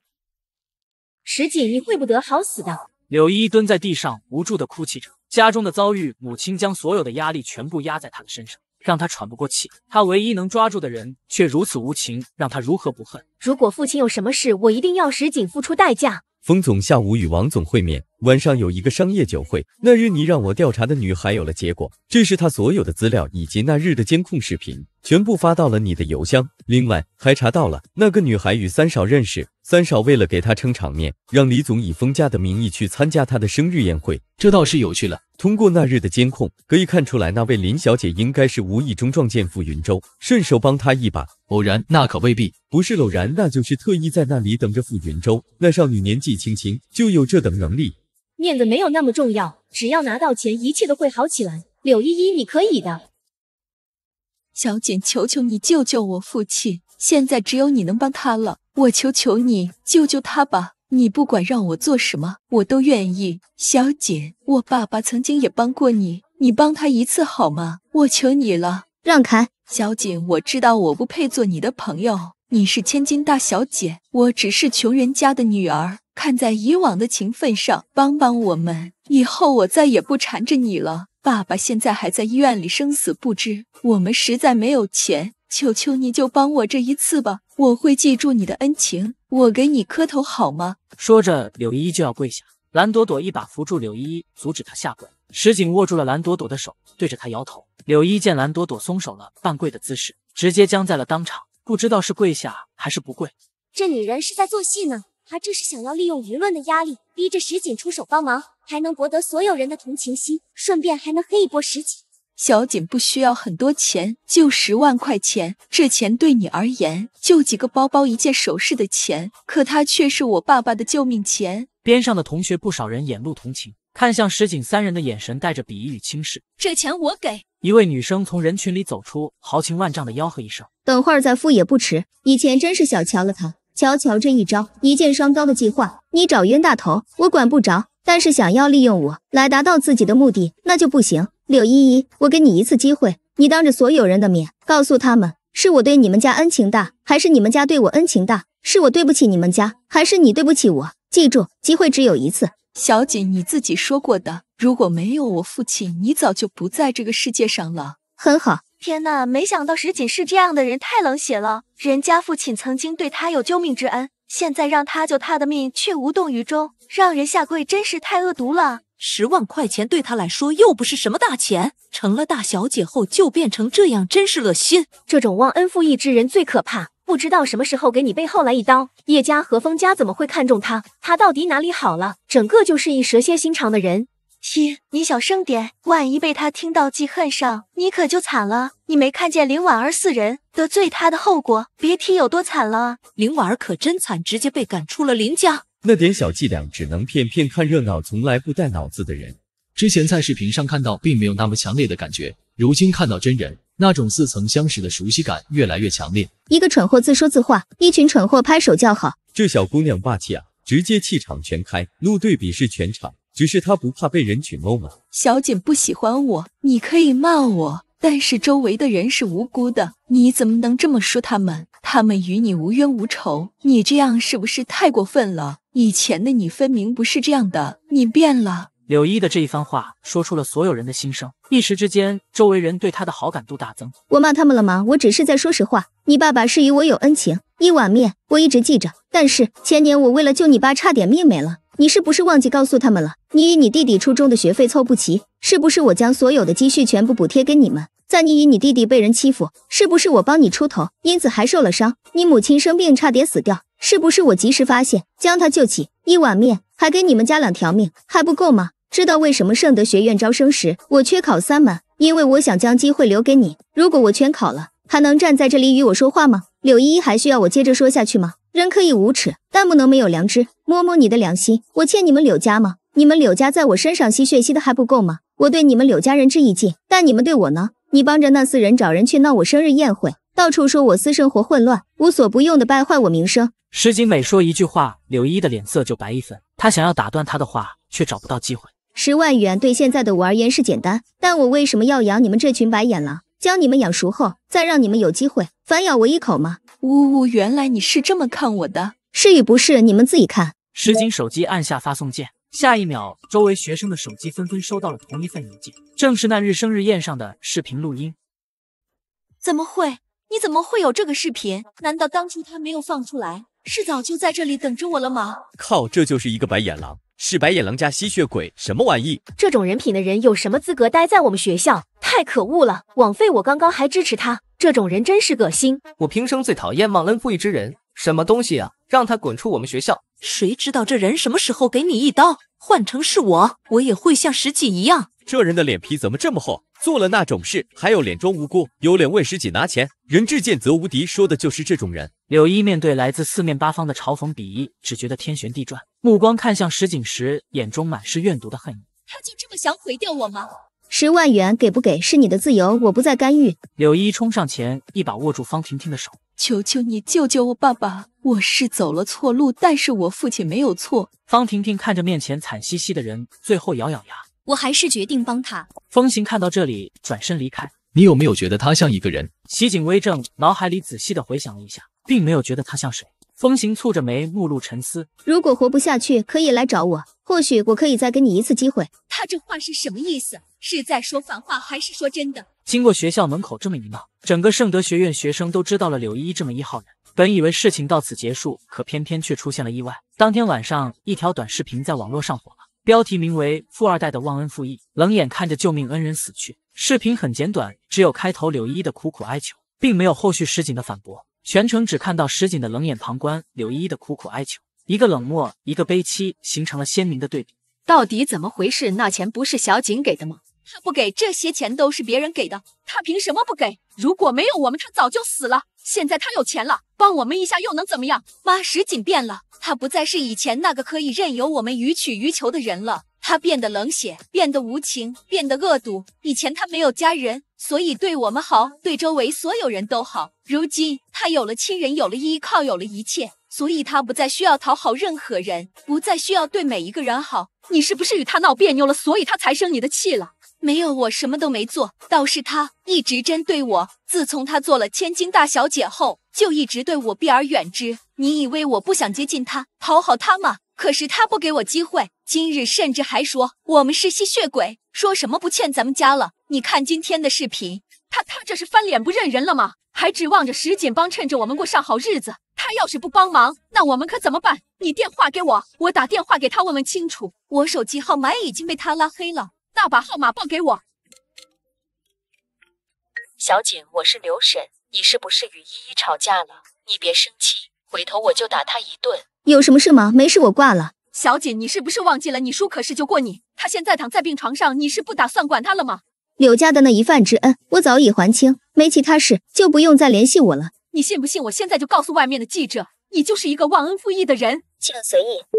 石锦怡会不得好死的。柳依依蹲在地上，无助的哭泣着。家中的遭遇，母亲将所有的压力全部压在他的身上。让他喘不过气，他唯一能抓住的人却如此无情，让他如何不恨？如果父亲有什么事，我一定要石井付出代价。封总下午与王总会面。晚上有一个商业酒会，那日你让我调查的女孩有了结果，这是她所有的资料以及那日的监控视频，全部发到了你的邮箱。另外还查到了那个女孩与三少认识，三少为了给她撑场面，让李总以封家的名义去参加她的生日宴会，这倒是有趣了。通过那日的监控，可以看出来那位林小姐应该是无意中撞见傅云舟，顺手帮他一把，偶然？那可未必，不是偶然，那就是特意在那里等着傅云舟。那少女年纪轻轻就有这等能力。面子没有那么重要，只要拿到钱，一切都会好起来。柳依依，你可以的。小锦，求求你救救我父亲，现在只有你能帮他了。我求求你救救他吧，你不管让我做什么，我都愿意。小锦，我爸爸曾经也帮过你，你帮他一次好吗？我求你了，让开。小锦，我知道我不配做你的朋友。你是千金大小姐，我只是穷人家的女儿。看在以往的情分上，帮帮我们。以后我再也不缠着你了。爸爸现在还在医院里，生死不知。我们实在没有钱，求求你就帮我这一次吧。我会记住你的恩情，我给你磕头好吗？说着，柳依依就要跪下，蓝朵朵一把扶住柳依依，阻止她下跪。石井握住了蓝朵朵的手，对着她摇头。柳依见蓝朵朵松手了，半跪的姿势直接僵在了当场。不知道是跪下还是不跪，这女人是在做戏呢。她这是想要利用舆论的压力，逼着石锦出手帮忙，还能博得所有人的同情心，顺便还能黑一波石锦。小锦不需要很多钱，就十万块钱。这钱对你而言，就几个包包、一件首饰的钱，可它却是我爸爸的救命钱。边上的同学，不少人眼露同情。看向石井三人的眼神带着鄙夷与轻视。这钱我给。一位女生从人群里走出，豪情万丈的吆喝一声：“等会儿再付也不迟。”以前真是小瞧了他。瞧瞧这一招一箭双雕的计划，你找冤大头我管不着，但是想要利用我来达到自己的目的那就不行。柳依依，我给你一次机会，你当着所有人的面告诉他们，是我对你们家恩情大，还是你们家对我恩情大？是我对不起你们家，还是你对不起我？记住，机会只有一次。小锦，你自己说过的，如果没有我父亲，你早就不在这个世界上了。很好。天哪，没想到石锦是这样的人，太冷血了。人家父亲曾经对他有救命之恩，现在让他救他的命却无动于衷，让人下跪真是太恶毒了。十万块钱对他来说又不是什么大钱，成了大小姐后就变成这样，真是恶心。这种忘恩负义之人最可怕。不知道什么时候给你背后来一刀。叶家和风家怎么会看中他？他到底哪里好了？整个就是一蛇蝎心肠的人。西，你小声点，万一被他听到记恨上，你可就惨了。你没看见林婉儿四人得罪他的后果，别提有多惨了。林婉儿可真惨，直接被赶出了林家。那点小伎俩只能骗骗看热闹、从来不带脑子的人。之前在视频上看到，并没有那么强烈的感觉，如今看到真人。那种似曾相识的熟悉感越来越强烈。一个蠢货自说自话，一群蠢货拍手叫好。这小姑娘霸气啊，直接气场全开，怒对鄙视全场。只是她不怕被人群殴吗？小锦不喜欢我，你可以骂我，但是周围的人是无辜的，你怎么能这么说他们？他们与你无冤无仇，你这样是不是太过分了？以前的你分明不是这样的，你变了。柳依的这一番话说出了所有人的心声，一时之间，周围人对他的好感度大增。我骂他们了吗？我只是在说实话。你爸爸是与我有恩情，一碗面我一直记着。但是前年我为了救你爸差点命没了，你是不是忘记告诉他们了？你与你弟弟初中的学费凑不齐，是不是我将所有的积蓄全部补贴给你们？在你与你弟弟被人欺负，是不是我帮你出头，因此还受了伤？你母亲生病差点死掉，是不是我及时发现将她救起？一碗面还给你们家两条命，还不够吗？知道为什么圣德学院招生时我缺考三门？因为我想将机会留给你。如果我全考了，还能站在这里与我说话吗？柳依依还需要我接着说下去吗？人可以无耻，但不能没有良知。摸摸你的良心，我欠你们柳家吗？你们柳家在我身上吸血吸的还不够吗？我对你们柳家人至义尽，但你们对我呢？你帮着那四人找人去闹我生日宴会，到处说我私生活混乱，无所不用的败坏我名声。石井每说一句话，柳依依的脸色就白一分。他想要打断他的话，却找不到机会。十万元对现在的我而言是简单，但我为什么要养你们这群白眼狼？将你们养熟后再让你们有机会反咬我一口吗？呜呜，原来你是这么看我的，是与不是，你们自己看。石井手机按下发送键，下一秒，周围学生的手机纷纷收到了同一份邮件，正是那日生日宴上的视频录音。怎么会？你怎么会有这个视频？难道当初他没有放出来？是早就在这里等着我了吗？靠，这就是一个白眼狼。是白眼狼加吸血鬼，什么玩意？这种人品的人有什么资格待在我们学校？太可恶了，枉费我刚刚还支持他。这种人真是恶心。我平生最讨厌忘恩负义之人。什么东西啊？让他滚出我们学校！谁知道这人什么时候给你一刀？换成是我，我也会像石井一样。这人的脸皮怎么这么厚？做了那种事，还有脸装无辜，有脸问石井拿钱？人至贱则无敌，说的就是这种人。柳一面对来自四面八方的嘲讽鄙夷，只觉得天旋地转，目光看向石井时，眼中满是怨毒的恨意。他就这么想毁掉我吗？十万元给不给是你的自由，我不再干预。柳一冲上前，一把握住方婷婷的手，求求你救救我爸爸，我是走了错路，但是我父亲没有错。方婷婷看着面前惨兮兮的人，最后咬咬牙。我还是决定帮他。风行看到这里，转身离开。你有没有觉得他像一个人？齐景微正脑海里仔细的回想了一下，并没有觉得他像谁。风行蹙着眉，目露沉思。如果活不下去，可以来找我，或许我可以再给你一次机会。他这话是什么意思？是在说反话，还是说真的？经过学校门口这么一闹，整个圣德学院学生都知道了柳依依这么一号人。本以为事情到此结束，可偏偏却出现了意外。当天晚上，一条短视频在网络上火了。标题名为《富二代的忘恩负义》，冷眼看着救命恩人死去。视频很简短，只有开头柳依依的苦苦哀求，并没有后续石井的反驳。全程只看到石井的冷眼旁观，柳依依的苦苦哀求，一个冷漠，一个悲戚，形成了鲜明的对比。到底怎么回事？那钱不是小景给的吗？他不给这些钱都是别人给的，他凭什么不给？如果没有我们，他早就死了。现在他有钱了，帮我们一下又能怎么样？妈，石锦变了，他不再是以前那个可以任由我们予取予求的人了，他变得冷血，变得无情，变得恶毒。以前他没有家人，所以对我们好，对周围所有人都好。如今他有了亲人，有了依靠，有了一切，所以他不再需要讨好任何人，不再需要对每一个人好。你是不是与他闹别扭了，所以他才生你的气了？没有，我什么都没做，倒是她一直针对我。自从她做了千金大小姐后，就一直对我避而远之。你以为我不想接近她，讨好她吗？可是她不给我机会，今日甚至还说我们是吸血鬼，说什么不欠咱们家了。你看今天的视频，她她这是翻脸不认人了吗？还指望着石锦帮，趁着我们过上好日子。她要是不帮忙，那我们可怎么办？你电话给我，我打电话给她问问清楚。我手机号码已经被她拉黑了。那把号码报给我，小锦，我是刘婶，你是不是与依依吵架了？你别生气，回头我就打她一顿。有什么事吗？没事我挂了。小锦，你是不是忘记了你叔可是救过你？他现在躺在病床上，你是不打算管他了吗？柳家的那一饭之恩，我早已还清，没其他事就不用再联系我了。你信不信我现在就告诉外面的记者，你就是一个忘恩负义的人。请随意。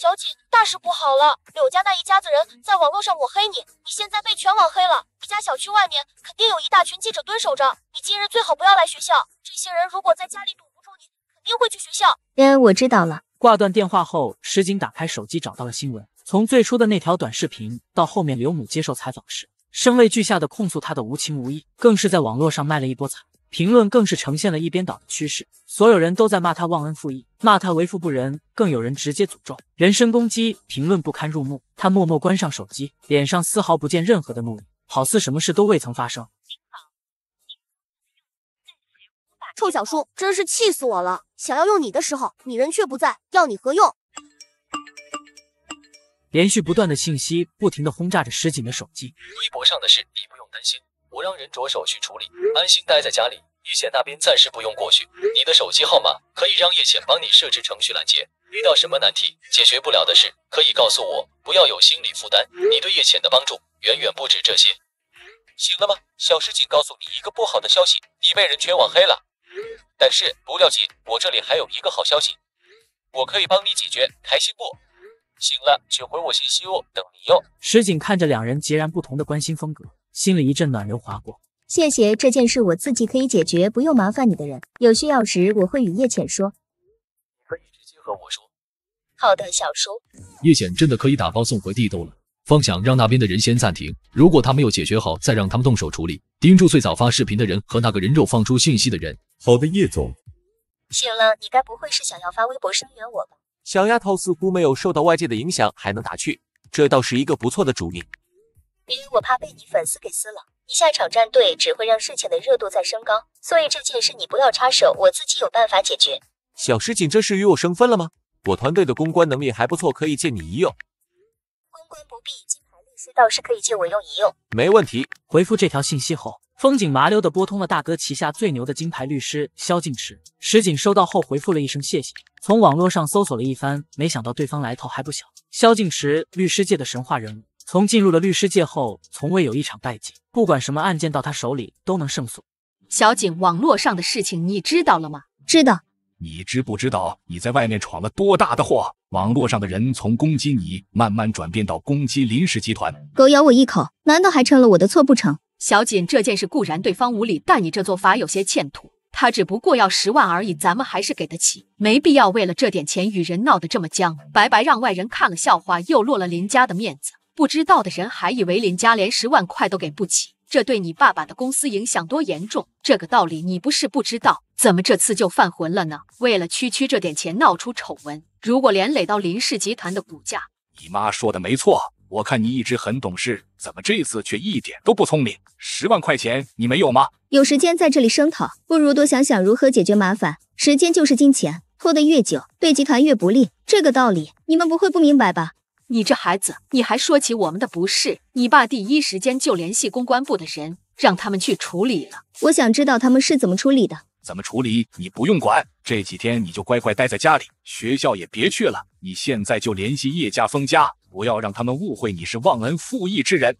小姐，大事不好了！柳家那一家子人在网络上抹黑你，你现在被全网黑了。你家小区外面肯定有一大群记者蹲守着，你今日最好不要来学校。这些人如果在家里堵不住你，肯定会去学校。嗯，我知道了。挂断电话后，石井打开手机找到了新闻，从最初的那条短视频，到后面刘母接受采访时声泪俱下的控诉他的无情无义，更是在网络上卖了一波惨。评论更是呈现了一边倒的趋势，所有人都在骂他忘恩负义，骂他为富不仁，更有人直接诅咒、人身攻击，评论不堪入目。他默默关上手机，脸上丝毫不见任何的怒意，好似什么事都未曾发生。臭小叔，真是气死我了！想要用你的时候，你人却不在，要你何用？连续不断的信息不停的轰炸着石井的手机。微博上的事，你不用担心。我让人着手去处理，安心待在家里。叶浅那边暂时不用过去，你的手机号码可以让叶浅帮你设置程序拦截。遇到什么难题解决不了的事，可以告诉我，不要有心理负担。你对叶浅的帮助远远不止这些。醒了吗？小石井告诉你一个不好的消息，你被人全网黑了。但是不要紧，我这里还有一个好消息，我可以帮你解决，开心不？醒了，请回我信息哦，等你哟。石井看着两人截然不同的关心风格。心里一阵暖流划过，谢谢这件事我自己可以解决，不用麻烦你的人。有需要时我会与叶浅说。你可以直接和我说。好的，小叔。叶浅真的可以打包送回帝都了。方想让那边的人先暂停，如果他没有解决好，再让他们动手处理。盯住最早发视频的人和那个人肉放出信息的人。好的，叶总。醒了，你该不会是想要发微博声援我吧？小丫头似乎没有受到外界的影响，还能打趣，这倒是一个不错的主意。因为我怕被你粉丝给撕了，你下场战队只会让事情的热度再升高，所以这件事你不要插手，我自己有办法解决。小石井，这是与我生分了吗？我团队的公关能力还不错，可以借你一用。公关不必，金牌律师倒是可以借我用一用。没问题。回复这条信息后，风景麻溜的拨通了大哥旗下最牛的金牌律师萧敬池。石井收到后回复了一声谢谢。从网络上搜索了一番，没想到对方来头还不小，萧敬池律师界的神话人物。从进入了律师界后，从未有一场败绩。不管什么案件到他手里都能胜诉。小锦，网络上的事情你知道了吗？知道。你知不知道你在外面闯了多大的祸？网络上的人从攻击你，慢慢转变到攻击林氏集团。狗咬我一口，难道还成了我的错不成？小锦，这件事固然对方无理，但你这做法有些欠妥。他只不过要十万而已，咱们还是给得起，没必要为了这点钱与人闹得这么僵，白白让外人看了笑话，又落了林家的面子。不知道的人还以为林家连十万块都给不起，这对你爸爸的公司影响多严重？这个道理你不是不知道，怎么这次就犯浑了呢？为了区区这点钱闹出丑闻，如果连累到林氏集团的股价，你妈说的没错，我看你一直很懂事，怎么这次却一点都不聪明？十万块钱你没有吗？有时间在这里声讨，不如多想想如何解决麻烦。时间就是金钱，拖得越久对集团越不利，这个道理你们不会不明白吧？你这孩子，你还说起我们的不是？你爸第一时间就联系公关部的人，让他们去处理了。我想知道他们是怎么处理的？怎么处理你不用管，这几天你就乖乖待在家里，学校也别去了。你现在就联系叶家、封家，不要让他们误会你是忘恩负义之人。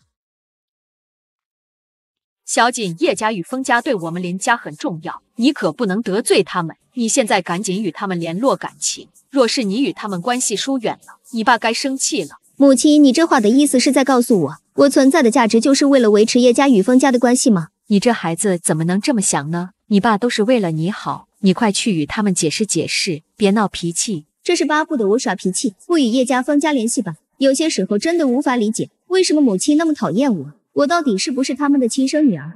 小锦，叶家与封家对我们林家很重要，你可不能得罪他们。你现在赶紧与他们联络感情，若是你与他们关系疏远了，你爸该生气了。母亲，你这话的意思是在告诉我，我存在的价值就是为了维持叶家与封家的关系吗？你这孩子怎么能这么想呢？你爸都是为了你好，你快去与他们解释解释，别闹脾气。这是巴不得我耍脾气，不与叶家、封家联系吧？有些时候真的无法理解，为什么母亲那么讨厌我？我到底是不是他们的亲生女儿？